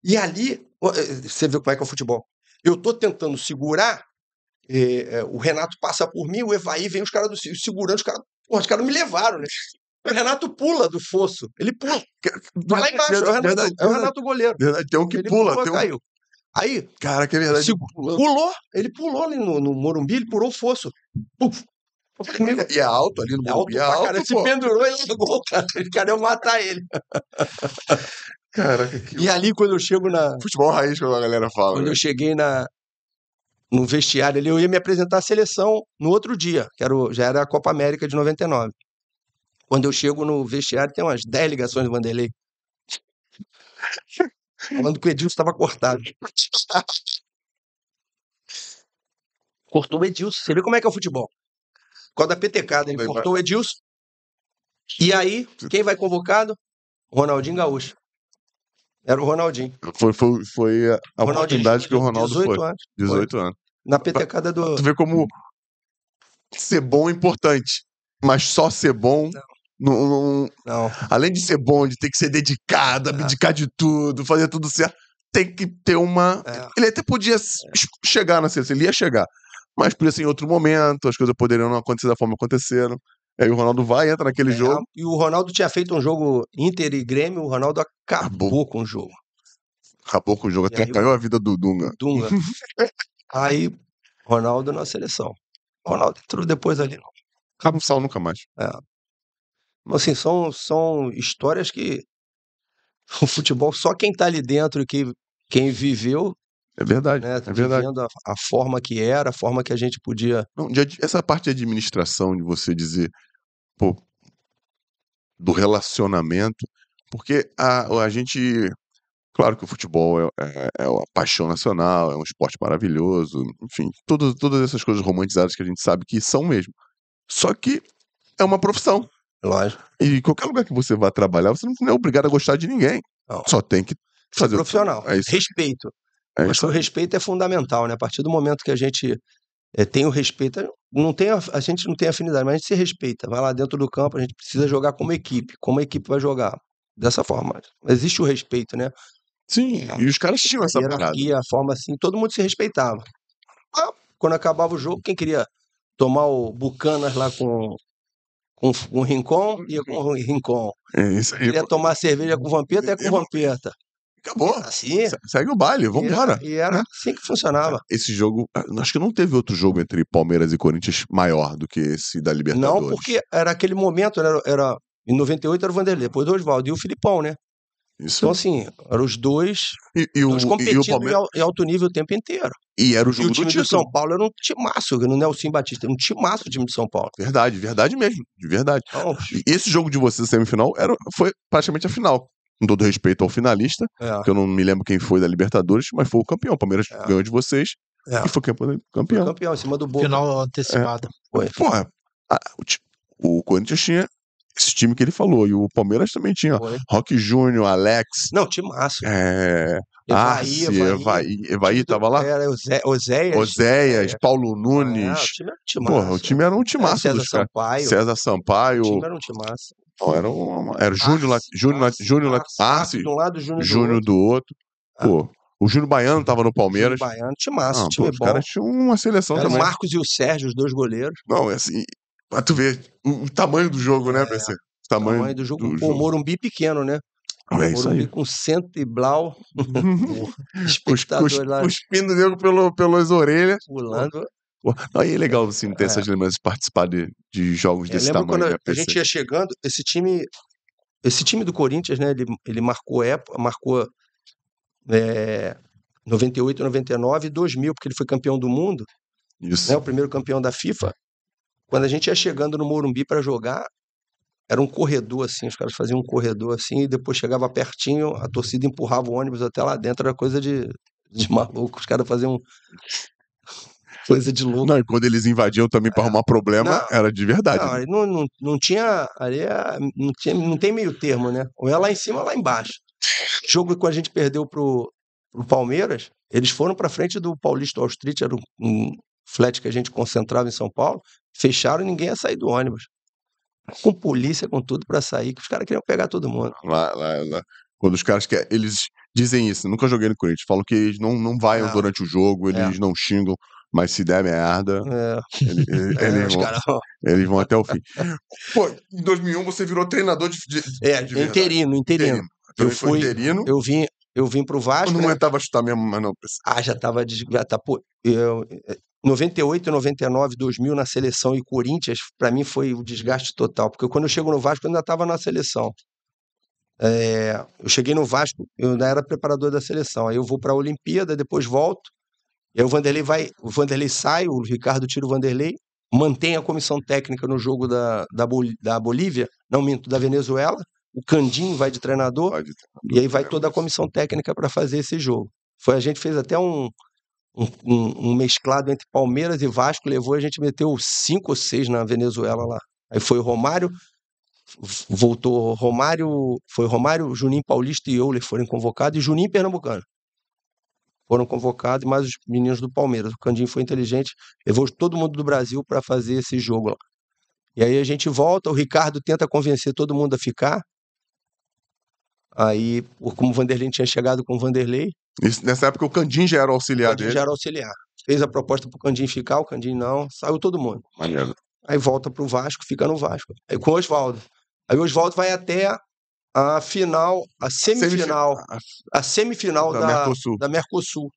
E ali, eh, você vê como é que é o futebol. Eu tô tentando segurar, eh, eh, o Renato passa por mim, o Evaí vem, os caras do segurando, os caras. Os caras me levaram, né? O Renato pula do fosso. Ele pula. Vai lá embaixo. é o Renato, verdade, é o Renato goleiro. Verdade, tem um que ele pula. pula tem um... Caiu. Aí. Cara, que é verdade. pulou. pulou. Ele pulou ali no, no Morumbi, ele pulou o fosso. Puf, E é alto ali no é alto, é alto, cara, se pendurou e largou, cara. ele queria matar ele. Caraca, que... E ali, quando eu chego na. Futebol raiz, como a galera fala. Quando né? eu cheguei na, no vestiário ali, eu ia me apresentar à seleção no outro dia, que era o... já era a Copa América de 99. Quando eu chego no vestiário, tem umas 10 ligações do Vanderlei. Falando que o Edilson estava cortado. Cortou o Edilson. Você vê como é que é o futebol causa da petecada, ele cortou o Edilson. E aí, quem vai convocado? Ronaldinho Gaúcho. Era o Ronaldinho. Foi, foi, foi a oportunidade que o Ronaldo 18 foi. Anos. 18 foi. anos. Na petecada do. Tu vê como hum. ser bom é importante. Mas só ser bom. Não. não... Além de ser bom, de ter que ser dedicado, abdicar é. de tudo, fazer tudo certo, tem que ter uma. É. Ele até podia chegar na seleção, ele ia chegar. Mas por isso em outro momento, as coisas poderiam não acontecer da forma que aconteceram. aí o Ronaldo vai, entra naquele é, jogo. E o Ronaldo tinha feito um jogo Inter e Grêmio, o Ronaldo acabou, acabou. com o jogo. Acabou com o jogo, e até caiu o... a vida do Dunga. Dunga. aí, Ronaldo na seleção. Ronaldo entrou depois ali, não. o Sal nunca mais. É. Mas assim, são, são histórias que o futebol, só quem tá ali dentro e que, quem viveu é verdade. Né? É verdade. Vendo a, a, forma que era, a forma que a gente podia. Não, de, essa parte de administração, de você dizer, pô, do relacionamento, porque a, a gente. Claro que o futebol é, é, é uma paixão nacional, é um esporte maravilhoso, enfim, todas, todas essas coisas romantizadas que a gente sabe que são mesmo. Só que é uma profissão. Lógico. E qualquer lugar que você vá trabalhar, você não é obrigado a gostar de ninguém. Não. Só tem que fazer. Ser profissional. O... É isso. Respeito. É Acho que o respeito é fundamental, né? A partir do momento que a gente é, tem o respeito, não tem, a gente não tem afinidade, mas a gente se respeita. Vai lá dentro do campo, a gente precisa uhum. jogar como equipe, como a equipe vai jogar. Dessa forma. Existe o respeito, né? Sim, e os caras tinham essa parada. E a forma assim, todo mundo se respeitava. Ah, quando acabava o jogo, quem queria tomar o Bucanas lá com, com, um o Rincon, ia com o Rincon. É isso aí. Queria tomar cerveja com o Vampeta, é com o Vampeta acabou. Assim. Segue o baile, vamos embora. E era né? assim que funcionava. É, esse jogo, ah, acho que não teve outro jogo entre Palmeiras e Corinthians maior do que esse da Libertadores. Não, porque era aquele momento, era, era em 98 era o Vanderlei, depois o Oswaldo e o Filipão, né? Isso. Então, assim, eram os dois, e, e dois o, competindo e o Palmeiras... em alto nível o tempo inteiro. E era o jogo e o time do, time São Paulo era um timaço, no né? Nelson Batista, era um timaço o time de São Paulo. Verdade, verdade mesmo, de verdade. Então, e esse jogo de vocês semifinal era, foi praticamente a final com todo respeito ao finalista, é. que eu não me lembro quem foi da Libertadores, mas foi o campeão. O Palmeiras é. ganhou de vocês é. e foi campeão. Campeão, foi campeão em cima do Boca. Final antecipada. É. Porra, a, o, o Corinthians tinha esse time que ele falou. E o Palmeiras também tinha Rock Júnior, Alex. Não, time massa. É. Evaí, Arce, Evaí, Evaí, tava lá? Era Ozé, Ozeias. Ozeias, é. Paulo é, Nunes. É, o time era um time massa. Porra, o time era um né? time massa. César Sampaio. César Sampaio. O time era um time massa. Então era, um era Júnior, Arce, Júnior, Arce, Júnior, Arce, do lado, Júnior, Júnior do outro. Ah. Pô, o Júnior Baiano tava no Palmeiras. Júnior Baiano, timaço, ah, pô, bom. Os caras tinham uma seleção era também. O Marcos e o Sérgio, os dois goleiros. Não, é assim, pra tu ver o, o tamanho do jogo, né, é, PC? O tamanho, tamanho do jogo. Do pô, jogo. O Morumbi pequeno, né? É isso aí. com cento e blau. os, os, lá. pelo, pelas orelhas. Pulando. Aí é legal assim, ter é. essas lembranças de participar de, de jogos é, eu desse tamanho. Quando né, a gente ia chegando, esse time, esse time do Corinthians, né? Ele, ele marcou época, marcou é, 98, 99 e 2000, porque ele foi campeão do mundo. Né, Isso. Né, o primeiro campeão da FIFA. Quando a gente ia chegando no Morumbi para jogar, era um corredor assim, os caras faziam um corredor assim e depois chegava pertinho, a torcida empurrava o ônibus até lá dentro, era coisa de, de uhum. maluco, os caras faziam coisa de louco. Não, e quando eles invadiam também para é. arrumar problema, não, era de verdade. Não, né? não, não, tinha é, não, tinha, não tem meio termo, né? Ou é lá em cima ou lá embaixo. O jogo que a gente perdeu pro, pro Palmeiras, eles foram para frente do Paulista Wall Street, era um, um flat que a gente concentrava em São Paulo, fecharam e ninguém ia sair do ônibus. Com polícia, com tudo para sair, que os caras queriam pegar todo mundo. Lá, lá, lá. Quando os caras que eles dizem isso, nunca joguei no Corinthians, falam que eles não, não vaiam é. durante o jogo, é. eles é. não xingam. Mas se der merda, é. ele, ele, é, eles, vão, eles, vão, até o fim. Pô, em 2001 você virou treinador de. de é, de interino, interino, interino. Então eu fui, interino. Eu vim, eu vim pro Vasco. Eu não aguentava né? chutar mesmo, mas não. Ah, já tava. Já tá, pô, eu, 98, 99, 2000 na seleção e Corinthians, para mim foi o desgaste total. Porque quando eu chego no Vasco, eu ainda tava na seleção. É, eu cheguei no Vasco, eu ainda era preparador da seleção. Aí eu vou para a Olimpíada, depois volto. E aí o Vanderlei vai, o Vanderlei sai, o Ricardo tira o Vanderlei, mantém a comissão técnica no jogo da, da, Bol, da Bolívia, não minto, da Venezuela. O Candim vai de treinador, vai de treinador e aí vai toda a comissão técnica para fazer esse jogo. Foi a gente fez até um, um, um, mesclado entre Palmeiras e Vasco, levou a gente meteu cinco ou seis na Venezuela lá. Aí foi o Romário, voltou Romário, foi Romário, Juninho Paulista e Euler foram convocados e Juninho Pernambucano foram convocados, mais os meninos do Palmeiras. O Candinho foi inteligente, levou todo mundo do Brasil para fazer esse jogo lá. E aí a gente volta, o Ricardo tenta convencer todo mundo a ficar. Aí, como o Vanderlei tinha chegado com o Vanderlei. Isso, nessa época o Candinho já era auxiliar dele. já era auxiliar. Fez a proposta pro Candinho ficar, o Candinho não, saiu todo mundo. Maneiro. Aí volta pro Vasco, fica no Vasco. Aí com o Oswaldo. Aí o Oswaldo vai até a final, a semifinal, a semifinal da, da, Mercosul. da Mercosul.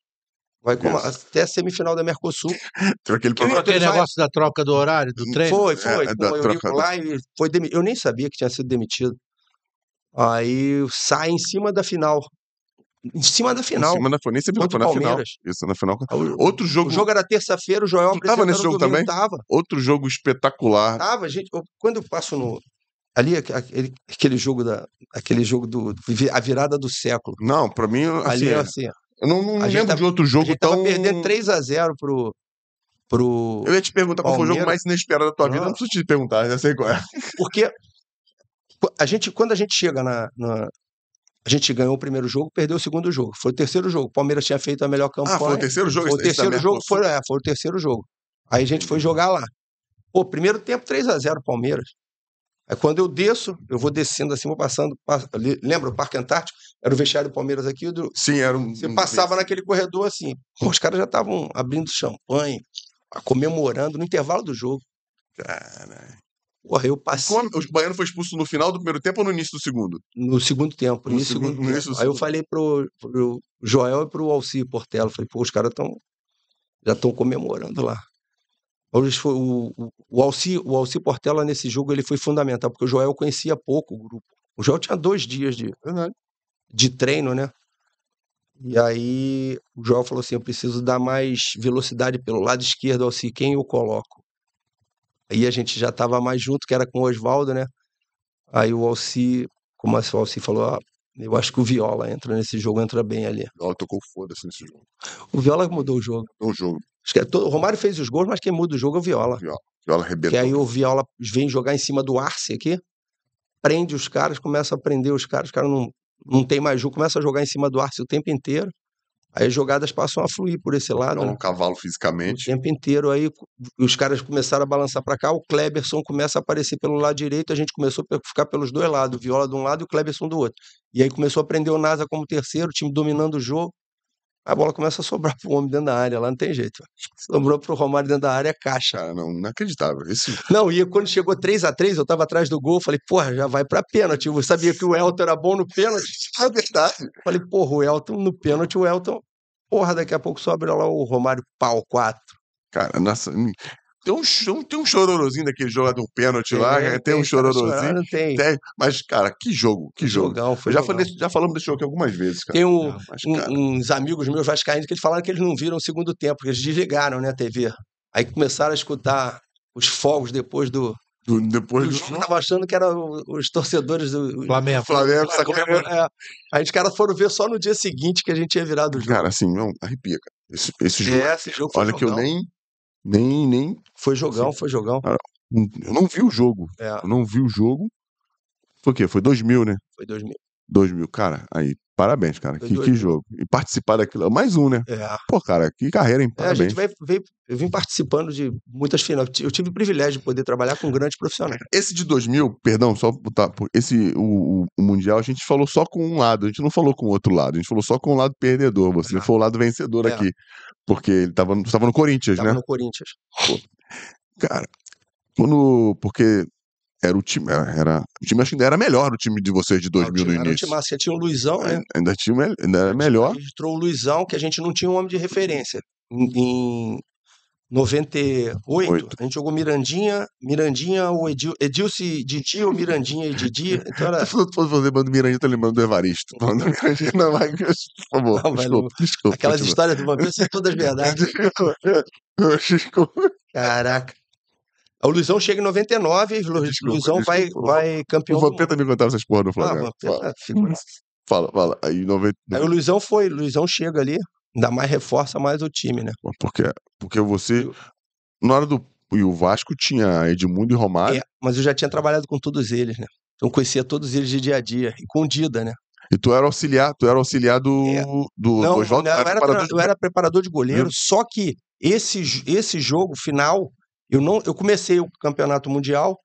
Vai com, até a semifinal da Mercosul. aquele, que, aquele é negócio da troca do horário do hum, trem Foi, foi. É, é eu troca... lá e foi Eu nem sabia que tinha sido demitido. Aí sai em cima da final. Em cima da final. Em cima da final. Nem sabia foi na final. Isso, na final. Outro jogo. O jogo era terça-feira, o Joel. Tu tava nesse jogo também? Tava. Outro jogo espetacular. Tava, gente. Eu, quando eu passo no, ali aquele, aquele jogo da aquele jogo do a virada do século. Não, para mim assim, ali é assim. Eu não, não lembro tava, de outro jogo tão perder 3 a 0 pro pro Eu ia te perguntar Palmeiras. qual foi o jogo mais inesperado da tua vida, não, não preciso te perguntar, já sei qual é. Porque a gente quando a gente chega na, na, a gente ganhou o primeiro jogo, perdeu o segundo jogo. Foi o terceiro jogo. O Palmeiras tinha feito a melhor campanha. Ah, foi o terceiro jogo. Foi o terceiro jogo, foi, é, foi o terceiro jogo. Aí a gente foi jogar lá. Pô, primeiro tempo 3 a 0 Palmeiras. Aí quando eu desço, eu vou descendo assim, vou passando. Passo, lembra o Parque Antártico? Era o vestiário do Palmeiras aqui. Do, Sim, era um. Você passava naquele corredor assim. Pô, os caras já estavam abrindo champanhe, comemorando no intervalo do jogo. Caralho. Porra, eu passei. Como, o baiano foi expulso no final do primeiro tempo ou no início do segundo? No segundo tempo. No, início, segundo, início Aí eu falei pro, pro Joel e pro Alci Portela. Falei, pô, os caras estão. Já estão comemorando lá. O, o, o, Alci, o Alci Portela nesse jogo ele foi fundamental, porque o Joel conhecia pouco o grupo. O Joel tinha dois dias de, de treino, né? E aí o Joel falou assim: eu preciso dar mais velocidade pelo lado esquerdo, Alci, quem eu coloco? Aí a gente já estava mais junto, que era com o Oswaldo, né? Aí o Alci, como o Alci falou, ah, eu acho que o Viola entra nesse jogo, entra bem ali. O Viola tocou foda-se nesse jogo. O Viola mudou o jogo. Mudou o jogo. É o Romário fez os gols, mas quem muda o jogo é o Viola. Viola, Viola arrebentou. Que aí o Viola vem jogar em cima do Arce aqui, prende os caras, começa a prender os caras, os caras não, não tem mais jogo, começa a jogar em cima do Arce o tempo inteiro. Aí as jogadas passam a fluir por esse lado. É um né? cavalo fisicamente. O tempo inteiro aí os caras começaram a balançar para cá, o Kleberson começa a aparecer pelo lado direito, a gente começou a ficar pelos dois lados, o Viola de um lado e o Kleberson do outro. E aí começou a prender o Nasa como terceiro, o time dominando o jogo a bola começa a sobrar pro homem dentro da área, lá não tem jeito. Sobrou pro Romário dentro da área, é caixa. Cara, não, inacreditável. Esse... Não, e quando chegou 3 a 3 eu estava atrás do gol, falei, porra, já vai para pênalti. Eu sabia que o Elton era bom no pênalti. É verdade. Falei, porra, o Elton no pênalti, o Elton, porra, daqui a pouco sobra lá o Romário pau 4. Cara, nossa, tem um, tem um chororozinho daquele jogo do pênalti lá, tem, é, tem um tá chororozinho. tem. tem. Mas, cara, que jogo, que jogo. Legal, foi já, falei, já falamos desse jogo aqui algumas vezes, cara. Tem um, um, uns amigos meus vascaínos que eles falaram que eles não viram o segundo tempo, porque eles desligaram, né, a TV. Aí começaram a escutar os fogos depois do, do, depois do... Eu tava achando que eram os torcedores do Flamengo. Flamengo, Flamengo. É, é? é. Aí os caras foram ver só no dia seguinte que a gente ia virar do jogo. Cara, assim, não, arrepia, cara. Esse, esse jogo. É, esse jogo olha que jogão. eu nem nem, nem foi jogar, Sim. foi jogar. Ah, eu não vi o jogo. É. Eu não vi o jogo. Foi o quê? Foi 2000, né? Foi 2000. 2000, cara, aí, parabéns, cara. que, que jogo. E participar daquilo. Mais um, né? É. Pô, cara, que carreira, hein? Parabéns. É, a gente veio, veio, eu vim participando de muitas finais. Eu tive o privilégio de poder trabalhar com grandes profissionais. Esse de 2000, perdão, só tá, esse, o, o, Mundial, a gente falou só com um lado, a gente não falou com o outro lado. A gente falou só com o lado perdedor. Você é. foi o lado vencedor é. aqui. Porque ele estava tava no Corinthians, tava né? no Corinthians. Pô. Cara, quando. Porque era o time, era, o time acho que ainda era melhor o time de vocês de 2000 no início. Era o time, tinha o Luizão, né? Ainda, tinha, ainda era melhor. registrou o Luizão, que a gente não tinha um homem de referência. Em, 98, Oito. a gente jogou Mirandinha, Mirandinha, o Edil, Edilce Didi ou Mirandinha e Didi. Então era... Se fosse fazer bando Mirandinha, tá lembrando do Evaristo. Bando tá Mirandinha, não, vai, por favor. Não, desculpa, desculpa, Aquelas desculpa. histórias do vampiro são todas verdades. desculpa. Caraca. O Luizão chega em 99 e o Luizão vai, vai campeão. O Vampeta me contava essas porra do Flamengo. Ah, fala. É fala, fala. Aí, 90... aí o Luizão foi, o Luizão chega ali, Ainda mais reforça mais o time, né? Porque, porque você. Na hora do. E o Vasco tinha Edmundo e Romário. É, mas eu já tinha trabalhado com todos eles, né? Então conhecia todos eles de dia a dia. E com o Dida, né? E tu era auxiliar, tu era auxiliar do, é. do, não, do Oswaldo? Não, eu era, preparador de... eu era preparador de goleiro, hum. só que esse, esse jogo final, eu não, eu comecei o campeonato mundial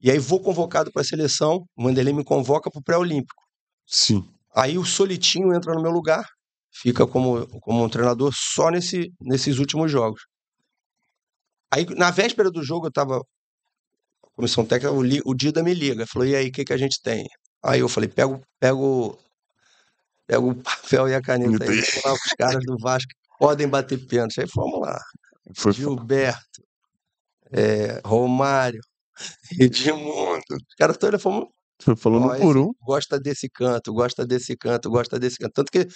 e aí vou convocado para a seleção. O Vanderlei me convoca para o pré-olímpico. Sim. Aí o Solitinho entra no meu lugar, fica como, como um treinador só nesse, nesses últimos jogos. Aí, na véspera do jogo, eu estava comissão técnica, o, o Dida me liga, falou, e aí, o que, que a gente tem? Aí eu falei, pego, pego, pego o papel e a caneta aí, lá, os caras do Vasco podem bater pênalti. Aí fomos lá. Foi Gilberto, é, Romário, Edmundo, os caras todos, fomos falando Nós por um. Gosta desse canto, gosta desse canto, gosta desse canto. Tanto que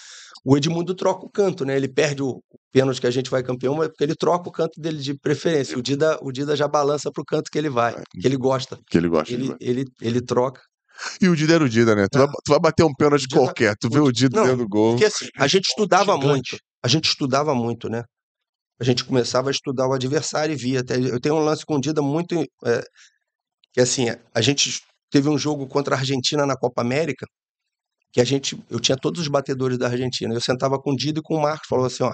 o Edmundo troca o canto, né? Ele perde o pênalti que a gente vai campeão, mas porque ele troca o canto dele de preferência. O Dida, o Dida já balança pro canto que ele vai, ah, que ele gosta. Que ele gosta. Ele, ele, ele, ele troca. E o Dida era o Dida, né? Tu, vai, ah. tu vai bater um pênalti Dida, qualquer, tu vê o Dida não, dentro do gol. Porque assim, a gente estudava muito. A gente estudava muito, né? A gente começava a estudar o adversário e via. Até, eu tenho um lance com o Dida muito. É, que assim, a gente Teve um jogo contra a Argentina na Copa América, que a gente, eu tinha todos os batedores da Argentina. Eu sentava com o Dido e com o Marcos, falava assim, ó,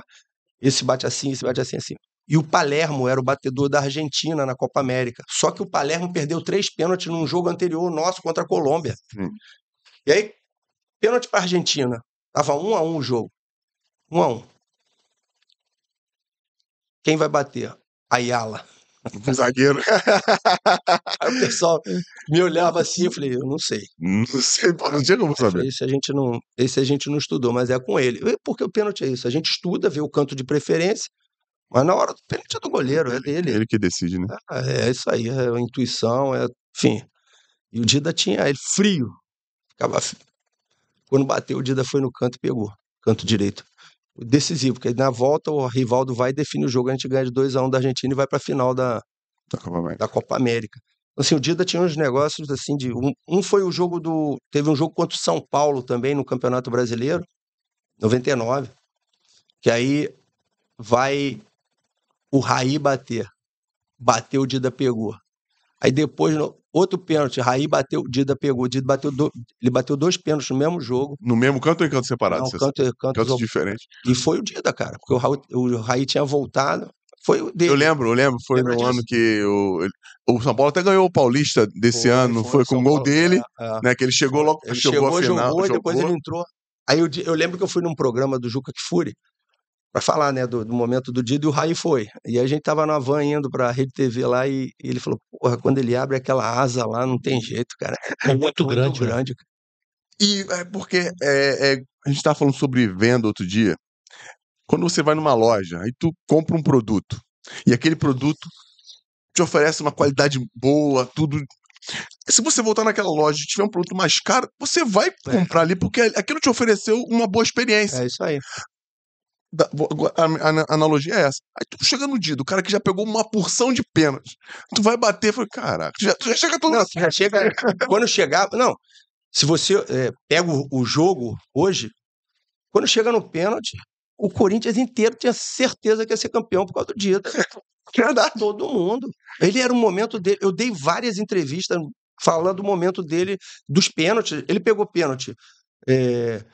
esse bate assim, esse bate assim, assim. E o Palermo era o batedor da Argentina na Copa América. Só que o Palermo perdeu três pênaltis num jogo anterior nosso contra a Colômbia. Hum. E aí, pênalti para a Argentina. Tava um a um o jogo. Um a um. Quem vai bater? Ayala um zagueiro. Aí o pessoal me olhava assim, eu falei, eu não sei. Não sei, não tinha como saber. Esse a, gente não, esse a gente não estudou, mas é com ele. Porque o pênalti é isso, a gente estuda, vê o canto de preferência, mas na hora do pênalti é do goleiro, é dele. Ele que decide, né? Ah, é, é isso aí, é a intuição, é, enfim. E o Dida tinha ele frio. Ficava frio. Quando bateu, o Dida foi no canto e pegou, canto direito decisivo, porque na volta o Rivaldo vai e define o jogo, a gente ganha de 2 a 1 um da Argentina e vai para a final da, da Copa América. Da Copa América. Então, assim, o Dida tinha uns negócios assim de um, um foi o jogo do teve um jogo contra o São Paulo também no Campeonato Brasileiro, 99, que aí vai o Raí bater. Bateu, o Dida pegou. Aí depois, no outro pênalti, Raí bateu, Dida pegou, Dida bateu, do, ele bateu dois pênaltis no mesmo jogo. No mesmo canto ou em canto separado? Não, canto, canto, canto, diferente. E foi o Dida, cara, porque o Raí, o Raí tinha voltado, foi o dele. Eu lembro, eu lembro, foi no disso? ano que o, o São Paulo até ganhou o Paulista desse foi, ano, foi, foi com o gol Paulo, dele, é, é, né, que ele chegou logo, ele chegou, chegou a final, jogou, jogou. e depois ele entrou. Aí eu, eu lembro que eu fui num programa do Juca Kfouri, para falar, né, do, do, momento do dia, e o Raí foi. E a gente tava na van indo pra Rede TV lá e, e, ele falou, porra, quando ele abre aquela asa lá, não tem jeito, cara. É muito, muito grande. Muito né? grande E é porque é, é, a gente tava falando sobre venda outro dia. Quando você vai numa loja aí tu compra um produto, e aquele produto te oferece uma qualidade boa, tudo se você voltar naquela loja e tiver um produto mais caro, você vai é. comprar ali, porque aquilo te ofereceu uma boa é experiência. É isso aí. Da, a, a, a, analogia é essa. Aí tu chega no Dido, o cara que já pegou uma porção de penas. Tu vai bater e fala, caraca, tu já, tu já chega todo Não, já chega. quando chegar. Não. Se você é, pega o, o jogo hoje, quando chega no pênalti, o Corinthians inteiro tinha certeza que ia ser campeão por causa do Dida. Tá? Verdade. Todo mundo. Ele era o momento dele. Eu dei várias entrevistas falando do momento dele dos pênaltis. Ele pegou pênalti. É,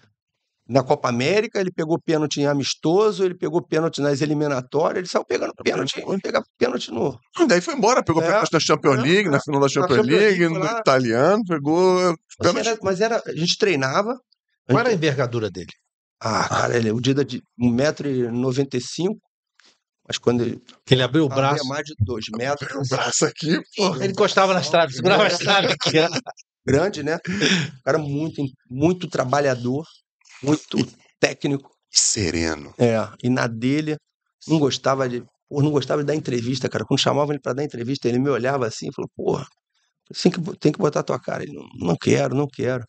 na Copa América, ele pegou pênalti em amistoso, ele pegou pênalti nas eliminatórias, ele saiu pegando tá pênalti, ele pegava pênalti no. E ah, daí foi embora, pegou é, pênalti na Champions é. League, na final da Champions, Champions League, League no lá. italiano, pegou. É, pênalti. Era, mas era, a gente treinava. Qual era a envergadura dele? Ah, cara, ele é um Dida de 1,95m, mas quando ele. Que ele abriu o braço. mais de 2 metros. O braço aqui, Ele encostava nas traves, segurava as traves aqui. Grande, né? O cara muito, muito trabalhador muito técnico e sereno. É, e na dele, não gostava de. Pô, não gostava de dar entrevista, cara. Quando chamavam ele para dar entrevista, ele me olhava assim e falou: Porra, tem que, tem que botar tua cara. Ele, não, não quero, não quero.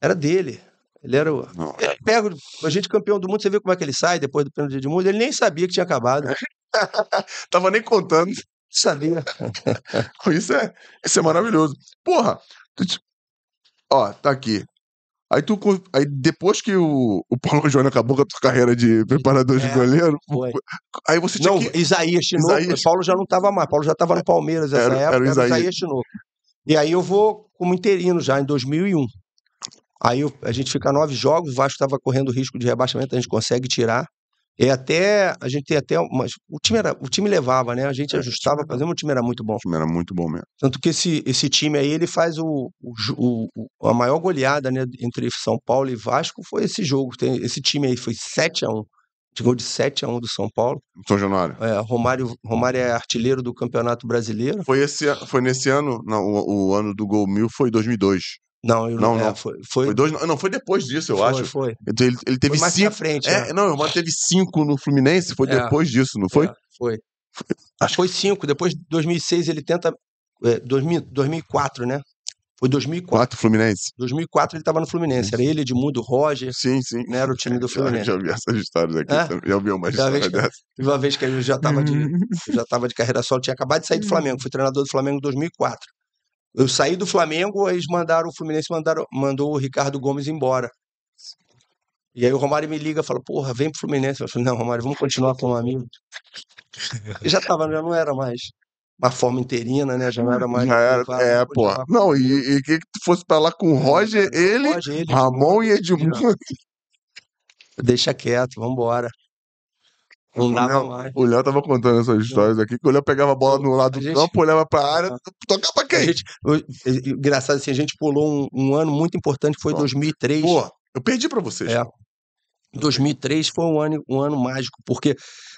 Era dele. Ele era o. Ele é. pega a gente campeão do mundo, você vê como é que ele sai depois do pênalti de mundo. Ele nem sabia que tinha acabado. Tava nem contando. Sabia. isso é, isso é maravilhoso. Porra, ó, tá aqui. Aí tu. Aí depois que o, o Paulo Júnior acabou com a tua carreira de preparador é, de goleiro, foi. aí você tinha. Não, que... Isaías Chinoco. Isaías... Paulo já não estava mais. Paulo já estava no é, Palmeiras nessa era, época. Era o Isaías, Isaías E aí eu vou como interino já, em 2001. Aí eu, a gente fica nove jogos, o Vasco estava correndo risco de rebaixamento, a gente consegue tirar. É até, a gente tem até umas, o time era, o time levava, né? A gente é. ajustava, mas exemplo, o time era muito bom. O time era muito bom mesmo. Tanto que esse, esse time aí, ele faz o, o, o a maior goleada, né, entre São Paulo e Vasco foi esse jogo, tem, esse time aí foi 7 a 1 de gol de 7 a 1 do São Paulo. São Januário. É, Romário, Romário é artilheiro do Campeonato Brasileiro. Foi, esse, foi nesse ano, não, o, o ano do gol mil foi 2002. Não, eu, não, é, não. Foi, foi, foi... dois, não, foi depois disso, eu foi, acho. Foi. Então, ele, ele teve mais cinco. frente, é, né? Não, ele teve cinco no Fluminense, foi é, depois disso, não foi? É, foi. Acho que foi cinco. Depois de 2006 ele tenta. É, 2000, 2004, né? Foi 2004. Quatro, Fluminense. 2004 ele estava no Fluminense. Era ele, Edmundo, Roger. Sim, sim. Né, era o time do Fluminense. Já, já vi essas histórias aqui. É? Já ouvi uma história que, dessa. Uma vez que eu já estava de, já de carreira solo, tinha acabado de sair do Flamengo. Fui treinador do Flamengo em 2004. Eu saí do Flamengo, eles mandaram, o Fluminense mandaram, mandou o Ricardo Gomes embora. E aí o Romário me liga, fala, porra, vem pro Fluminense. Eu falo, não, Romário, vamos continuar como amigo. E já tava, já não era mais uma forma interina, né? Já não era mais. Já era, é, pô. Não, e, e que, tu fosse pra lá com o Roger, ele, Roger, ele Ramon e Edmundo. Deixa quieto, vambora. Não dava Léo, mais. O Léo tava contando essas histórias aqui, que o Léo pegava a bola no lado a do gente... campo, olhava pra área, tocava pra quem? A gente, engraçado assim, a gente pulou um, um ano muito importante, foi Pronto. 2003. Pô, eu perdi pra vocês. É. 2003 foi um ano, um ano mágico, porque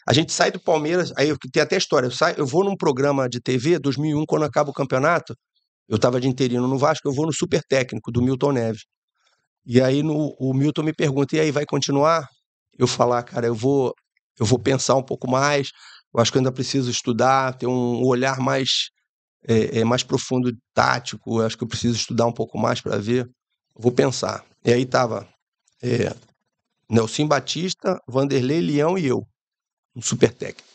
a gente sai do Palmeiras, aí tem até história, eu, saio, eu vou num programa de TV, 2001, quando acaba o campeonato, eu estava de interino no Vasco, eu vou no super técnico do Milton Neves. E aí no, o Milton me pergunta, e aí vai continuar? Eu falar, cara, eu vou eu vou pensar um pouco mais, eu acho que eu ainda preciso estudar, ter um olhar mais, é, é mais profundo, tático, eu acho que eu preciso estudar um pouco mais para ver, vou pensar. E aí estava é, Nelson Batista, Vanderlei Leão e eu, um super técnico.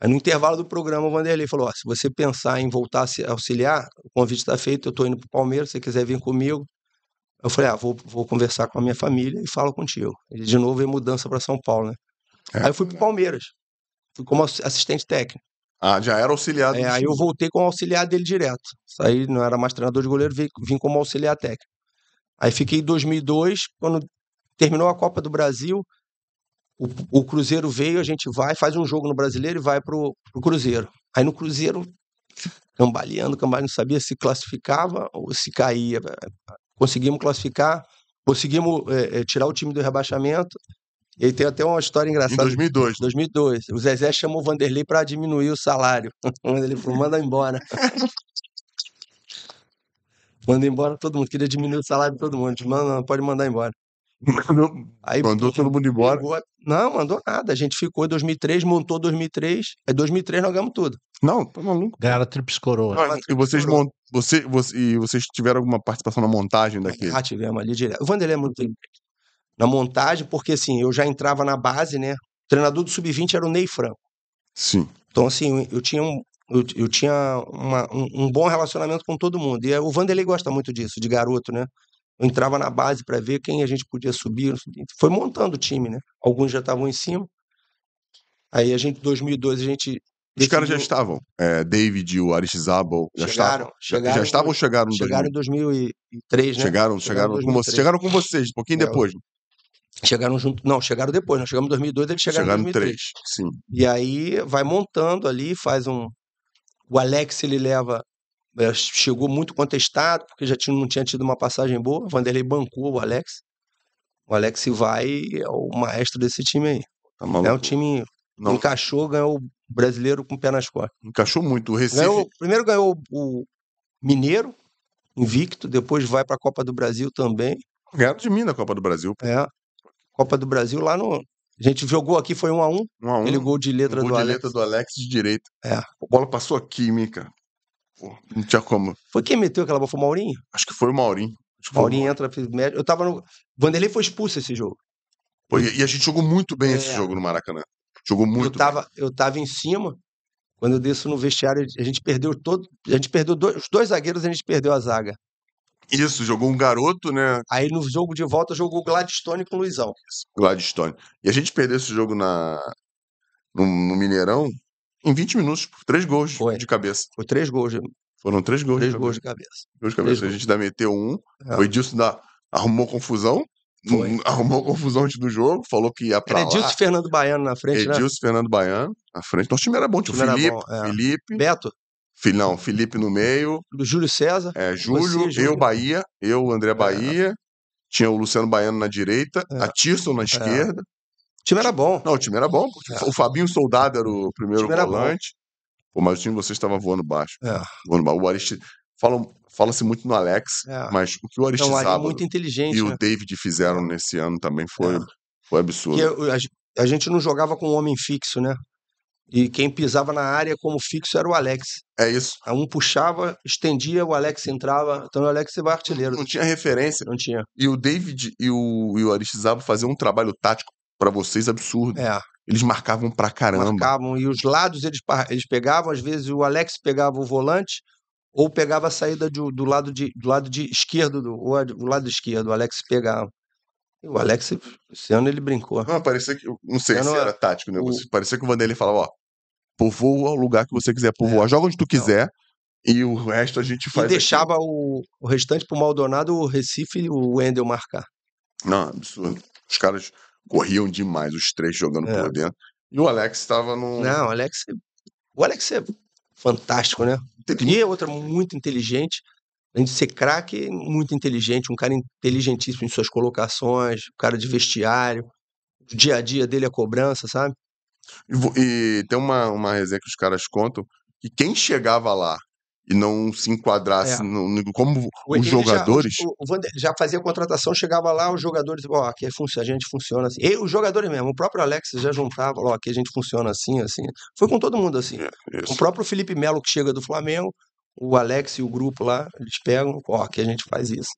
Aí no intervalo do programa, o Vanderlei falou: se você pensar em voltar a auxiliar, o convite está feito, eu estou indo para o Palmeiras, se você quiser vir comigo. Eu falei: ah, vou, vou conversar com a minha família e falo contigo. Ele, de novo, é mudança para São Paulo, né? É. Aí eu fui pro Palmeiras. Fui como assistente técnico. Ah, já era auxiliar. É, aí eu voltei como auxiliar dele direto. Aí não era mais treinador de goleiro, vim, vim como auxiliar técnico. Aí fiquei em 2002, quando terminou a Copa do Brasil, o, o, Cruzeiro veio, a gente vai, faz um jogo no Brasileiro e vai pro, pro Cruzeiro. Aí no Cruzeiro, cambaleando, cambaleando, não sabia se classificava ou se caía. Conseguimos classificar, conseguimos é, é tirar o time do rebaixamento e tem até uma história engraçada. Em 2002. 2002. O Zezé chamou o Vanderlei para diminuir o salário. Ele falou, manda embora. manda embora todo mundo. Queria diminuir o salário de todo mundo. Manda, pode mandar embora. Mandou, aí, mandou todo mundo embora? Pegou, não, mandou nada. A gente ficou em 2003, montou 2003. Em 2003 nós ganhamos tudo. Não, tá maluco. Ganharam a Trips Coroa. Ah, e, vocês mont... você, você, e vocês tiveram alguma participação na montagem daquele? Ah, tivemos ali direto. O Vanderlei é muito inteligente na montagem, porque assim, eu já entrava na base, né? O treinador do sub-20 era o Ney Franco. Sim. Então, assim, eu tinha um, eu, eu tinha uma, um, um, bom relacionamento com todo mundo. E o Vanderlei gosta muito disso, de garoto, né? Eu entrava na base para ver quem a gente podia subir. Foi montando o time, né? Alguns já estavam em cima. Aí a gente, em 2012, a gente. Os caras já estavam. É, David e o Aristizabal já chegaram, estavam. Chegaram, já estavam ou chegaram em Chegaram em 2003, né? Chegaram, chegaram, chegaram, com, vocês, chegaram com vocês, um pouquinho é, depois. Chegaram junto, não, chegaram depois, nós chegamos em 2002, eles chegaram, chegaram em 2003. sim. E aí vai montando ali, faz um. O Alex ele leva. Eh, chegou muito contestado, porque já tinha, não tinha tido uma passagem boa. O Vanderlei bancou o Alex. O Alex vai, é o maestro desse time aí. Tá maluco. é um time. Não. Encaixou, ganhou o brasileiro com o pé nas costas. Encaixou muito. O Recife. Ganhou, primeiro ganhou o Mineiro, invicto, depois vai para a Copa do Brasil também. ganhou de mim na Copa do Brasil. É. Copa do Brasil lá no. A gente jogou aqui, foi 1 um a 1 um. um, a um Ele gol de letra gol do de Alex. letra do Alex de direito. É. A bola passou aqui, Mica. Pô, não tinha como. Foi quem meteu aquela bola? Foi o Maurinho? Acho que foi o Maurinho. Acho Maurinho entra, médio. Eu tava no. Vanderlei foi expulso esse jogo. Pô, e a gente jogou muito bem é. esse jogo no Maracanã. Jogou muito. Eu tava, bem. eu tava em cima. Quando eu desço no vestiário, a gente perdeu todo. A gente perdeu dois, os dois zagueiros, a gente perdeu a zaga. Isso, jogou um garoto, né? Aí no jogo de volta jogou Gladstone com o Luizão. Gladstone. E a gente perdeu esse jogo na, no, no Mineirão em 20 minutos, por três gols Foi. de cabeça. Foi três gols. Foram três gols. Três de gols de cabeça. Gols de cabeça. a gente ainda meteu um. É. O Edilson da, arrumou confusão. Hum, Foi. Arrumou confusão antes do jogo, falou que ia pra Era Edilson lá. Fernando Baiano na frente, né? Edilson né? Fernando Baiano na frente. Nosso time era bom, tinha o Felipe, bom, é. Felipe. Beto. Não, Felipe no meio. Do Júlio César. É, Júlio, Você, Júlio. eu Bahia, eu André é. Bahia. Tinha o Luciano Baiano na direita, é. a Tirson na é. esquerda. O time era bom. Não, o time era bom. O Fabinho Soldado era o primeiro volante. mas o time vocês estava voando baixo. É. Voando baixo. O Aristi... Fala, fala-se muito no Alex, é. mas o que o Aristi então, é muito inteligente, e né? o David fizeram nesse ano também foi, é. foi absurdo. a, a, gente não jogava com um homem fixo, né? E quem pisava na área como fixo era o Alex. É isso. Um puxava, estendia, o Alex entrava. Então o Alex era artilheiro. Não tinha referência. Não tinha. E o David e o, e o Aristizábal faziam um trabalho tático para vocês absurdo. É. Eles marcavam pra caramba. Marcavam. E os lados eles, eles pegavam. Às vezes o Alex pegava o volante ou pegava a saída do, do lado, de, do lado de esquerdo. Do, ou o lado esquerdo, o Alex pegava. O Alex, esse ano ele brincou. Não, ah, parecia que. Não sei se era é tático, né? O, parecia que o Vanderlei falava, ó, Povoa o lugar que você quiser povoar. É. Joga onde tu então. quiser. E o resto a gente faz. E deixava o, o, restante pro Maldonado, o Recife e o Wendel marcar. Não, absurdo. Os caras corriam demais, os três jogando é. por dentro. E o Alex estava no. Não, o Alex. É, o Alex é fantástico, né? E é outra muito inteligente. Além de ser craque, muito inteligente, um cara inteligentíssimo em suas colocações, um cara de vestiário, o dia a dia dele a é cobrança, sabe? E, e tem uma, uma resenha que os caras contam que quem chegava lá e não se enquadrasse é. no, no, como o, os jogadores. Já, o, tipo, o Vander, já fazia a contratação, chegava lá, os jogadores, ó, aqui a gente funciona assim. E os jogadores mesmo, o próprio Alex já juntava, ó, aqui a gente funciona assim, assim. Foi com todo mundo assim. É, o próprio Felipe Melo que chega do Flamengo, o Alex e o grupo lá, eles pegam, ó, aqui a gente faz isso.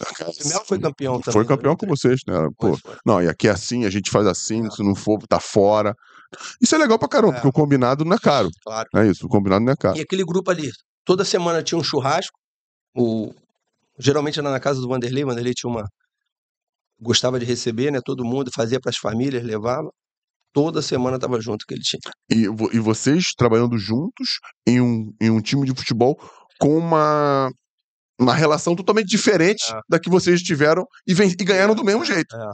O ah, Melo foi campeão também. Foi né? campeão com vocês, né? Pô, foi, foi. Não, e aqui é assim, a gente faz assim, é. se não for, tá fora. Isso é legal pra caramba, é. porque o combinado não é caro. Claro. É isso, o combinado não é caro. E aquele grupo ali, toda semana tinha um churrasco. O... Geralmente era na casa do Vanderlei. O Vanderlei tinha uma. Gostava de receber, né? Todo mundo fazia para as famílias, levava. Toda semana tava junto que ele tinha. E, e vocês trabalhando juntos em um, em um time de futebol com uma uma relação totalmente diferente é. da que vocês tiveram e, e ganharam é, do mesmo é, jeito. É.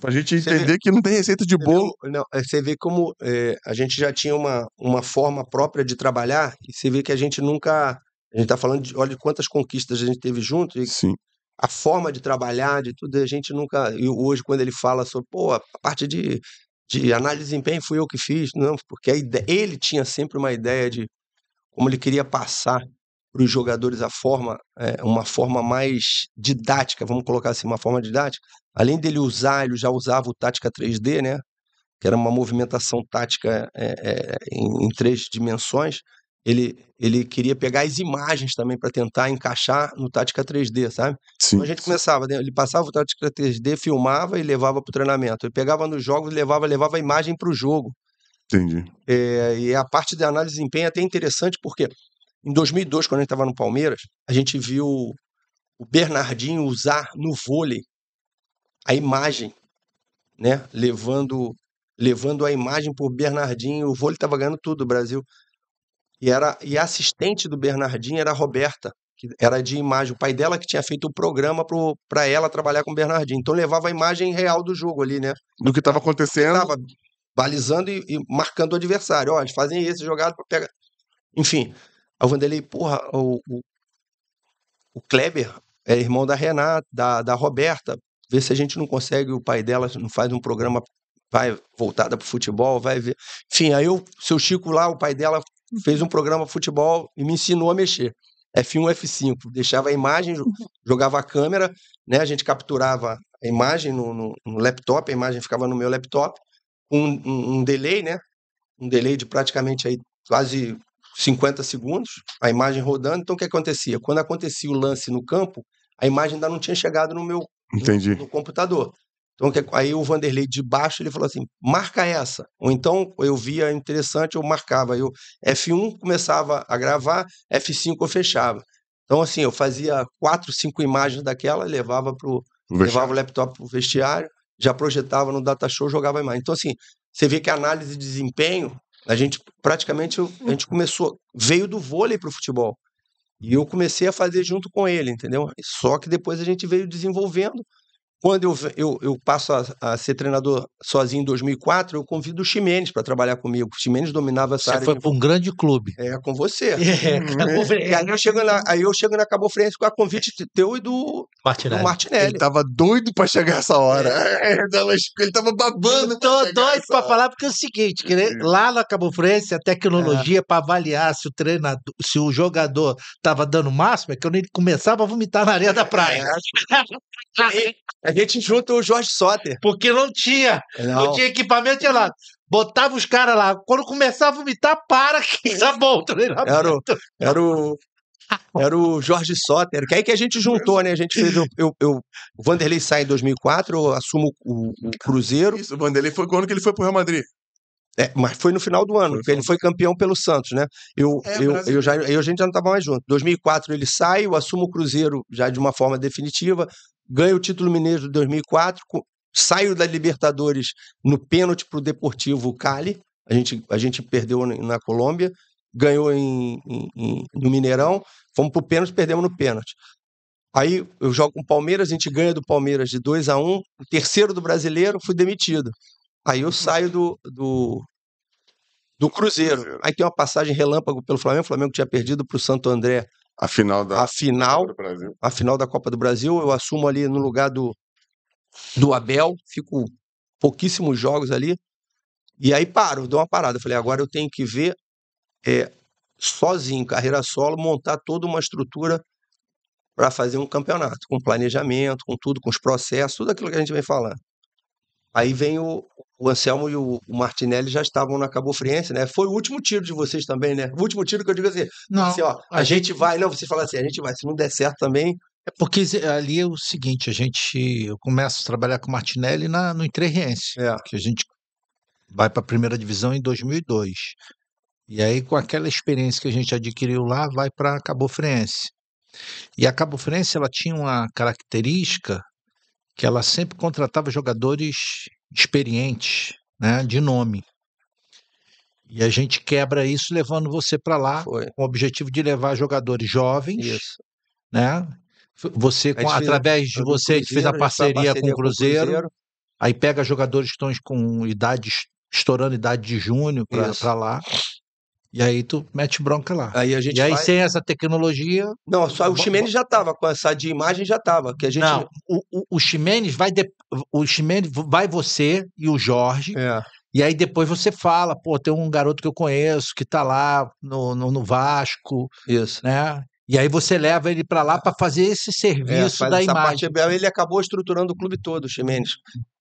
Pra gente entender vê, que não tem receita de bolo. não, é, você vê como é, a gente já tinha uma, uma forma própria de trabalhar e você vê que a gente nunca. A gente tá falando de olha quantas conquistas a gente teve junto e Sim. a forma de trabalhar, de tudo, a gente nunca. E hoje, quando ele fala sobre, pô, a parte de, de análise de desempenho fui eu que fiz, não, porque a ideia, ele tinha sempre uma ideia de como ele queria passar para os jogadores a forma, é, uma forma mais didática, vamos colocar assim, uma forma didática. Além dele usar, ele já usava o tática 3D, né? Que era uma movimentação tática é, é, em, em três dimensões. Ele, ele queria pegar as imagens também para tentar encaixar no tática 3D, sabe? Sim. Então a gente começava, né, ele passava o tática 3D, filmava e levava para o treinamento. Ele pegava nos jogos, levava, levava a imagem para o jogo. Entendi. É, e a parte da análise de desempenho é até interessante porque em 2002, quando a gente estava no Palmeiras, a gente viu o Bernardinho usar no vôlei a imagem, né? Levando levando a imagem por Bernardinho. O vôlei estava ganhando tudo, o Brasil. E, era, e a assistente do Bernardinho era a Roberta, que era de imagem. O pai dela que tinha feito o programa para pro, ela trabalhar com o Bernardinho. Então levava a imagem real do jogo ali, né? Do que estava acontecendo. estava balizando e, e, marcando o adversário. Ó, eles fazem esse jogado para pegar. Enfim, Aí o Vanderlei, porra, o, o, o Kleber é irmão da Renata, da, da Roberta. Vê se a gente não consegue, o pai dela não faz um programa vai voltada pro futebol, vai ver. Enfim, aí o seu Chico lá, o pai dela, fez um programa futebol e me ensinou a mexer. F1, F5, deixava a imagem, uhum. jogava a câmera, né? A gente capturava a imagem no, no, no laptop, a imagem ficava no meu laptop, com um, um, um, delay, né? Um delay de praticamente aí quase 50 segundos, a imagem rodando. Então, o que acontecia? Quando acontecia o lance no campo, a imagem ainda não tinha chegado no meu no, no, computador. Então, aí o Vanderlei de baixo ele falou assim: marca essa. Ou então eu via interessante, eu marcava. Eu F1 começava a gravar, F5 eu fechava. Então, assim, eu fazia quatro, cinco imagens daquela, levava pro, levava o laptop para o vestiário, já projetava no data show, jogava a imagem. Então, assim, você vê que a análise de desempenho a gente praticamente a gente começou, veio do vôlei para o futebol. E eu comecei a fazer junto com ele, entendeu? Só que depois a gente veio desenvolvendo quando eu, eu, eu passo a, a, ser treinador sozinho em 2004, eu convido o Ximenes para trabalhar comigo. O Ximenes dominava essa você área. Você foi para um grande clube. É, com você. É, é. E aí eu chego na, aí eu chego na Cabo com a convite teu e do Martinelli. Do Martinelli. Ele tava doido para chegar essa hora. É. Ele tava babando. Eu tô pra doido para falar porque é o seguinte, que né, lá na Cabo a tecnologia para avaliar se o treinador, se o jogador tava dando máximo, é que eu nem começava a vomitar na areia da praia. É. A gente junta o Jorge Soter. Porque não tinha. Não, não tinha equipamento, tinha lá. Botava os caras lá. Quando começava a vomitar, para que tá bom. Era o, era o era o Jorge Soter, que é aí que a gente juntou, né? A gente fez. Eu, eu, eu o Vanderlei sai em 2004, eu assumo o, o Cruzeiro. Isso, o Vanderlei foi quando que ele foi pro Real Madrid? É, mas foi no final do ano, porque ele foi campeão pelo Santos, né? Eu, é, eu, eu já, eu, a gente já não estava mais junto. 2004 ele sai, eu assumo o Cruzeiro já de uma forma definitiva, ganha o título mineiro de 2004, saio da Libertadores no pênalti para o Deportivo Cali, a gente, a gente perdeu na Colômbia, ganhou em, em, em no Mineirão, fomos para o pênalti, perdemos no pênalti. Aí eu jogo com o Palmeiras, a gente ganha do Palmeiras de 2 a 1 um, o terceiro do brasileiro, fui demitido. Aí eu saio do, do, do Cruzeiro. Aí tem uma passagem relâmpago pelo Flamengo, o Flamengo tinha perdido para o Santo André a final da, a final, Copa do Brasil. A final da Copa do Brasil, eu assumo ali no lugar do, do Abel, fico pouquíssimos jogos ali. E aí paro, dou uma parada. Falei, agora eu tenho que ver é, sozinho, carreira solo, montar toda uma estrutura para fazer um campeonato, com planejamento, com tudo, com os processos, tudo aquilo que a gente vem falando. Aí vem o, o Anselmo e o Martinelli já estavam na Cabo Friense, né? Foi o último tiro de vocês também, né? O último tiro que eu digo assim, não, assim, ó, a, a gente, gente vai, não, vocês falam assim, a gente vai, se não der certo também. É porque ali é o seguinte, a gente, eu começo a trabalhar com o Martinelli na, no Entrerriense, é. que a gente vai para a primeira divisão em 2002. E aí com aquela experiência que a gente adquiriu lá, vai para Cabo Friense. E a Cabo Friense, ela tinha uma característica que ela sempre contratava jogadores experientes, né, de nome. E a gente quebra isso levando você para lá, Foi. com o objetivo de levar jogadores jovens, isso. né? Você com, através de você cruzeiro, fez a parceria, a parceria com, o cruzeiro, com o Cruzeiro, aí pega jogadores que estão com idade estourando idade de junho para lá. E aí tu mete bronca lá. Aí a gente e aí vai... sem essa tecnologia... Não, só o Ximenes já tava com essa de imagem já tava Gente... Não, o, o, o Ximenes vai... De... O Ximenes vai você e o Jorge... É. E aí depois você fala, pô, tem um garoto que eu conheço que tá lá no, no, no Vasco, Isso. né? E aí você leva ele para lá para fazer esse é, serviço é, da imagem. Parte, ele acabou estruturando o clube todo, o Ximenes.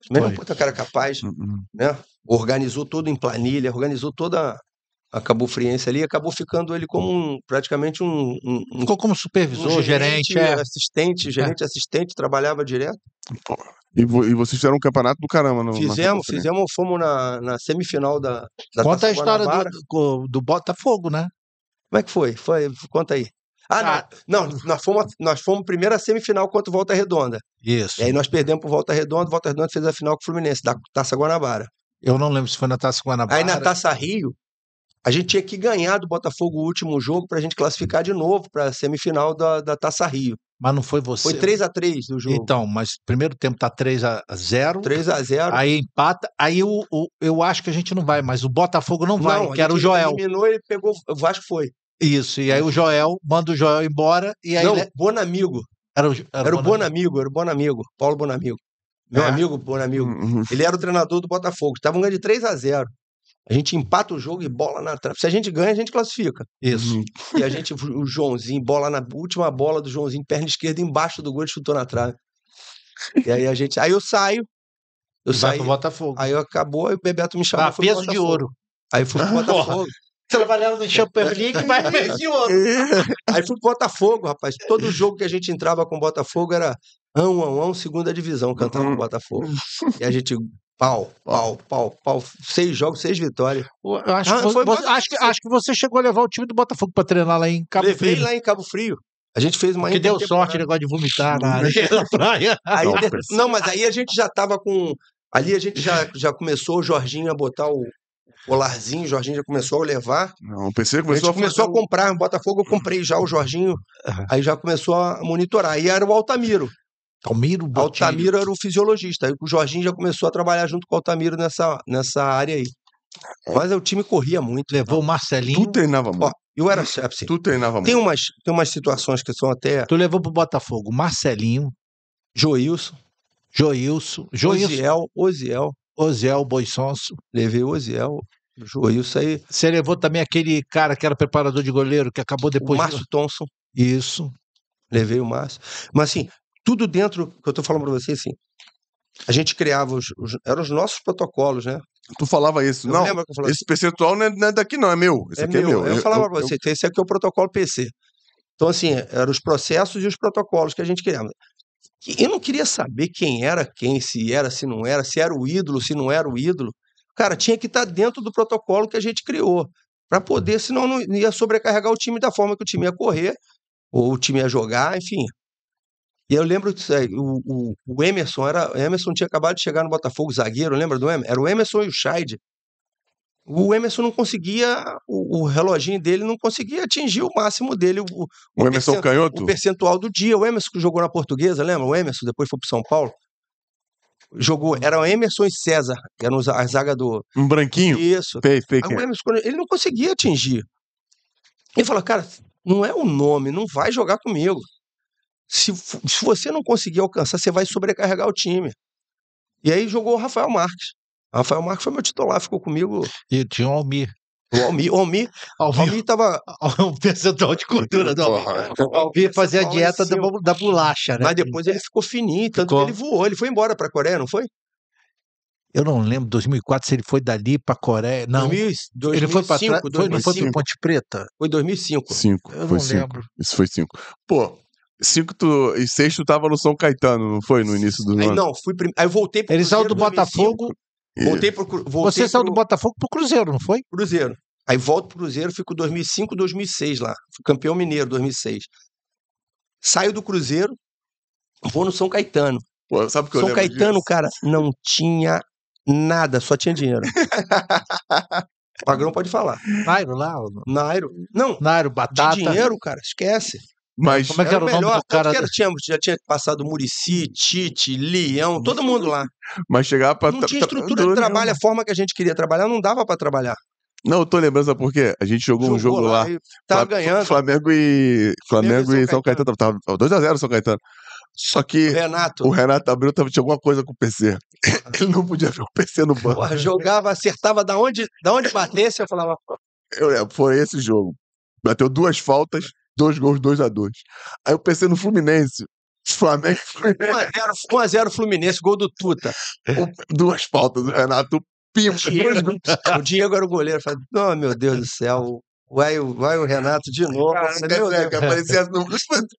Ximenes é um puta cara capaz, uhum. né? Organizou tudo em planilha, organizou toda acabou Cabo Friense ali, acabou ficando ele como um, praticamente um, um, como supervisor, um gerente, gerente é. assistente, é. gerente é. assistente, trabalhava direto. E, e, vocês fizeram um campeonato do caramba, não? Fizemos, fizemos, fomos na, na semifinal da, da Conta Taça a história do, do, Botafogo, né? Como é que foi? foi conta aí. Ah, ah. Não, não, nós fomos, nós fomos primeiro a semifinal contra o Volta Redonda. Isso. E aí nós perdemos pro Volta Redonda, o Volta Redonda fez a final com o Fluminense, da Taça Guanabara. Eu não lembro se foi na Taça Guanabara. Aí na Taça Rio, a gente tinha que ganhar do Botafogo o último jogo para a gente classificar de novo para a semifinal da, da Taça Rio. Mas não foi você. Foi 3 a 3 o jogo. Então, mas primeiro tempo tá 3 a 0 3 a 0 Aí empata. Aí o, o, eu acho que a gente não vai, mas o Botafogo não vai, não, que era o Joel. Eliminou e pegou. Eu acho que foi. Isso, e aí o Joel manda o Joel embora e aí. Não, ele... É Bonamigo. Era o, era, era o Bonamigo, era o Bonamigo, Paulo Bonamigo. Meu é. amigo Bonamigo. Uhum. Ele era o treinador do Botafogo. Estavam ganhando de 3 a 0 a gente empata o jogo e bola na trave. Se a gente ganha, a gente classifica. Isso. Uhum. E a gente, o Joãozinho, bola na última bola do Joãozinho, perna esquerda embaixo do gol, e chutou na trave. E aí a gente. Aí eu saio. Eu Vai pro Botafogo. Aí eu acabou, aí o Bebeto me chamou. Ah, peso de ouro. Aí fui pro Botafogo. Trabalhando no Champions League, mas peso de ouro. aí fui pro Botafogo, rapaz. Todo jogo que a gente entrava com o Botafogo era um ão, um segunda divisão, cantava uhum. Botafogo. E a gente Pau, pau, pau, pau. Seis jogos, seis vitórias. Eu acho, ah, que, você, acho, que, acho que você chegou a levar o time do Botafogo para treinar lá em Cabo Levei Frio. Levei lá em Cabo Frio. A gente fez uma. Que né? deu sorte o negócio de vomitar na praia. Aí, não, mas aí a gente já tava com. Ali a gente já, já começou o Jorginho a botar o Larzinho, o Jorginho já começou a levar. Não, pensei que começou a, começou a comprar. O Botafogo eu comprei já o Jorginho, aí já começou a monitorar. E era o Altamiro. Altamiro Botelho. Altamiro era o fisiologista. o Jorginho já começou a trabalhar junto com o Altamiro nessa, nessa área aí. É. Mas o time corria muito. Né? Levou o Marcelinho. Tu treinava muito. eu era assim, Tu treinava muito. Tem umas, tem umas situações que são até. Tu levou pro Botafogo Marcelinho. Joilson. Joilson. Joilson. Oziel. Oziel. Oziel Boissonso. Levei o Oziel. Joilson aí. Você levou também aquele cara que era preparador de goleiro, que acabou depois. O Márcio Thompson. Isso. Levei o Márcio. Mas assim, tudo dentro que eu estou falando para você, assim. A gente criava os, os, eram os nossos protocolos, né? Tu falava isso, eu não? que eu falava esse assim. percentual não é, não é, daqui, não é meu. Esse é aqui é meu. é meu. Eu, eu falava para você, eu... esse aqui é o protocolo PC. Então, assim, eram os processos e os protocolos que a gente criava. Eu não queria saber quem era quem, se era, se não era, se era o ídolo, se não era o ídolo. Cara, tinha que estar tá dentro do protocolo que a gente criou, para poder, senão não ia sobrecarregar o time da forma que o time ia correr, ou o time ia jogar, enfim. E eu lembro que o, o, o, Emerson era. Emerson tinha acabado de chegar no Botafogo, zagueiro, lembra do Emerson? Era o Emerson e o Scheid. O Emerson não conseguia, o, o reloginho dele não conseguia atingir o máximo dele. O, o Emerson canhoto? O percentual do dia. O Emerson que jogou na portuguesa, lembra? O Emerson depois foi pro São Paulo. Jogou, hum. era Emerson e César, que eram a zaga do. Um branquinho? Isso. perfeito o Emerson, ele não conseguia atingir. Ele falou, cara, não é o nome, não vai jogar comigo. Se, se você não conseguir alcançar, você vai sobrecarregar o time. E aí jogou o Rafael Marques. Rafael Marques foi meu titular, ficou comigo. E tinha o Almir. O Almir, o Almir, Almir, Almir tava. O é percentual de cultura do Almir. O Almir fazia a dieta da, da bolacha, né? Mas depois ele ficou fininho, tanto ficou. que ele voou. Ele foi embora pra Coreia, não foi? Eu não lembro, 2004, se ele foi dali pra Coreia. Não. 2000, 2005, ele foi pra trás. Foi, não foi pra Ponte Preta? Foi 2005. Cinco, eu foi não cinco. lembro. Isso foi 5. Pô, Cinco tu, e tu tava no São Caetano, não foi? No início do aí, Não, fui prim... aí voltei pro Ele saiu do Botafogo. Voltei pro, voltei Você pro... saiu do Botafogo pro Cruzeiro, não foi? Cruzeiro. Aí volto pro Cruzeiro, fico 2005, 2006 lá. Fui campeão mineiro 2006. Saio do Cruzeiro, vou no São Caetano. Pô, sabe que São Caetano, disso? cara, não tinha nada, só tinha dinheiro. o Magrão pode falar. Nairo lá? Nairo. Não. Nairo, batata. De dinheiro, cara, esquece. Mas Como é que era, era o, melhor, do cara? era, tinha, já tinha passado Murici, Tite, Leão, todo mundo lá. Mas chegava para Não tinha estrutura de trabalho, a forma que a gente queria trabalhar, não dava para trabalhar. Não, eu tô lembrando, sabe por quê? A gente jogou, jogou um jogo lá. lá tava ganhando. Flamengo e. Flamengo, e São Caetano. Caetano tava 2x0 São Caetano. Só que Renato. o Renato abriu, tava, tinha alguma coisa com o PC. Ele não podia ver o PC no banco. Porra, jogava, acertava da onde, da onde batesse, eu falava. Eu, é, foi esse jogo. Bateu duas faltas Dois gols, 2 a 2 Aí eu pensei no Fluminense. Flamengo Fluminense. 1x0 Fluminense, gol do Tuta. Duas faltas, Renato Pimba. O Diego era o goleiro. Falei, oh, meu Deus do céu, Vai o, vai o Renato de novo. Né,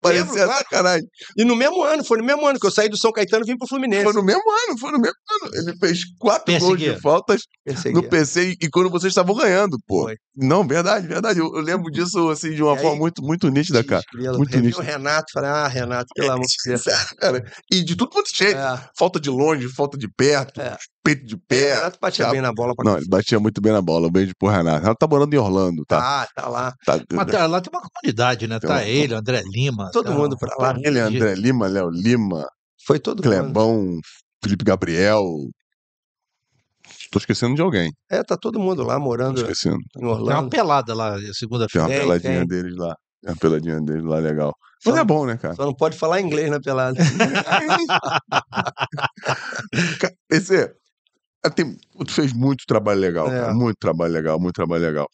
parecia, sacanagem. E no mesmo ano, foi no mesmo ano que eu saí do São Caetano e vim pro Fluminense. Foi no mesmo ano, foi no mesmo ano. Ele fez quatro Perseguia. gols de faltas Perseguia. no PC e quando vocês estavam ganhando, pô. Foi. Não, verdade, verdade. Eu, eu, lembro uhum. disso, assim, de uma aí, forma muito, muito nítida, cara. Grilo, muito nítida. o Renato, falei, ah, Renato, pelo é, amor de Deus. Cara, e de tudo quanto cheio. É. Falta de longe, falta de perto, é peito de pé. O é, Renato batia tá... bem na bola. Pra... Não, ele batia muito bem na bola. Um beijo pro Renato. Renato tá morando em Orlando, tá? Ah, tá lá. Tá... Mas tá, lá tem uma comunidade, né? Tá tem tá uma... ele, André Lima. Todo tá... mundo pra lá. Ele, André Lima, Léo Lima. Foi todo Clebão, mundo. Felipe Gabriel. Tô esquecendo de alguém. É, tá todo mundo lá morando. Tô esquecendo. Em Orlando. Tem uma pelada lá, segunda-feira. Tem uma peladinha tem. deles lá. Tem uma peladinha deles lá, legal. Só, é bom, né, cara? Só não pode falar inglês na pelada. Esse, é é, tem, tu fez muito trabalho legal, é. cara, muito trabalho legal, muito trabalho legal.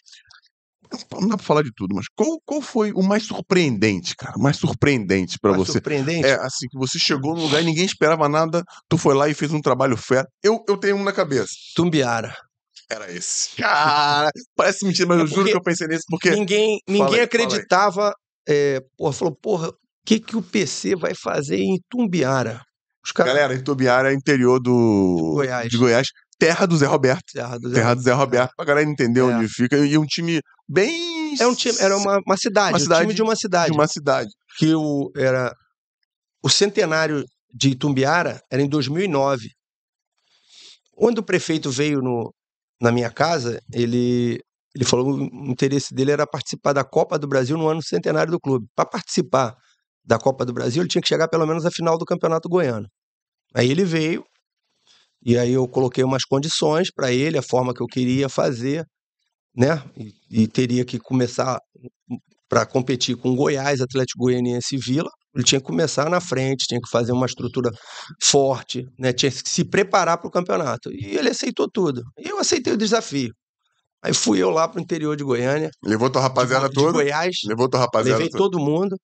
Não dá pra falar de tudo, mas qual, qual foi o mais surpreendente, cara? Mais surpreendente para você? Surpreendente? É, assim, que você chegou num lugar e ninguém esperava nada, tu foi lá e fez um trabalho fera. Eu, eu tenho um na cabeça. Tumbiara. Era esse. Cara, parece mentira, mas é eu juro que eu pensei nesse porque. Ninguém, ninguém aí, acreditava. É, porra, falou, porra, o que, que o PC vai fazer em Tumbiara? Os caras... Galera, Itumbiara, é interior do... De Goiás. De Goiás. Terra do Zé Roberto. Terra do Zé, terra do Zé é. Roberto. Pra galera entender é. onde fica. E um time bem... Era, é um time, era uma, uma cidade. Uma cidade um time de uma cidade. De uma cidade. Que o, era... O centenário de Itumbiara era em 2009. Quando o prefeito veio no, na minha casa, ele, ele falou que o interesse dele era participar da Copa do Brasil no ano centenário do clube. Para participar da Copa do Brasil, ele tinha que chegar pelo menos à final do Campeonato Goiano. Aí ele veio, e aí eu coloquei umas condições para ele, a forma que eu queria fazer, né? E, e teria que começar hum, para competir com Goiás, Atlético Goianiense e Vila. Ele tinha que começar na frente, tinha que fazer uma estrutura forte, né? Tinha que se preparar para o campeonato. E ele aceitou tudo. E eu aceitei o desafio. Aí fui eu lá pro interior de Goiânia. Levou tua rapaziada de, toda? De Goiás. Levou tua rapaziada Levei toda. todo mundo.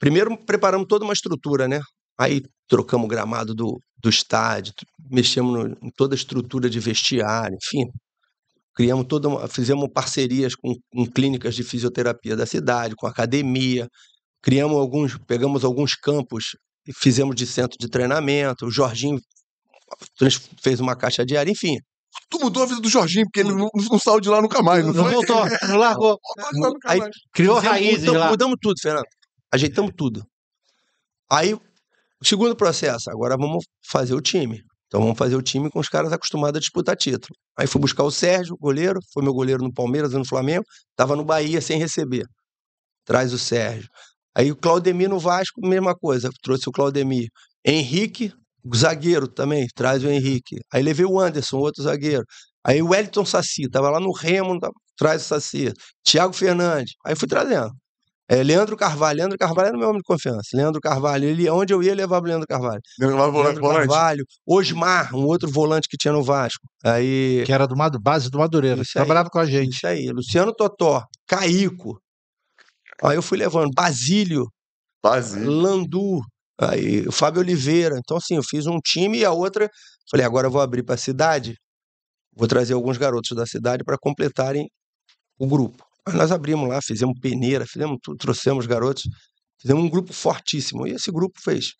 Primeiro, preparamos toda uma estrutura, né? Aí trocamos o gramado do, do estádio, mexemos no, em toda a estrutura de vestiário, enfim. Criamos toda uma, fizemos parcerias com, com clínicas de fisioterapia da cidade, com academia, criamos alguns, pegamos alguns campos e fizemos de centro de treinamento. O Jorginho fez uma caixa de ar, enfim. Tu mudou a vida do Jorginho, porque ele não, não saiu de lá nunca mais, não, não foi? Voltou, não largou. Não, não, aí, criou raízes mudamos, lá. Mudamos tudo, Fernando ajeitamos tudo. Aí, o segundo processo, agora vamos fazer o time. Então vamos fazer o time com os caras acostumados a disputar título. Aí fui buscar o Sérgio, goleiro, foi meu goleiro no Palmeiras e no Flamengo, tava no Bahia sem receber. Traz o Sérgio. Aí o Claudemir no Vasco, mesma coisa, trouxe o Claudemir. Henrique, zagueiro também, traz o Henrique. Aí levei o Anderson, outro zagueiro. Aí o Wellington Saci, tava lá no Remo, traz o Saci. Thiago Fernandes, aí fui trazendo. É, Leandro Carvalho. Leandro Carvalho era meu homem de confiança. Leandro Carvalho. Ele, onde eu ia, levava o Leandro Carvalho. Leandro volante. Carvalho. Osmar, um outro volante que tinha no Vasco. Aí... Que era do base do Madureira. trabalhava com a gente. Isso aí. Luciano Totó. Caico. Aí eu fui levando. Basílio. Basílio. Landu. Aí, o Fábio Oliveira. Então, assim, eu fiz um time e a outra. Falei, agora eu vou abrir para a cidade. Vou trazer alguns garotos da cidade para completarem o grupo. Mas nós abrimos lá, fizemos peneira, fizemos tudo, trouxemos garotos, fizemos um grupo fortíssimo. E esse grupo fez.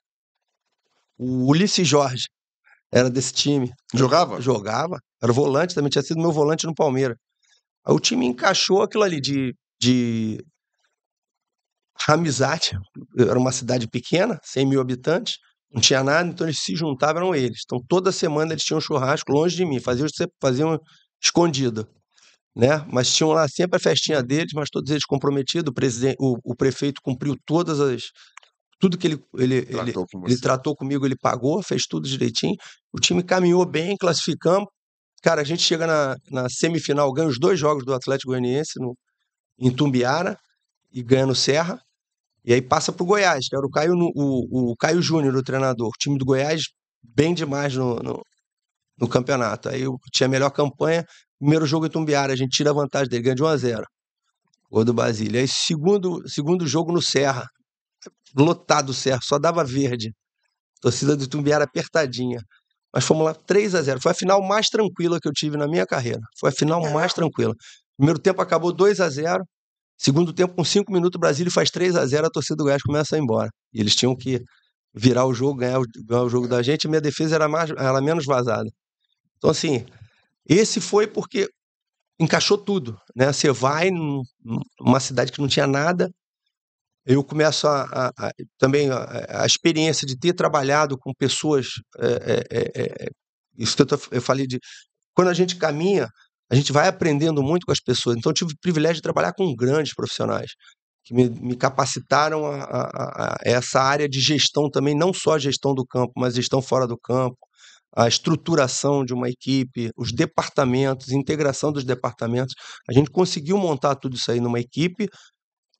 O Ulisses Jorge era desse time. Jogava? Jogava. Era volante, também tinha sido meu volante no Palmeiras. Aí o time encaixou aquilo ali de, de amizade. Era uma cidade pequena, 100 mil habitantes, não tinha nada, então eles se juntavam, eram eles. Então toda semana eles tinham churrasco longe de mim, faziam, faziam escondido né? Mas tinham lá sempre a festinha uhum. deles, mas todos eles comprometidos. O, presidente, o, o prefeito cumpriu todas as. Tudo que ele, ele, tratou, ele, com ele tratou comigo, ele pagou, fez tudo direitinho. O time caminhou bem, classificamos. Cara, a gente chega na, na semifinal, ganha os dois jogos do Atlético Goianiense no, em Tumbiara e ganha no Serra. E aí passa para o Goiás, que era o Caio, o, o Caio Júnior, o treinador. O time do Goiás, bem demais no, no, no campeonato. Aí tinha a melhor campanha, primeiro jogo em Tumbiara, a gente tira a vantagem dele, ganha de 1 a 0 Gol do Basílio. Aí segundo, segundo jogo no Serra, lotado o Serra, só dava verde. Torcida do Tumbiara apertadinha. Mas fomos lá 3 a 0 Foi a final mais tranquila que eu tive na minha carreira. Foi a final mais tranquila. Primeiro tempo acabou 2 a 0 Segundo tempo, com 5 minutos, o Brasília faz 3 a 0 a torcida do Goiás começa a ir embora. E eles tinham que virar o jogo, ganhar o, ganhar o jogo da gente. Minha defesa era, mais, era menos vazada. Então, assim, esse foi porque encaixou tudo, né? Você vai numa cidade que não tinha nada, eu começo a, a, a também a, a, experiência de ter trabalhado com pessoas, é, é, é, isso que eu, eu falei de quando a gente caminha, a gente vai aprendendo muito com as pessoas. Então, eu tive o privilégio de trabalhar com grandes profissionais que me, me capacitaram a, a, a, essa área de gestão também, não só gestão do campo, mas gestão fora do campo, a estruturação de uma equipe, os departamentos, integração dos departamentos. A gente conseguiu montar tudo isso aí numa equipe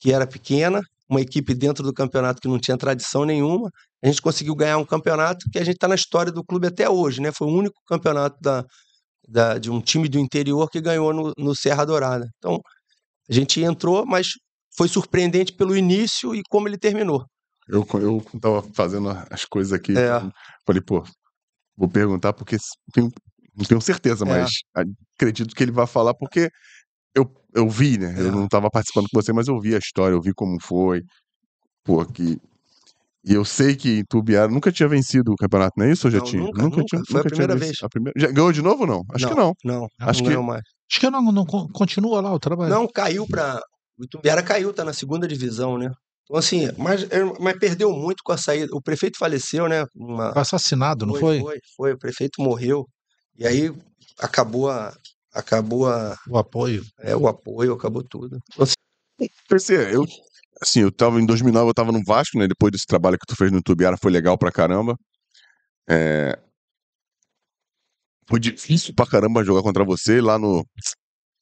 que era pequena, uma equipe dentro do campeonato que não tinha tradição nenhuma. A gente conseguiu ganhar um campeonato que a gente está na história do clube até hoje, né? Foi o único campeonato da, da de um time do interior que ganhou no, no Serra Dourada. Então, a gente entrou, mas foi surpreendente pelo início e como ele terminou. Eu, eu tava fazendo as coisas aqui. É. Falei, pô, Vou perguntar porque tenho, não tenho certeza, é. mas é. acredito que ele vai falar porque eu, eu vi, né? É. Eu não estava participando com você, mas eu vi a história, eu vi como foi. Pô, que... E eu sei que em Tubiara nunca tinha vencido o campeonato, não é isso? Ou já tinha? Nunca, nunca, é nunca, tinha. Foi nunca a primeira tinha vez. A primeira... Já ganhou de novo ou não? Acho não, que não. Não, acho não que... mais. Acho que não, não continua lá o trabalho. Não, caiu para. O Tubiara caiu, tá na segunda divisão, né? Então, assim, mas, eh, mas perdeu muito com a saída. O prefeito faleceu, né? Uma... Assassinado, não foi? Foi, foi, foi. O prefeito morreu. E aí acabou a. Acabou a. O apoio. É, o apoio, acabou tudo. Então, assim, eu. Assim, eu tava em 2009, eu tava no Vasco, né? Depois desse trabalho que tu fez no Tubiara, foi legal pra caramba. É... Foi difícil pra caramba jogar contra você lá no.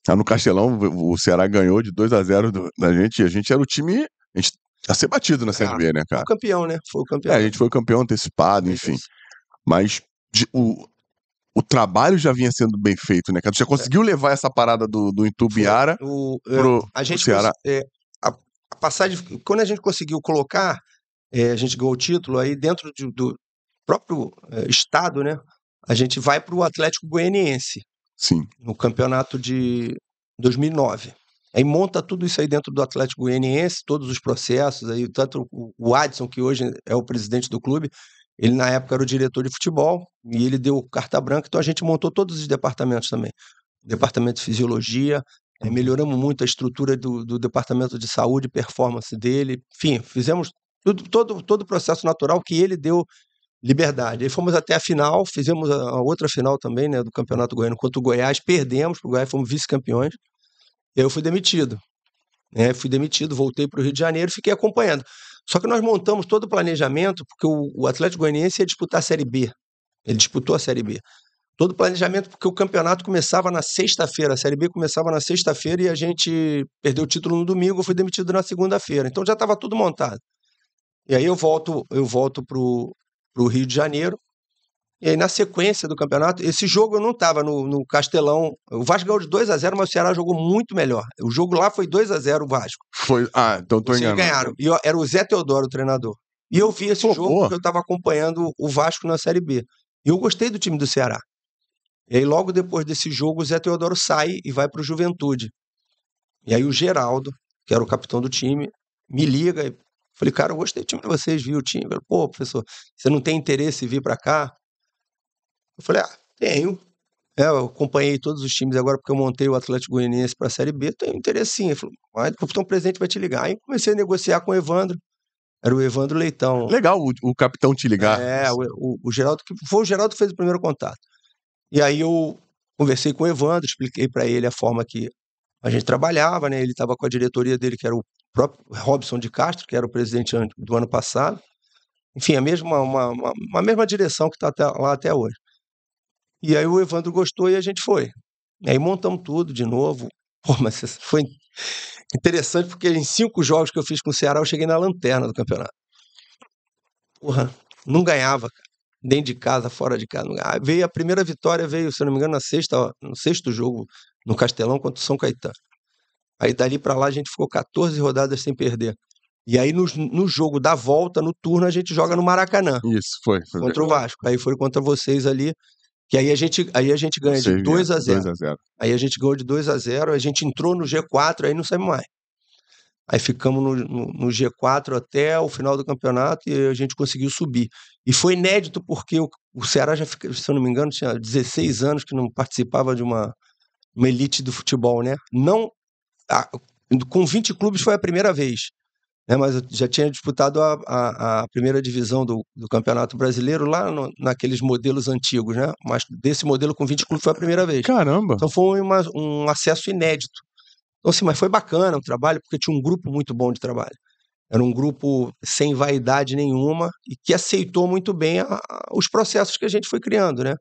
Lá no Castelão, o Ceará ganhou de 2 a 0 da gente. E a gente era o time. A gente a ser batido na CRB, é. B, né, cara? Foi o campeão, né? Foi o campeão. É, a gente foi campeão antecipado, enfim. Mas de, o, o trabalho já vinha sendo bem feito, né, cara? Você é. conseguiu é. levar essa parada do, do Intubiara o, é, pro, a gente pro Ceará. É, a, a, passagem, quando a gente conseguiu colocar, é, a gente ganhou o título, aí dentro de, do próprio estado, né, a gente vai para o Atlético Goianiense. Sim. No campeonato de 2009. Aí monta tudo isso aí dentro do Atlético Goianiense, todos os processos, aí tanto o Adson, que hoje é o presidente do clube, ele na época era o diretor de futebol e ele deu carta branca, então a gente montou todos os departamentos também. Departamento de fisiologia, eh, uhum. melhoramos muito a estrutura do, do departamento de saúde, performance dele, enfim, fizemos tudo, todo, todo o processo natural que ele deu liberdade. E fomos até a final, fizemos a, outra final também, né, do Campeonato Goiano contra o Goiás, perdemos para o Goiás, fomos vice-campeões. Eu fui demitido. Né? Fui demitido, voltei para o Rio de Janeiro, fiquei acompanhando. Só que nós montamos todo o planejamento, porque o, o Atlético Goianiense ia disputar a Série B. Ele disputou a Série B. Todo o planejamento, porque o campeonato começava na sexta-feira, a Série B começava na sexta-feira e a gente perdeu o título no domingo, eu fui demitido na segunda-feira. Então já estava tudo montado. E aí eu volto, eu volto para o Rio de Janeiro, e aí, na sequência do campeonato, esse jogo eu não estava no, no, Castelão. O Vasco ganhou de 2 a 0 mas o Ceará jogou muito melhor. O jogo lá foi 2 a 0 o Vasco. Foi, ah, então tô enganado ganharam. E eu, era o Zé Teodoro, o treinador. E eu vi esse pô, jogo pô. porque eu estava acompanhando o Vasco na Série B. E eu gostei do time do Ceará. E aí, logo depois desse jogo, o Zé Teodoro sai e vai para o Juventude. E aí, o Geraldo, que era o capitão do time, me liga. E... Falei, cara, eu gostei do time de vocês, viu o time? Falei, Pô, professor, você não tem interesse em vir para cá? Eu falei, ah, tenho. É, eu acompanhei todos os times agora porque eu montei o Atlético Goianiense para a Série B, tenho interesse sim. Ele falou, mas o capitão presidente vai te ligar. Aí comecei a negociar com o Evandro. Era o Evandro Leitão. Legal o, o capitão te ligar. É, o, o, o Geraldo, que foi o Geraldo que fez o primeiro contato. E aí eu conversei com o Evandro, expliquei para ele a forma que a gente trabalhava, né? Ele estava com a diretoria dele, que era o próprio Robson de Castro, que era o presidente do ano passado. Enfim, a mesma, uma, uma, uma mesma direção que está lá até hoje. E aí o Evandro gostou e a gente foi. E aí montamos tudo de novo. Pô, mas foi interessante porque em cinco jogos que eu fiz com o Ceará, eu cheguei na lanterna do campeonato. Porra, não ganhava, Dentro de casa, fora de casa. veio a primeira vitória, veio, se não me engano, na sexta, no sexto jogo, no Castelão contra o São Caetano. Aí dali para lá a gente ficou 14 rodadas sem perder. E aí no, no, jogo da volta, no turno, a gente joga no Maracanã. Isso, foi. foi contra bem. o Vasco. Aí foi contra vocês ali. Que aí a gente, aí a gente ganha Seis de 2 a 0. 2 a 0. Aí a gente ganhou de 2 a 0, a gente entrou no G4, aí não saímos mais. Aí ficamos no, no, no, G4 até o final do campeonato e a gente conseguiu subir. E foi inédito porque o, o Ceará já, fica, se eu não me engano, tinha 16 anos que não participava de uma, uma elite do futebol, né? Não. A, com 20 clubes foi a primeira vez né, mas eu já tinha disputado a, a, a primeira divisão do, do, Campeonato Brasileiro lá no, naqueles modelos antigos, né? Mas desse modelo com 20 clubes foi a primeira vez. Caramba! Então foi uma, um acesso inédito. Então, assim, mas foi bacana o trabalho, porque tinha um grupo muito bom de trabalho. Era um grupo sem vaidade nenhuma e que aceitou muito bem a, os processos que a gente foi criando, né?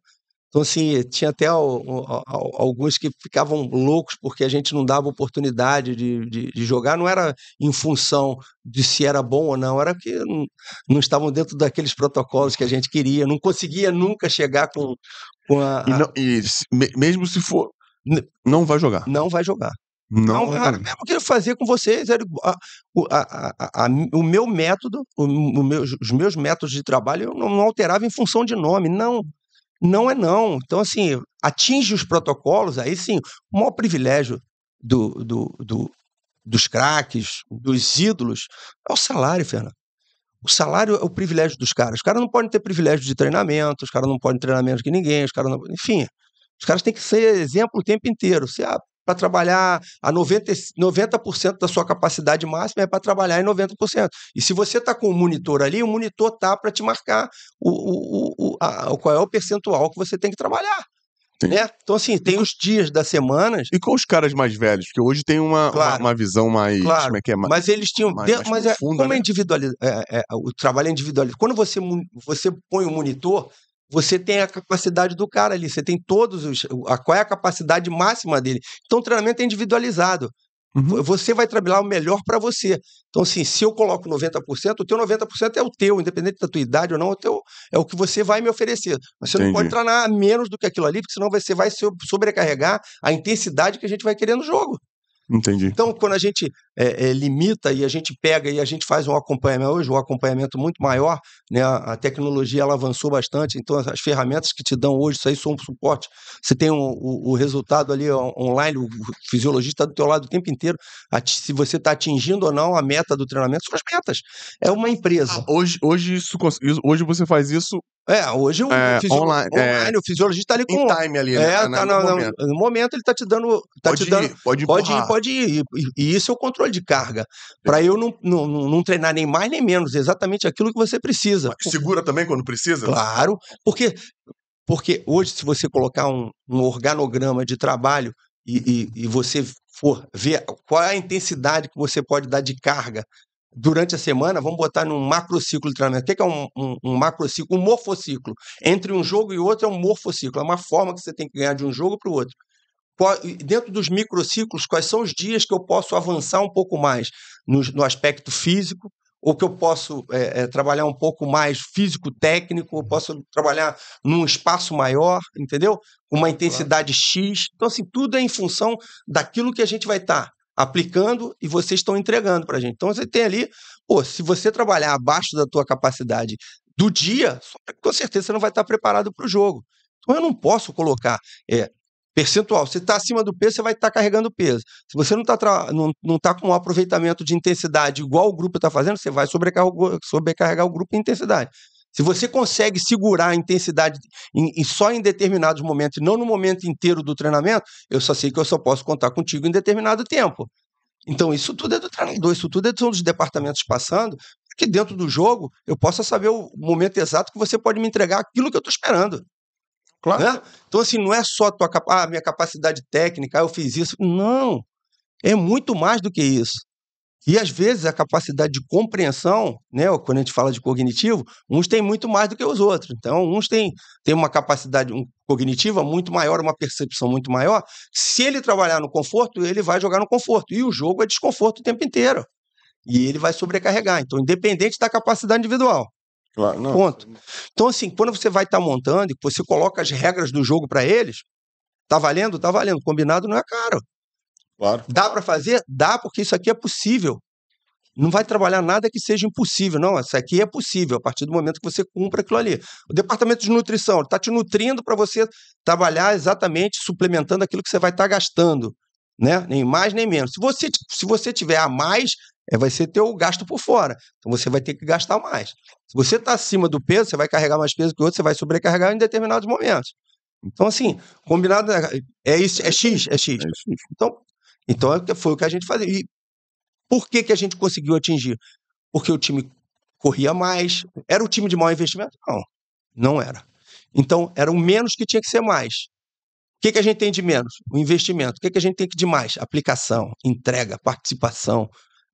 Então, assim, tinha até alguns que ficavam loucos porque a gente não dava oportunidade de, de, de, jogar, não era em função de se era bom ou não, era que não, não estavam dentro daqueles protocolos que a gente queria, não conseguia nunca chegar com, com a. a... E não, e se, mesmo se for. Não vai jogar. Não vai jogar. Não, não cara, mesmo que eu fazer com vocês, era, a, a, a, o meu método, o, o meu, os meus métodos de trabalho, eu não, não alterava em função de nome, não não é não. Então, assim, atinge os protocolos, aí sim, o maior privilégio do, do, do, dos craques, dos ídolos, é o salário, Fernando. O salário é o privilégio dos caras. Os caras não podem ter privilégio de treinamento, os caras não podem treinar menos que ninguém, os caras não. Enfim, os caras têm que ser exemplo o tempo inteiro. Se, para trabalhar a 90, 90% da sua capacidade máxima é para trabalhar em 90%. E se você está com o um monitor ali, o monitor tá para te marcar o, o, o a, qual é o percentual que você tem que trabalhar. Né? Então, assim, tem os dias das semanas. E com os caras mais velhos, que hoje tem uma, claro, uma, uma, visão mais. Claro, é é? mais, mas eles tinham. Mais, dentro, mais mas é, profunda, é, como né? é, é, o trabalho é individualizado. Quando você, você põe o monitor, você tem a capacidade do cara ali, você tem todos os. A, qual é a capacidade máxima dele. Então, o treinamento é individualizado. Uhum. Você vai trabalhar o melhor para você. Então, assim, se eu coloco 90%, o teu 90% é o teu, independente da tua idade ou não, é o teu, é o que você vai me oferecer. Mas você Entendi. não pode treinar menos do que aquilo ali, porque senão você vai sobrecarregar a intensidade que a gente vai querer no jogo. Entendi. Então, quando a gente é, é, limita e a gente pega e a gente faz um acompanhamento, hoje um acompanhamento é muito maior, né? A, a tecnologia ela avançou bastante, então as, as, ferramentas que te dão hoje, isso aí são um suporte. Você tem o, o, resultado ali online, o fisiologista está do teu lado o tempo inteiro, a, se você está atingindo ou não a meta do treinamento, são as metas. É uma ah, empresa. Ah, hoje, hoje, isso, hoje você faz isso é, hoje o, é, é. online, online é... o fisiologista está ali com. Em time ali, é, né? É, tá no, no, momento. no, momento. ele está te dando. Tá pode, te dando... Ir, pode, pode ir, pode ir. E, isso é o controle de carga. Para eu não, não, não treinar nem mais nem menos, é exatamente aquilo que você precisa. Mas segura também quando precisa? Claro, porque, porque hoje, se você colocar um, um organograma de trabalho e, e, e você for ver qual é a intensidade que você pode dar de carga durante a semana, vamos botar num macrociclo de treinamento. O que é um, um, um macrociclo? Um morfociclo. Entre um jogo e outro é um morfociclo. É uma forma que você tem que ganhar de um jogo para o outro. Dentro dos microciclos, quais são os dias que eu posso avançar um pouco mais no, no aspecto físico, ou que eu posso é, é, trabalhar um pouco mais físico-técnico, eu posso trabalhar num espaço maior, entendeu? Uma intensidade X. Então, assim, tudo é em função daquilo que a gente vai estar tá aplicando e vocês estão entregando para a gente. Então você tem ali, pô, se você trabalhar abaixo da tua capacidade do dia, com certeza você não vai estar preparado para o jogo. Então eu não posso colocar é, percentual. Se está acima do peso, você vai estar tá carregando peso. Se você não está não, não tá com um aproveitamento de intensidade igual o grupo está fazendo, você vai sobrecarregar, sobrecarregar o grupo em intensidade. Se você consegue segurar a intensidade em, em, só em determinados momentos, não no momento inteiro do treinamento, eu só sei que eu só posso contar contigo em determinado tempo. Então, isso tudo é do treinador, isso tudo é dos departamentos passando, que dentro do jogo eu possa saber o momento exato que você pode me entregar aquilo que eu estou esperando. Claro. Né? Então, assim, não é só tua ah, minha capacidade técnica, ah, eu fiz isso. Não. É muito mais do que isso. E às vezes a capacidade de compreensão, né, quando a gente fala de cognitivo, uns têm muito mais do que os outros. Então, uns têm, têm uma capacidade cognitiva muito maior, uma percepção muito maior. Se ele trabalhar no conforto, ele vai jogar no conforto. E o jogo é desconforto o tempo inteiro. E ele vai sobrecarregar. Então, independente da capacidade individual. Claro, não. Ponto. Então, assim, quando você vai estar tá montando e você coloca as regras do jogo para eles, tá valendo? Tá valendo. Combinado não é caro. Claro. Dá para fazer? Dá, porque isso aqui é possível. Não vai trabalhar nada que seja impossível, não. Isso aqui é possível a partir do momento que você cumpra aquilo ali. O departamento de nutrição está te nutrindo para você trabalhar exatamente suplementando aquilo que você vai estar tá gastando, né? Nem mais nem menos. Se você, se você tiver a mais, é, vai ser teu gasto por fora. Então você vai ter que gastar mais. Se você está acima do peso, você vai carregar mais peso que o outro, você vai sobrecarregar em determinados momentos. Então, assim, combinado é, é isso, é X, é X. É X. Então, então é foi o que a gente fazia. E por que, que a gente conseguiu atingir? Porque o time corria mais. Era o time de mau investimento? Não, não era. Então, era o menos que tinha que ser mais. O que, que a gente tem de menos? O investimento. O que, que a gente tem de mais? Aplicação, entrega, participação,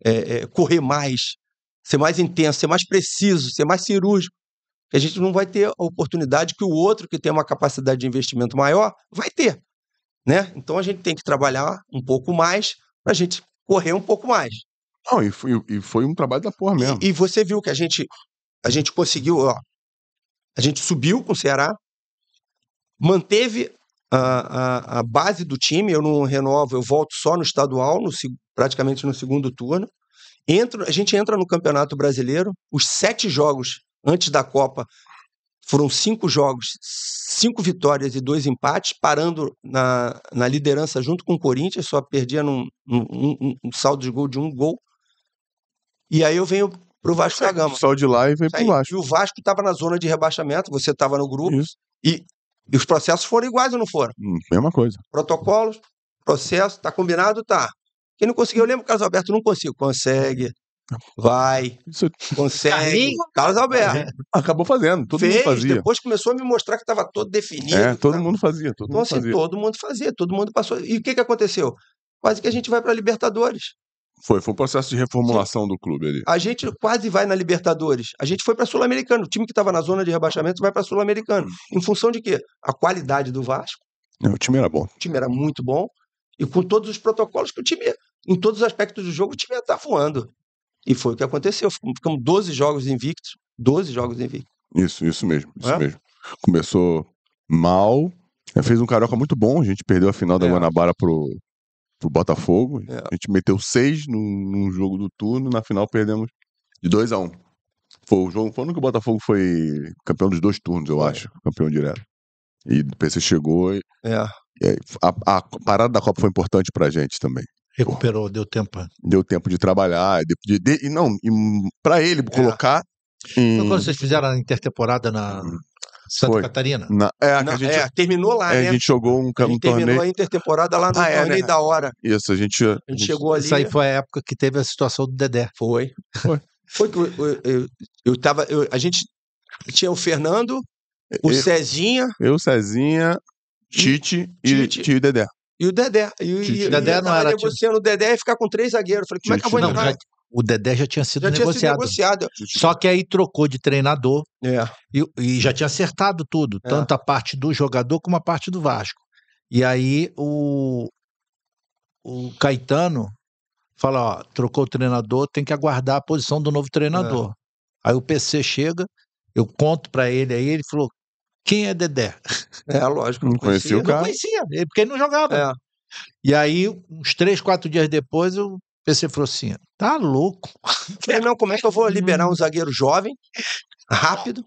é, é, correr mais, ser mais intenso, ser mais preciso, ser mais cirúrgico. A gente não vai ter a oportunidade que o outro, que tem uma capacidade de investimento maior, vai ter né? Então a gente tem que trabalhar um pouco mais para a gente correr um pouco mais. Não, e foi, e foi um trabalho da porra mesmo. E, e, você viu que a gente a gente conseguiu, ó, a gente subiu com o Ceará, manteve a, a, a base do time, eu não renovo, eu volto só no estadual, no, praticamente no segundo turno. Entra, a gente entra no Campeonato Brasileiro, os sete jogos antes da Copa foram cinco jogos, cinco vitórias e dois empates, parando na, na liderança junto com o Corinthians, só perdia num, num, um saldo de gol de um gol. E aí eu venho pro Vasco da Gama. Saiu de lá e veio pro Vasco. E o Vasco estava na zona de rebaixamento, você estava no grupo. Isso. E, e os processos foram iguais ou não foram? Hum, mesma coisa. Protocolos, processo, tá combinado? Tá. Quem não conseguiu, eu lembro o Carlos Alberto, não consigo. Consegue. Vai, Isso... consegue. Carlos Alberto. Acabou fazendo, todo Fez, mundo fazia. Depois começou a me mostrar que estava todo definido. É, todo mundo fazia. Todo então, mundo assim, fazia. todo mundo fazia, todo mundo passou. E o que, que aconteceu? Quase que a gente vai para Libertadores. Foi, foi um processo de reformulação Sim. do clube ali. A gente quase vai na Libertadores. A gente foi para Sul-Americano. O time que estava na zona de rebaixamento vai para Sul-Americano. Em função de quê? A qualidade do Vasco. É, o time era bom. O time era muito bom. E com todos os protocolos que o time, em todos os aspectos do jogo, o time ia estar tá voando. E foi o que aconteceu. Ficamos 12 jogos invictos. 12 jogos invictos. Isso, isso mesmo, isso é? mesmo. Começou mal, né, fez um carioca muito bom, a gente perdeu a final da é. Guanabara pro, pro Botafogo. É. A gente meteu seis no, jogo do turno, na final perdemos de 2 a 1 um. Foi o jogo foi o que o Botafogo foi campeão dos dois turnos, eu é. acho, campeão direto. E o PC chegou e, é. e a, a, parada da Copa foi importante pra gente também. Recuperou, deu tempo. Deu tempo de trabalhar. De, de, de não, para ele é. colocar. Em... quando vocês fizeram a intertemporada na Santa Foi. Catarina? Na, é, na, a gente, é, terminou lá, é, né? A gente jogou um, a gente um terminou a intertemporada lá no ah, é, torneio é, né? da hora. Isso, a gente, a gente chegou ali. Isso aí foi a época que teve a situação do Dedé. Foi. Foi. Foi que eu, eu, eu, eu tava. Eu, a gente tinha o Fernando, o eu, Cezinha. Eu, Cezinha, Tite e, Tite. e Dedé. E o Dedé. E, o Dedé, né? não era. negociando o Dedé e ficar com três zagueiros. falei, como é que eu vou não, O Dedé já tinha sido já negociado. Tinha sido negociado. Só que aí trocou de treinador é. e, e, já tinha acertado tudo, é. tanto a parte do jogador como a parte do Vasco. E aí o, o Caetano fala: ó, trocou o treinador, tem que aguardar a posição do novo treinador. É. Aí o PC chega, eu conto para ele aí, ele falou: quem é Dedé? É, lógico, não, não conhecia, conhecia o cara. Não conhecia, né? porque ele não jogava. É. E aí, uns três, quatro dias depois, eu pensei, falou assim, tá louco. Falei, não, como é que eu vou liberar um zagueiro jovem, rápido,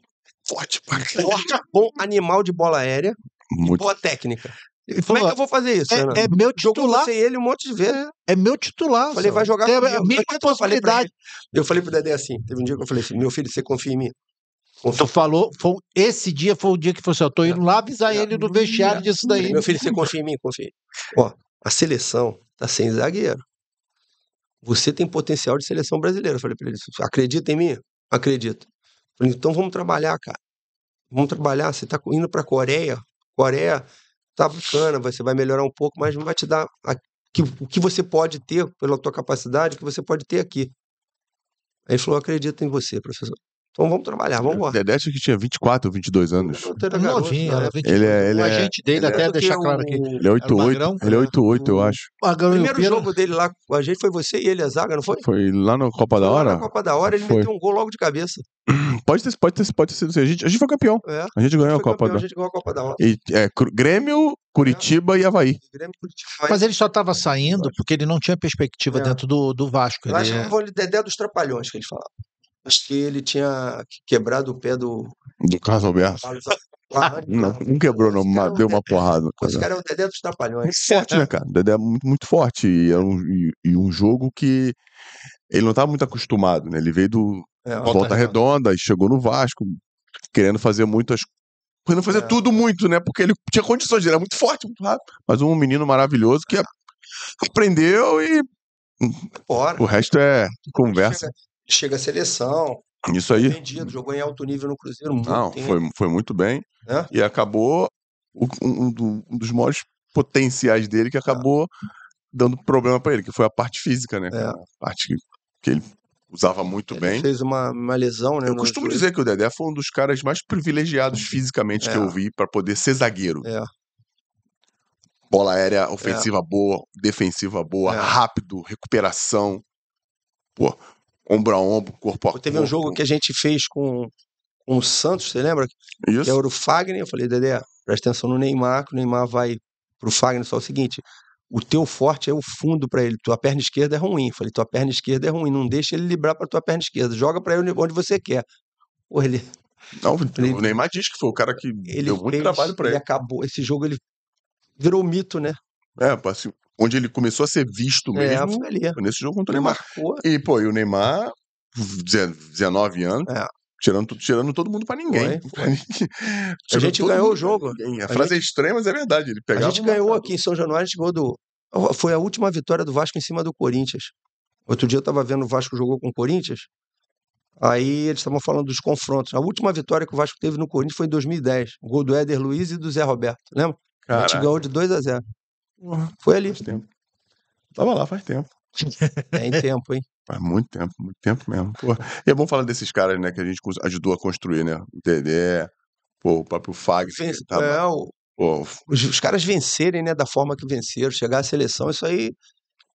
forte, forte hum. bom animal de bola aérea Muito. boa técnica. Ele Como é que eu vou fazer isso? É, é meu titular. Jogou ele um monte de vezes. É, é meu titular. Falei, senhor. vai jogar com a minha possibilidade. Eu falei, eu falei pro Dedé assim, teve um dia que eu falei assim, meu filho, você confia em mim? Tu falou, foi, esse dia foi o dia que você, eu assim, tô indo lá avisar ele do vestiário disso daí. Meu filho, você confia em mim, confia. Ó, a seleção tá sem zagueiro. Você tem potencial de seleção brasileira. Eu falei pra ele, acredita em mim? Acredito. falei, então vamos trabalhar, cara. Vamos trabalhar, você tá indo pra Coreia. Coreia tá bacana, você vai melhorar um pouco, mas vai te dar a, que, o que você pode ter pela tua capacidade, o que você pode ter aqui. Aí ele falou, acredito em você, professor. Então vamos trabalhar, vamos embora. O Dedé acho que tinha 24 ou 22 anos. Ele é novinho, né? era 22. Ele é, ele o é- agente dele, ele até deixar claro aqui. Ele é 8-8, ele é 8 né? eu acho. O primeiro jogo dele lá com a gente foi você e ele, a zaga, não foi? Foi lá na Copa da Hora? Lá na Copa da Hora, ele foi. meteu um gol logo de cabeça. Pode ter, pode ter, pode ter assim. A gente, a gente foi campeão. É. A gente ganhou a, Copa campeão, da... a gente ganhou a Copa da Hora. E, é, Grêmio, Curitiba é. e Havaí. É. Grêmio, Curitiba, Mas ele só tava saindo porque ele não tinha perspectiva dentro do, do Vasco. Vasco ele... foi o Dedé dos Trapalhões que ele falava acho que ele tinha quebrado o pé do. Do Carlos Alberto. Ah, não, então, não quebrou, não, deu uma porrada. Os caras é o Dedé dos Trapalhões. Muito forte, né, cara? O Dedé é muito, muito forte. E, é um, e, e um jogo que ele não estava muito acostumado, né? Ele veio do é, Volta, tá Redonda e chegou no Vasco, querendo fazer muitas querendo fazer é. tudo muito, né? Porque ele tinha condições, ele era muito forte, muito rápido, mas um menino maravilhoso que aprendeu e Bora. o resto é conversa chega a seleção. Isso aí. Vendido, jogou em alto nível no Cruzeiro. Muito Não, tempo. foi, foi muito bem. É? E acabou um, um, dos maiores potenciais dele que é. acabou ah. dando problema para ele, que foi a parte física, né? É. A parte que, que ele usava muito ele bem. Fez uma, uma lesão, né? Eu costumo dizer que o Dedé foi um dos caras mais privilegiados é. fisicamente é. que eu vi para poder ser zagueiro. É. Bola aérea é. ofensiva é. boa, defensiva boa, rápido, recuperação. Pô, ombro a ombro, corpo a corpo. Teve um jogo que a gente fez com, com o Santos, você lembra? É Isso. Que era o Fagner. Eu falei, Dedé, presta atenção no Neymar, que o Neymar vai pro Fagner só o seguinte. O teu forte é o fundo para ele. Tua perna esquerda é ruim. Eu falei, tua perna esquerda é ruim. Não deixa ele librar para tua perna esquerda. Joga para ele onde você quer. Porra, ele. Não, ele... o Neymar diz que foi o cara que ele deu muito fez, trabalho para ele. Ele acabou. Esse jogo ele virou mito, né? É, assim, onde ele começou a ser visto é, mesmo ali. nesse jogo contra o Neymar. Marcou. E, pô, e o Neymar, 19 anos, é. Tirando, tirando todo mundo para ninguém. Foi, foi. a gente ganhou o jogo. A, a frase gente... é estranha, mas é verdade. Ele pegava a gente ganhou aqui em São Januário, a gente ganhou do. Foi a última vitória do Vasco em cima do Corinthians. Outro dia eu tava vendo o Vasco jogou com o Corinthians. Aí eles estavam falando dos confrontos. A última vitória que o Vasco teve no Corinthians foi em 2010. O gol do Éder Luiz e do Zé Roberto, lembra? Caraca. A gente ganhou de 2 a 0 foi ali. Faz tempo. Tava lá faz tempo. Tem tempo, hein? Faz muito tempo, muito tempo mesmo. Porra. E é bom falar desses caras, né, que a gente ajudou a construir, né? O Dedé, pô, o próprio Fag. Tava... É, o... os, os, caras vencerem, né, da forma que venceram, chegar à seleção, isso aí.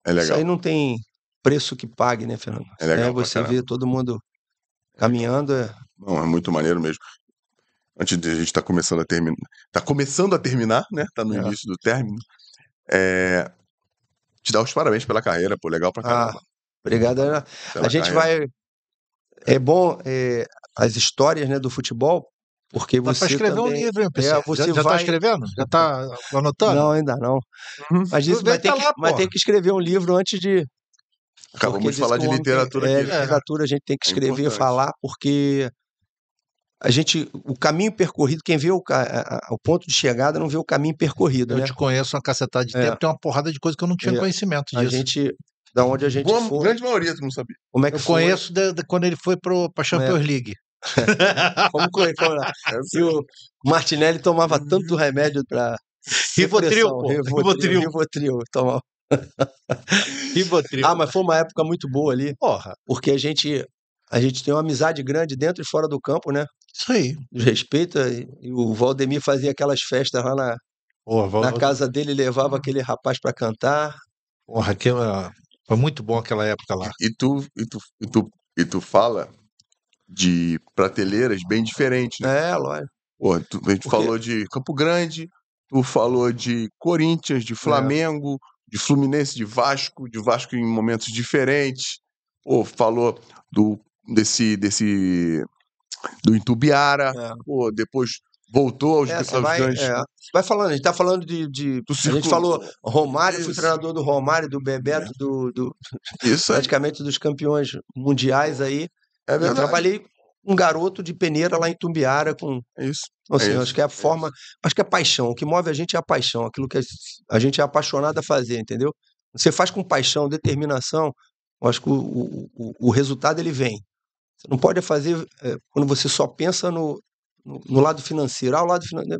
É legal. Isso aí não tem preço que pague, né, Fernando? É legal. É, você vê todo mundo caminhando. É... Não, é muito maneiro mesmo. Antes de a gente estar tá começando a terminar. Tá começando a terminar, né? Tá no é. início do término. É... Te dar os parabéns pela carreira, pô, legal pra caramba. Ah, obrigado, né? A gente carreira. vai. É bom é... as histórias né, do futebol, porque Dá você. Dá escrever também... um livro, hein, pessoal? É, você já, já tá vai... tá escrevendo? Já tá anotando? Não, ainda não. Uhum. Mas isso vai, tá ter que, escrever um livro antes de. Acabamos de falar de literatura é, aqui. É, literatura a gente tem que é escrever e falar, porque a gente, o caminho percorrido, quem vê o, a, a, o ponto de chegada não vê o caminho percorrido. Eu né? te conheço uma cacetada de é. tempo, tem uma porrada de coisa que eu não tinha é. conhecimento disso. A gente, da onde a gente Boa, foi. grande maioria tu não sabia. Como é que eu foi? conheço de, de, quando ele foi para é? Champions é. League. Como foi? Se o Martinelli tomava tanto remédio para. Rivotril, pô. Rivotril. Rivotril, Rivotril tomava. Rivotril. Ah, mas foi uma época muito boa ali. Porra. Porque a gente, a gente tem uma amizade grande dentro e fora do campo, né? Isso aí. Respeita. E o Valdemir fazia aquelas festas lá na, Porra, Val... na casa dele, levava aquele rapaz para cantar. Porra, aquela... É, foi muito bom aquela época lá. E tu, e tu, e tu, e tu fala de prateleiras bem diferentes, né? É, lógico. tu, a gente Porque... falou de Campo Grande, tu falou de Corinthians, de é. Flamengo, é. de Fluminense, de Vasco, de Vasco em momentos diferentes. Pô, falou do desse desse do Intubiara, é. pô, depois voltou aos é, vai, grandes. É. vai falando, a gente tá falando de. de do a gente falou Romário, isso. fui treinador do Romário, do Bebeto, é. do, do isso, praticamente dos campeões mundiais aí. É verdade. Eu trabalhei um garoto de peneira lá em Tumbiara com. Isso. Assim, é isso. acho que é a é forma. Acho que é paixão. O que move a gente é a paixão, aquilo que a gente é apaixonado a fazer, entendeu? Você faz com paixão, determinação, eu acho que o, o, o resultado ele vem. Você não pode fazer é, quando você só pensa no, no, no lado financeiro. Ah, o lado financeiro. Né?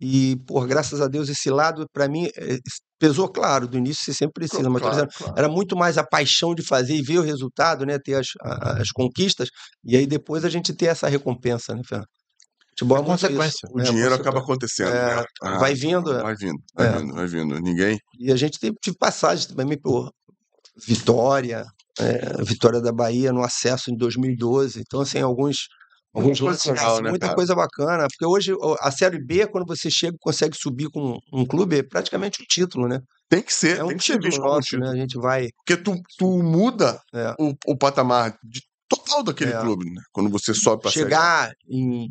E, por graças a Deus, esse lado, para mim, é, é, pesou, claro, do início você sempre precisa, claro, mas claro, claro. era muito mais a paixão de fazer e ver o resultado, né? Ter as, a, as conquistas, e aí depois a gente ter essa recompensa, né, Fernando? Futebol é, a é consequência. Isso, o né, dinheiro acaba tá acontecendo. É, né? ah, vai vindo. É. Vai vindo, vai, é. vindo, vai vindo. Ninguém. E a gente teve, tive passagens também por Vitória, é, vitória da Bahia no acesso em 2012. Então, assim, alguns. Alguns coisas, assim, né, muita cara? coisa bacana, porque hoje a Série B, quando você chega e consegue subir com um clube, é praticamente um título, né? Tem que ser, é um tem que ser visto nosso, Né? A gente vai... Porque tu, tu muda é. o, o patamar de, total daquele é. clube, né? Quando você sobe para Chegar em,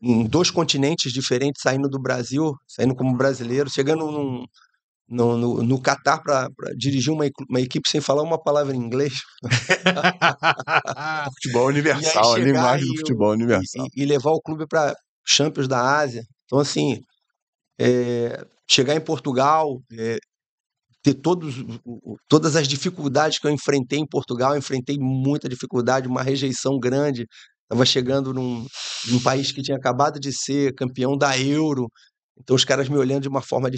em dois continentes diferentes, saindo do Brasil, saindo como brasileiro, chegando num, no, no, no Catar para dirigir uma, uma equipe sem falar uma palavra em inglês. futebol universal, a imagem do futebol universal. E, e levar o clube para Champions da Ásia. Então, assim, é, chegar em Portugal, é, ter todos, todas as dificuldades que eu enfrentei em Portugal, eu enfrentei muita dificuldade, uma rejeição grande. Estava chegando num, num país que tinha acabado de ser campeão da Euro, então os caras me olhando de uma forma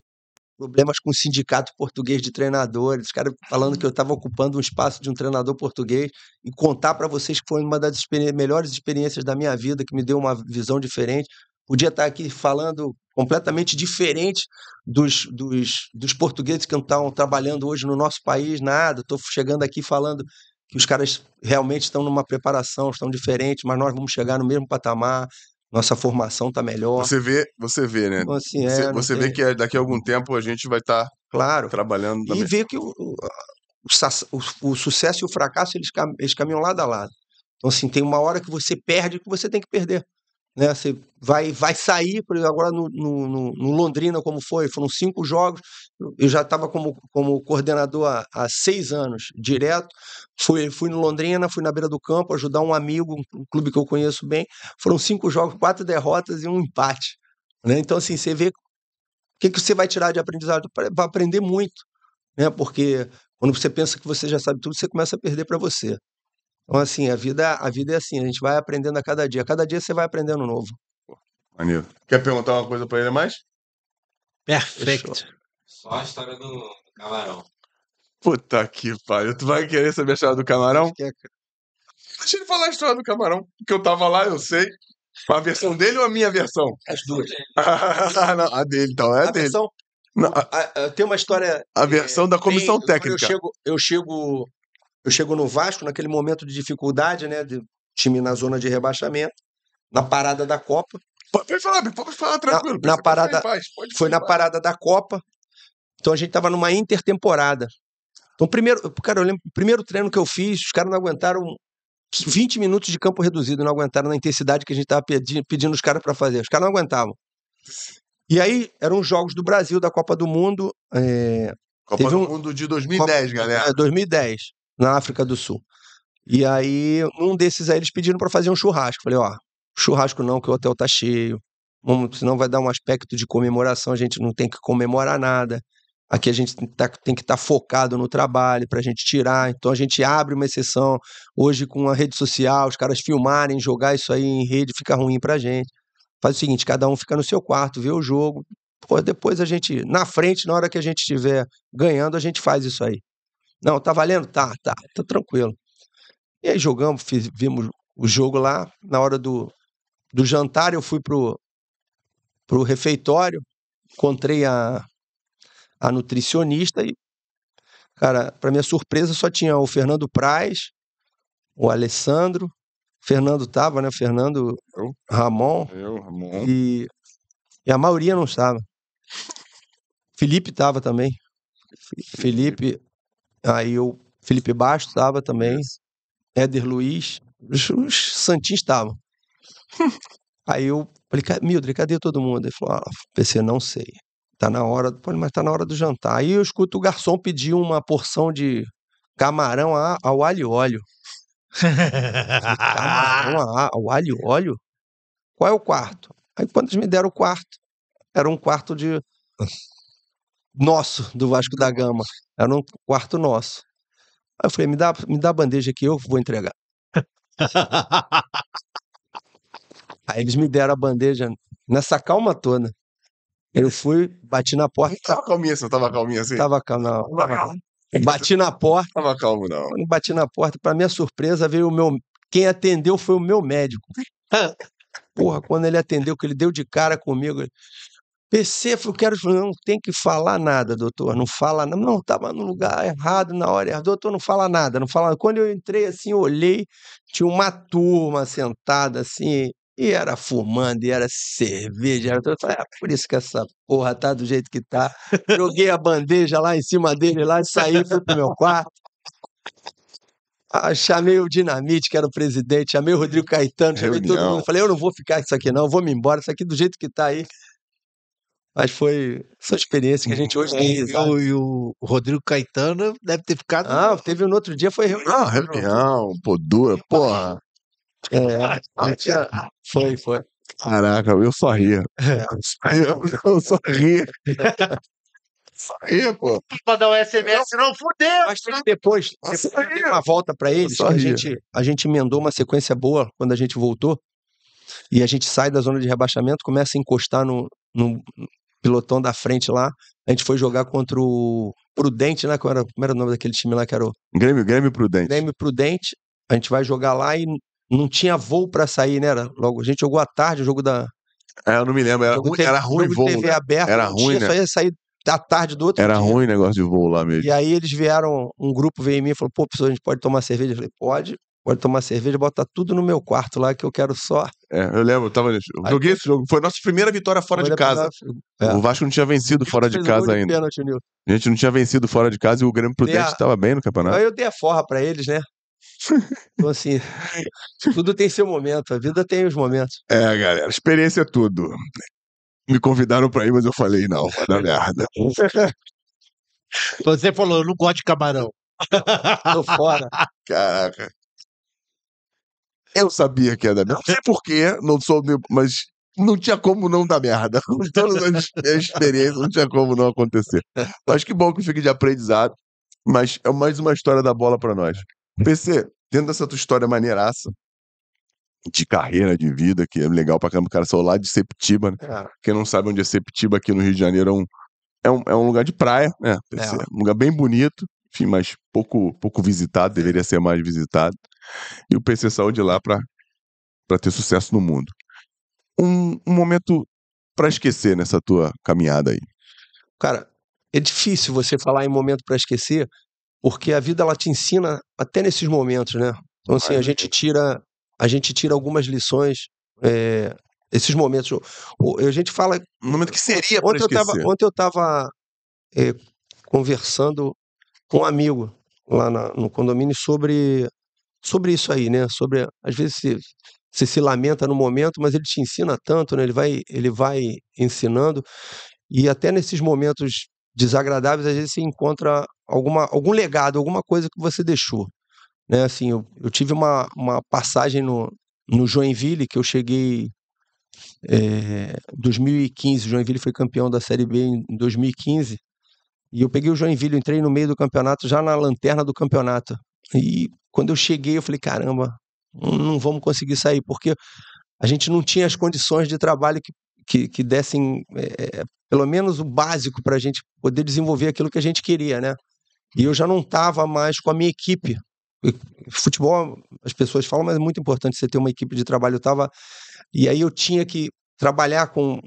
problemas com o sindicato português de treinadores, os caras falando que eu estava ocupando um espaço de um treinador português e contar para vocês que foi uma das melhores experiências da minha vida, que me deu uma visão diferente. Podia estar tá aqui falando completamente diferente dos, dos, dos portugueses que estão trabalhando hoje no nosso país, nada. Estou chegando aqui falando que os caras realmente estão numa preparação, estão diferentes, mas nós vamos chegar no mesmo patamar, nossa formação está melhor. Você vê, você vê, né? Então, assim, é, você, você vê que é, daqui a algum uhum. tempo a gente vai estar tá claro. trabalhando também. E vê que o, o, o, sucesso e o fracasso eles, eles caminham lado a lado. Então, assim, tem uma hora que você perde que você tem que perder. Né? Você vai, vai sair, por exemplo, agora no, no, no Londrina, como foi? Foram cinco jogos. Eu já estava como, como coordenador há, há, seis anos, direto. Fui, fui no Londrina, fui na beira do campo ajudar um amigo, um clube que eu conheço bem. Foram cinco jogos, quatro derrotas e um empate. Né? Então, assim, você vê o que, que você vai tirar de aprendizado? Vai aprender muito. Né? Porque quando você pensa que você já sabe tudo, você começa a perder para você. Então, assim, a vida, a vida é assim, a gente vai aprendendo a cada dia. A cada dia você vai aprendendo novo. Maneiro. Quer perguntar uma coisa para ele mais? Perfeito. Só a história do camarão. Puta que pariu. Tu vai querer saber a história do camarão? cara Deixa ele falar a história do camarão. Que eu tava lá, eu sei. A versão dele ou a minha versão? As duas. Não, a dele, então. É a dele. Versão... Não, a, tem uma história. A versão é, da comissão técnica. Eu chego, eu chego eu chego no Vasco naquele momento de dificuldade, né? De time na zona de rebaixamento, na parada da Copa. Pode falar, pode falar tranquilo. Na, na parada, paz, foi na parada da Copa. Então a gente estava numa intertemporada. Então, primeiro, cara, eu lembro, o primeiro treino que eu fiz, os caras não aguentaram 20 minutos de campo reduzido, não aguentaram na intensidade que a gente estava pedindo, pedindo os caras para fazer. Os caras não aguentavam. E aí eram os Jogos do Brasil, da Copa do Mundo. É... Copa Teve do um... Mundo de 2010, Copa... galera. É, 2010 na África do Sul. E aí, um desses aí, eles pediram para fazer um churrasco. Falei, ó, churrasco não, que o hotel tá cheio. Vamos, senão vai dar um aspecto de comemoração, a gente não tem que comemorar nada. Aqui a gente tá, tem que estar tá focado no trabalho para a gente tirar. Então a gente abre uma exceção hoje com a rede social, os caras filmarem, jogar isso aí em rede fica ruim para a gente. Faz o seguinte, cada um fica no seu quarto, vê o jogo. Pô, depois a gente, na frente, na hora que a gente estiver ganhando, a gente faz isso aí. Não, tá valendo? Tá, tá, tá tranquilo. E aí jogamos, fiz, vimos o jogo lá. Na hora do, do jantar, eu fui pro, pro refeitório, encontrei a, a nutricionista e, cara, para minha surpresa, só tinha o Fernando Praz, o Alessandro, Fernando tava, né? Fernando eu, Ramon. Eu, Ramon. E, e a maioria não estava. Felipe tava também. Felipe, Aí o Felipe Bastos estava também, Éder Luiz, os, os Santins estavam. Aí eu falei, Mildred, cadê todo mundo? Ele falou, ah, PC, não sei. Tá na hora, mas tá na hora do jantar. Aí eu escuto o garçom pedir uma porção de camarão ao alho e óleo. Falei, camarão ao alho e óleo? Qual é o quarto? Aí quando eles me deram o quarto, era um quarto de nosso, do Vasco da Gama. Era um quarto nosso. Aí eu falei, me dá, me dá a bandeja que eu vou entregar. Aí eles me deram a bandeja nessa calma toda. Eu fui, bati na porta. Tava calminha, você tava calminha assim? Tava calmo, não. Tava Bati na porta. Tava calmo, não. Quando bati na porta, para minha surpresa, veio o meu. Quem atendeu foi o meu médico. Porra, quando ele atendeu, que ele deu de cara comigo. Percefro, quero. Não tem que falar nada, doutor. Não fala nada. Não, estava no lugar errado, na hora errada. Doutor, não fala nada. Não fala nada. Quando eu entrei assim, olhei, tinha uma turma sentada assim, e era fumando, e era cerveja. Era... Eu falei, ah, por isso que essa porra tá do jeito que tá. Joguei a bandeja lá em cima dele, lá, saí, fui pro meu quarto. Ah, chamei o Dinamite, que era o presidente, chamei o Rodrigo Caetano, chamei Reunião. todo mundo. Falei, eu não vou ficar com isso aqui, não, eu vou me embora, isso aqui do jeito que tá aí. Mas foi sua experiência que a gente hoje é, tem. É, eu, e o Rodrigo Caetano deve ter ficado. Ah, teve no outro dia, foi reunião. Ah, reunião, pô, dura, porra. É, ah, foi, foi. Caraca, eu só ria. É. Eu, eu só ria. Só ria, pô. Pra dar um SMS, não fudeu. Mas tem que depois, depois uma volta pra eles. A gente, a gente emendou uma sequência boa quando a gente voltou. E a gente sai da zona de rebaixamento, começa a encostar no, no, pilotão da frente lá. A gente foi jogar contra o Prudente, né? Qual era, como era o nome daquele time lá que era o. Grêmio, Grêmio Prudente. Grêmio Prudente. A gente vai jogar lá e não tinha voo para sair, né? Era logo, a gente jogou à tarde o jogo da. É, eu não me lembro. Era, ruim, era ruim jogo voo. TV né? aberta, era ruim, tinha, né? Só ia sair da tarde do outro Era dia. ruim o negócio de voo lá mesmo. E aí eles vieram, um grupo veio em mim e falou: pô, pessoal, a gente pode tomar cerveja? Eu falei: pode pode tomar cerveja, bota tudo no meu quarto lá que eu quero só. É, eu lembro, eu tava, eu joguei esse jogo. Foi a nossa primeira vitória fora de casa. Pegar, é. O Vasco não tinha vencido fora de casa um ainda. De pênalti, a gente não tinha vencido fora de casa e o Grêmio Prudente estava tava bem no campeonato. Aí eu dei a forra para eles, né? Então, assim, tudo tem seu momento, a vida tem os momentos. É, galera, experiência é tudo. Me convidaram pra ir, mas eu falei, não, vai dar merda. Você falou, eu não gosto de camarão. Tô fora. Caraca. Eu sabia que ia dar merda. Não sei porquê, não sou, mas não tinha como não dar merda. Com todas as minhas experiências, não tinha como não acontecer. Mas que bom que fique de aprendizado. Mas é mais uma história da bola para nós. PC, dentro dessa tua história maneiraça, de carreira, de vida, que é legal pra caramba, o cara saiu lá de Septiba, né? é. Quem não sabe onde é Septiba, aqui no Rio de Janeiro, é um, é um, é um lugar de praia, né? É. Um lugar bem bonito enfim, mas pouco, pouco visitado, é. deveria ser mais visitado. E o PC saiu de lá para ter sucesso no mundo. Um, um momento para esquecer nessa tua caminhada aí. Cara, é difícil você falar em momento para esquecer, porque a vida ela te ensina até nesses momentos, né? Então assim, a gente tira a gente tira algumas lições é, esses momentos. O, a gente fala. Um momento que seria para esquecer. Eu tava, ontem eu estava é, conversando com um amigo lá na, no condomínio sobre, sobre isso aí, né? Sobre às vezes você, você se lamenta no momento, mas ele te ensina tanto, né? Ele vai ele vai ensinando e até nesses momentos desagradáveis às vezes se encontra alguma algum legado, alguma coisa que você deixou, né? Assim, eu, eu tive uma, uma passagem no no Joinville que eu cheguei é, eh, 2015, Joinville foi campeão da Série B em 2015. E eu peguei o Joinville, entrei no meio do campeonato, já na lanterna do campeonato. E quando eu cheguei, eu falei: caramba, não vamos conseguir sair, porque a gente não tinha as condições de trabalho que, que, que dessem é, pelo menos o básico para a gente poder desenvolver aquilo que a gente queria, né? E eu já não estava mais com a minha equipe. Futebol, as pessoas falam, mas é muito importante você ter uma equipe de trabalho. Eu tava... E aí eu tinha que trabalhar com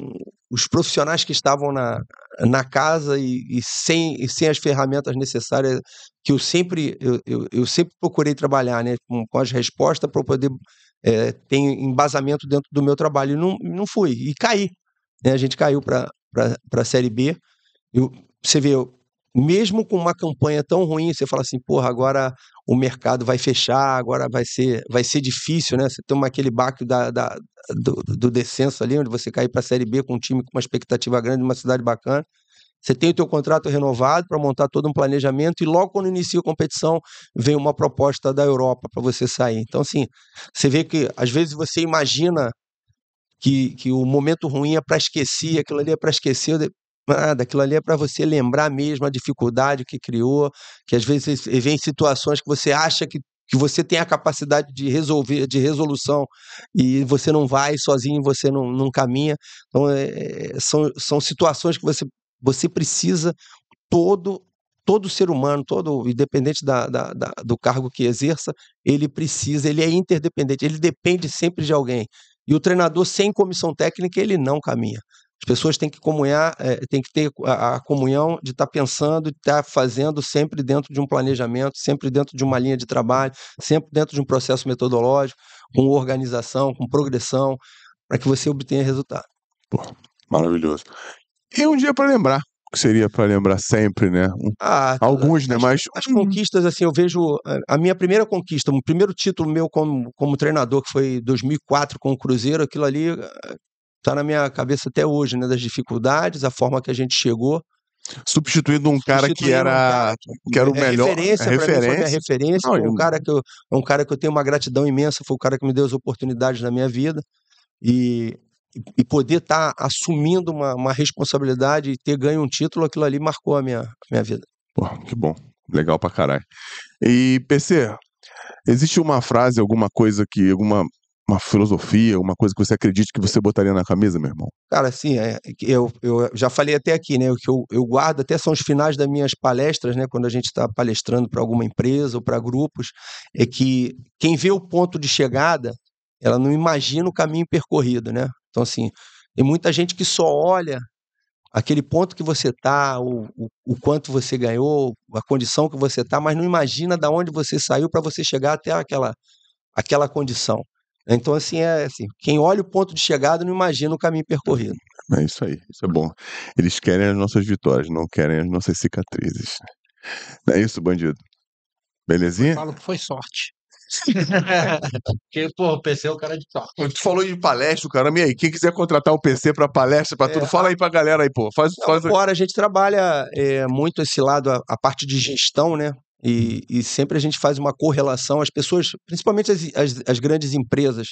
os profissionais que estavam na, na casa e, e sem, e sem as ferramentas necessárias que eu sempre eu, eu, eu sempre procurei trabalhar né com, com as respostas para poder é, ter embasamento dentro do meu trabalho e não, não fui e caí né? a gente caiu para para a série B eu, você vê eu, mesmo com uma campanha tão ruim, você fala assim, porra, agora o mercado vai fechar, agora vai ser, vai ser difícil, né? Você toma aquele baque da, da do, do, descenso ali, onde você cai para a Série B com um time com uma expectativa grande, uma cidade bacana. Você tem o teu contrato renovado para montar todo um planejamento e logo quando inicia a competição vem uma proposta da Europa para você sair. Então, assim, você vê que às vezes você imagina que, que o momento ruim é para esquecer, aquilo ali é para esquecer. Nada, aquilo ali é para você lembrar mesmo a dificuldade que criou, que às vezes vem situações que você acha que, que você tem a capacidade de resolver, de resolução, e você não vai sozinho, você não, não caminha. Então, é, é, são, são situações que você, você precisa, todo todo ser humano, todo independente da, da, da, do cargo que exerça, ele precisa, ele é interdependente, ele depende sempre de alguém. E o treinador sem comissão técnica, ele não caminha. As pessoas têm que comunhar, é, têm que ter a, a comunhão de estar tá pensando, de estar tá fazendo sempre dentro de um planejamento, sempre dentro de uma linha de trabalho, sempre dentro de um processo metodológico, com organização, com progressão, para que você obtenha resultado. Pô, maravilhoso. E um dia para lembrar, que seria para lembrar sempre, né? Ah, Alguns, né? Mas as conquistas, assim, eu vejo eh, a minha primeira conquista, o primeiro título meu como, como treinador que foi 2004 com o Cruzeiro, aquilo ali eh, está na minha cabeça até hoje, né? Das dificuldades, a forma que a gente chegou. Substituindo um cara que era, um cara que, era o é, melhor. Referência, é é referência. Mim, foi referência. Não, eu... um, cara que eu, um cara que eu tenho uma gratidão imensa, foi o cara que me deu as oportunidades na minha vida. E, e poder estar tá assumindo uma, uma responsabilidade e ter ganho um título, aquilo ali marcou a minha, minha vida. Porra, que bom. Legal pra caralho. E, PC, existe uma frase, alguma coisa que, alguma uma filosofia, uma coisa que você acredite que você botaria na camisa, meu irmão? Cara, assim, é, é eu, eu já falei até aqui, né? O que eu, eu guardo até são os finais das minhas palestras, né? Quando a gente está palestrando para alguma empresa ou para grupos, é que quem vê o ponto de chegada, ela não imagina o caminho percorrido, né? Então, assim, tem muita gente que só olha aquele ponto que você está, o, o, o, quanto você ganhou, a condição que você está, mas não imagina da onde você saiu para você chegar até aquela, aquela condição. Então, assim, é assim, quem olha o ponto de chegada não imagina o caminho percorrido. É isso aí, isso é bom. Eles querem as nossas vitórias, não querem as nossas cicatrizes. Não é isso, bandido? Belezinha? Eu falo que foi sorte. Porque, pô, o PC é o cara de sorte. Tu falou de palestra, caramba. E aí, quem quiser contratar o PC para palestra, para é, tudo, fala aí pra galera aí, pô. Faz, faz... Agora a gente trabalha é, muito esse lado, a, a parte de gestão, né? E, e, sempre a gente faz uma correlação, as pessoas, principalmente as, as, as grandes empresas.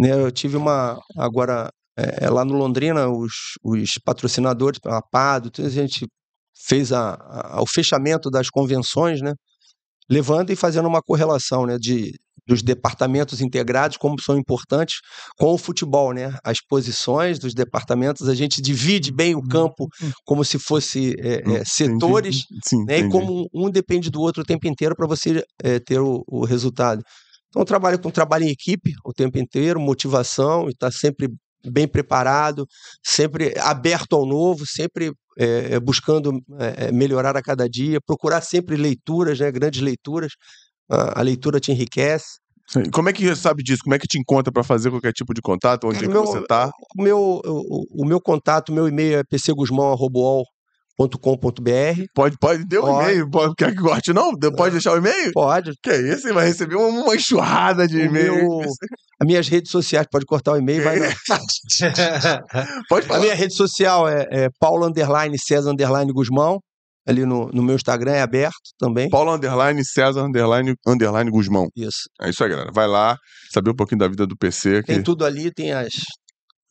Né? Eu tive uma, agora, é, é lá no Londrina, os, os patrocinadores, a PADO, a gente fez a, a, o fechamento das convenções, né? levando e fazendo uma correlação né, de, dos departamentos integrados, como são importantes com o futebol, né? As posições dos departamentos, a gente divide bem o uhum. campo como se fosse é, é, hum, setores, Sim, né? E como um depende do outro o tempo inteiro para você é, ter o, o, resultado. Então, trabalho com trabalho em equipe o tempo inteiro, motivação, e estar tá sempre bem preparado, sempre aberto ao novo, sempre é, é, buscando é, é, melhorar a cada dia, procurar sempre leituras, né, grandes leituras. A, a leitura te enriquece. Como é que você sabe disso? Como é que te encontra para fazer qualquer tipo de contato? Onde é que você está? O meu, o, o, meu contato, meu e-mail é pcgusmão.ol. .com.br. Pode, pode, deu um e-mail. Pode, quer que corte, não? Pode é. deixar o e-mail? Pode. Que é isso? Você vai receber uma enxurrada de e-mail. As minhas redes sociais, pode cortar o e-mail, vai. pode falar. A minha rede social é, é Paulo Underline, César Underline Guzmão. Ali no, no meu Instagram é aberto também. Paulo Underline, César Underline, Underline Guzmão. Isso. É isso aí, galera. Vai lá saber um pouquinho da vida do PC. Que... Tem tudo ali, tem as,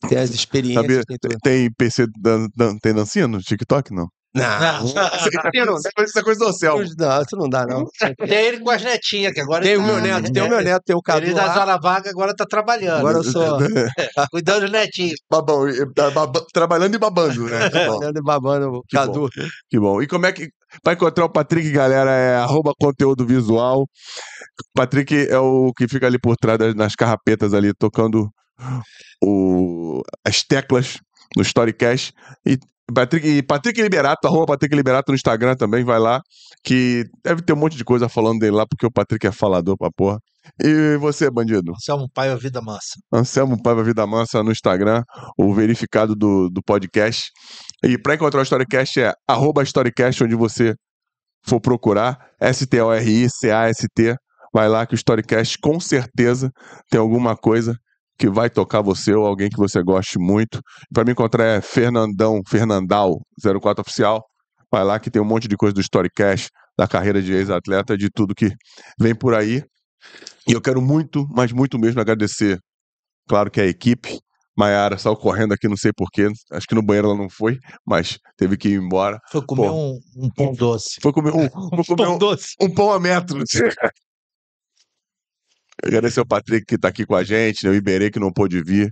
tem as experiências. Sabia, tem, tem, PC dan, dan, tem dancinha no TikTok, não? Não, não, é, é coisa do céu. Não, isso não dá, não. Tem ele com as netinhas, que agora Tem o tá meu neto, tem o meu né? neto, tem o Cadu. Ele da sala vaga agora tá trabalhando. Agora eu sou. Cuidando dos netinhos. Tá tá Babão, trabalhando e babando, né? Trabalhando e babando, Cadu. Que bom. E como é que. Pra encontrar o Patrick, galera, é arroba conteúdo visual. Patrick é o que fica ali por trás nas carrapetas ali, tocando o, as teclas no Storycast. E Patrick, Patrick Liberato, arroba Patrick Liberato no Instagram também, vai lá, que deve ter um monte de coisa falando dele lá, porque o Patrick é falador pra porra. E você, bandido? Anselmo Pai a Vida Mansa. Anselmo Pai a Vida Mansa no Instagram, o verificado do, do podcast. E pra encontrar o Storycast é arroba Storycast, onde você for procurar, S-T-O-R-I-C-A-S-T. Vai lá que o Storycast com certeza tem alguma coisa que vai tocar você ou alguém que você goste muito. Para me encontrar é Fernandão, Fernandal 04 Oficial. Vai lá que tem um monte de coisa do Storycast, da carreira de ex-atleta, de tudo que vem por aí. E eu quero muito, mas muito mesmo agradecer, claro que a equipe. Maiara saiu correndo aqui, não sei porquê. Acho que no banheiro ela não foi, mas teve que ir embora. Foi comer Pô, um, um, pão doce. Foi comer um, comer pão, um, doce. um pão a metro. Agradecer ao Patrick que está aqui com a gente, né, o Iberê que não pôde vir.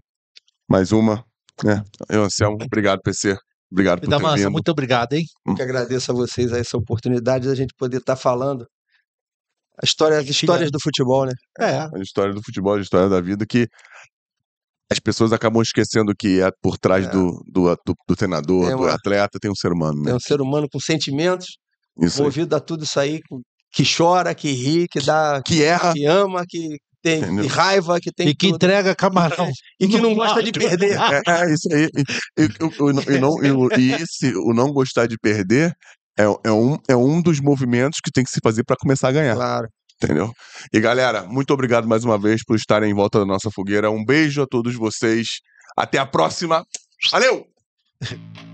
Mais uma. Né? Eu, Anselmo, obrigado, PC. Obrigado por Damassa, então, ter vindo. muito obrigado, hein? Hum. Eu que agradeço a vocês essa oportunidade da gente poder estar tá falando a história, as histórias do futebol, né? É. A história do futebol, a história da vida que as pessoas acabam esquecendo que é por trás é. Do, do, do, do, treinador, uma... do atleta, tem um ser humano. Né? Tem um ser humano com sentimentos, isso movido aí. a tudo isso aí, com que chora, que ri, que dá, que erra, que ama, que tem que raiva, que tem e que tudo. entrega camarão e que não gosta de perder. É, é, é, isso aí. E, e, e, não, e esse, o não gostar de perder é, é, um, é um dos movimentos que tem que se fazer para começar a ganhar. Claro. Entendeu? E galera, muito obrigado mais uma vez por estarem em volta da nossa fogueira. Um beijo a todos vocês. Até a próxima. Valeu!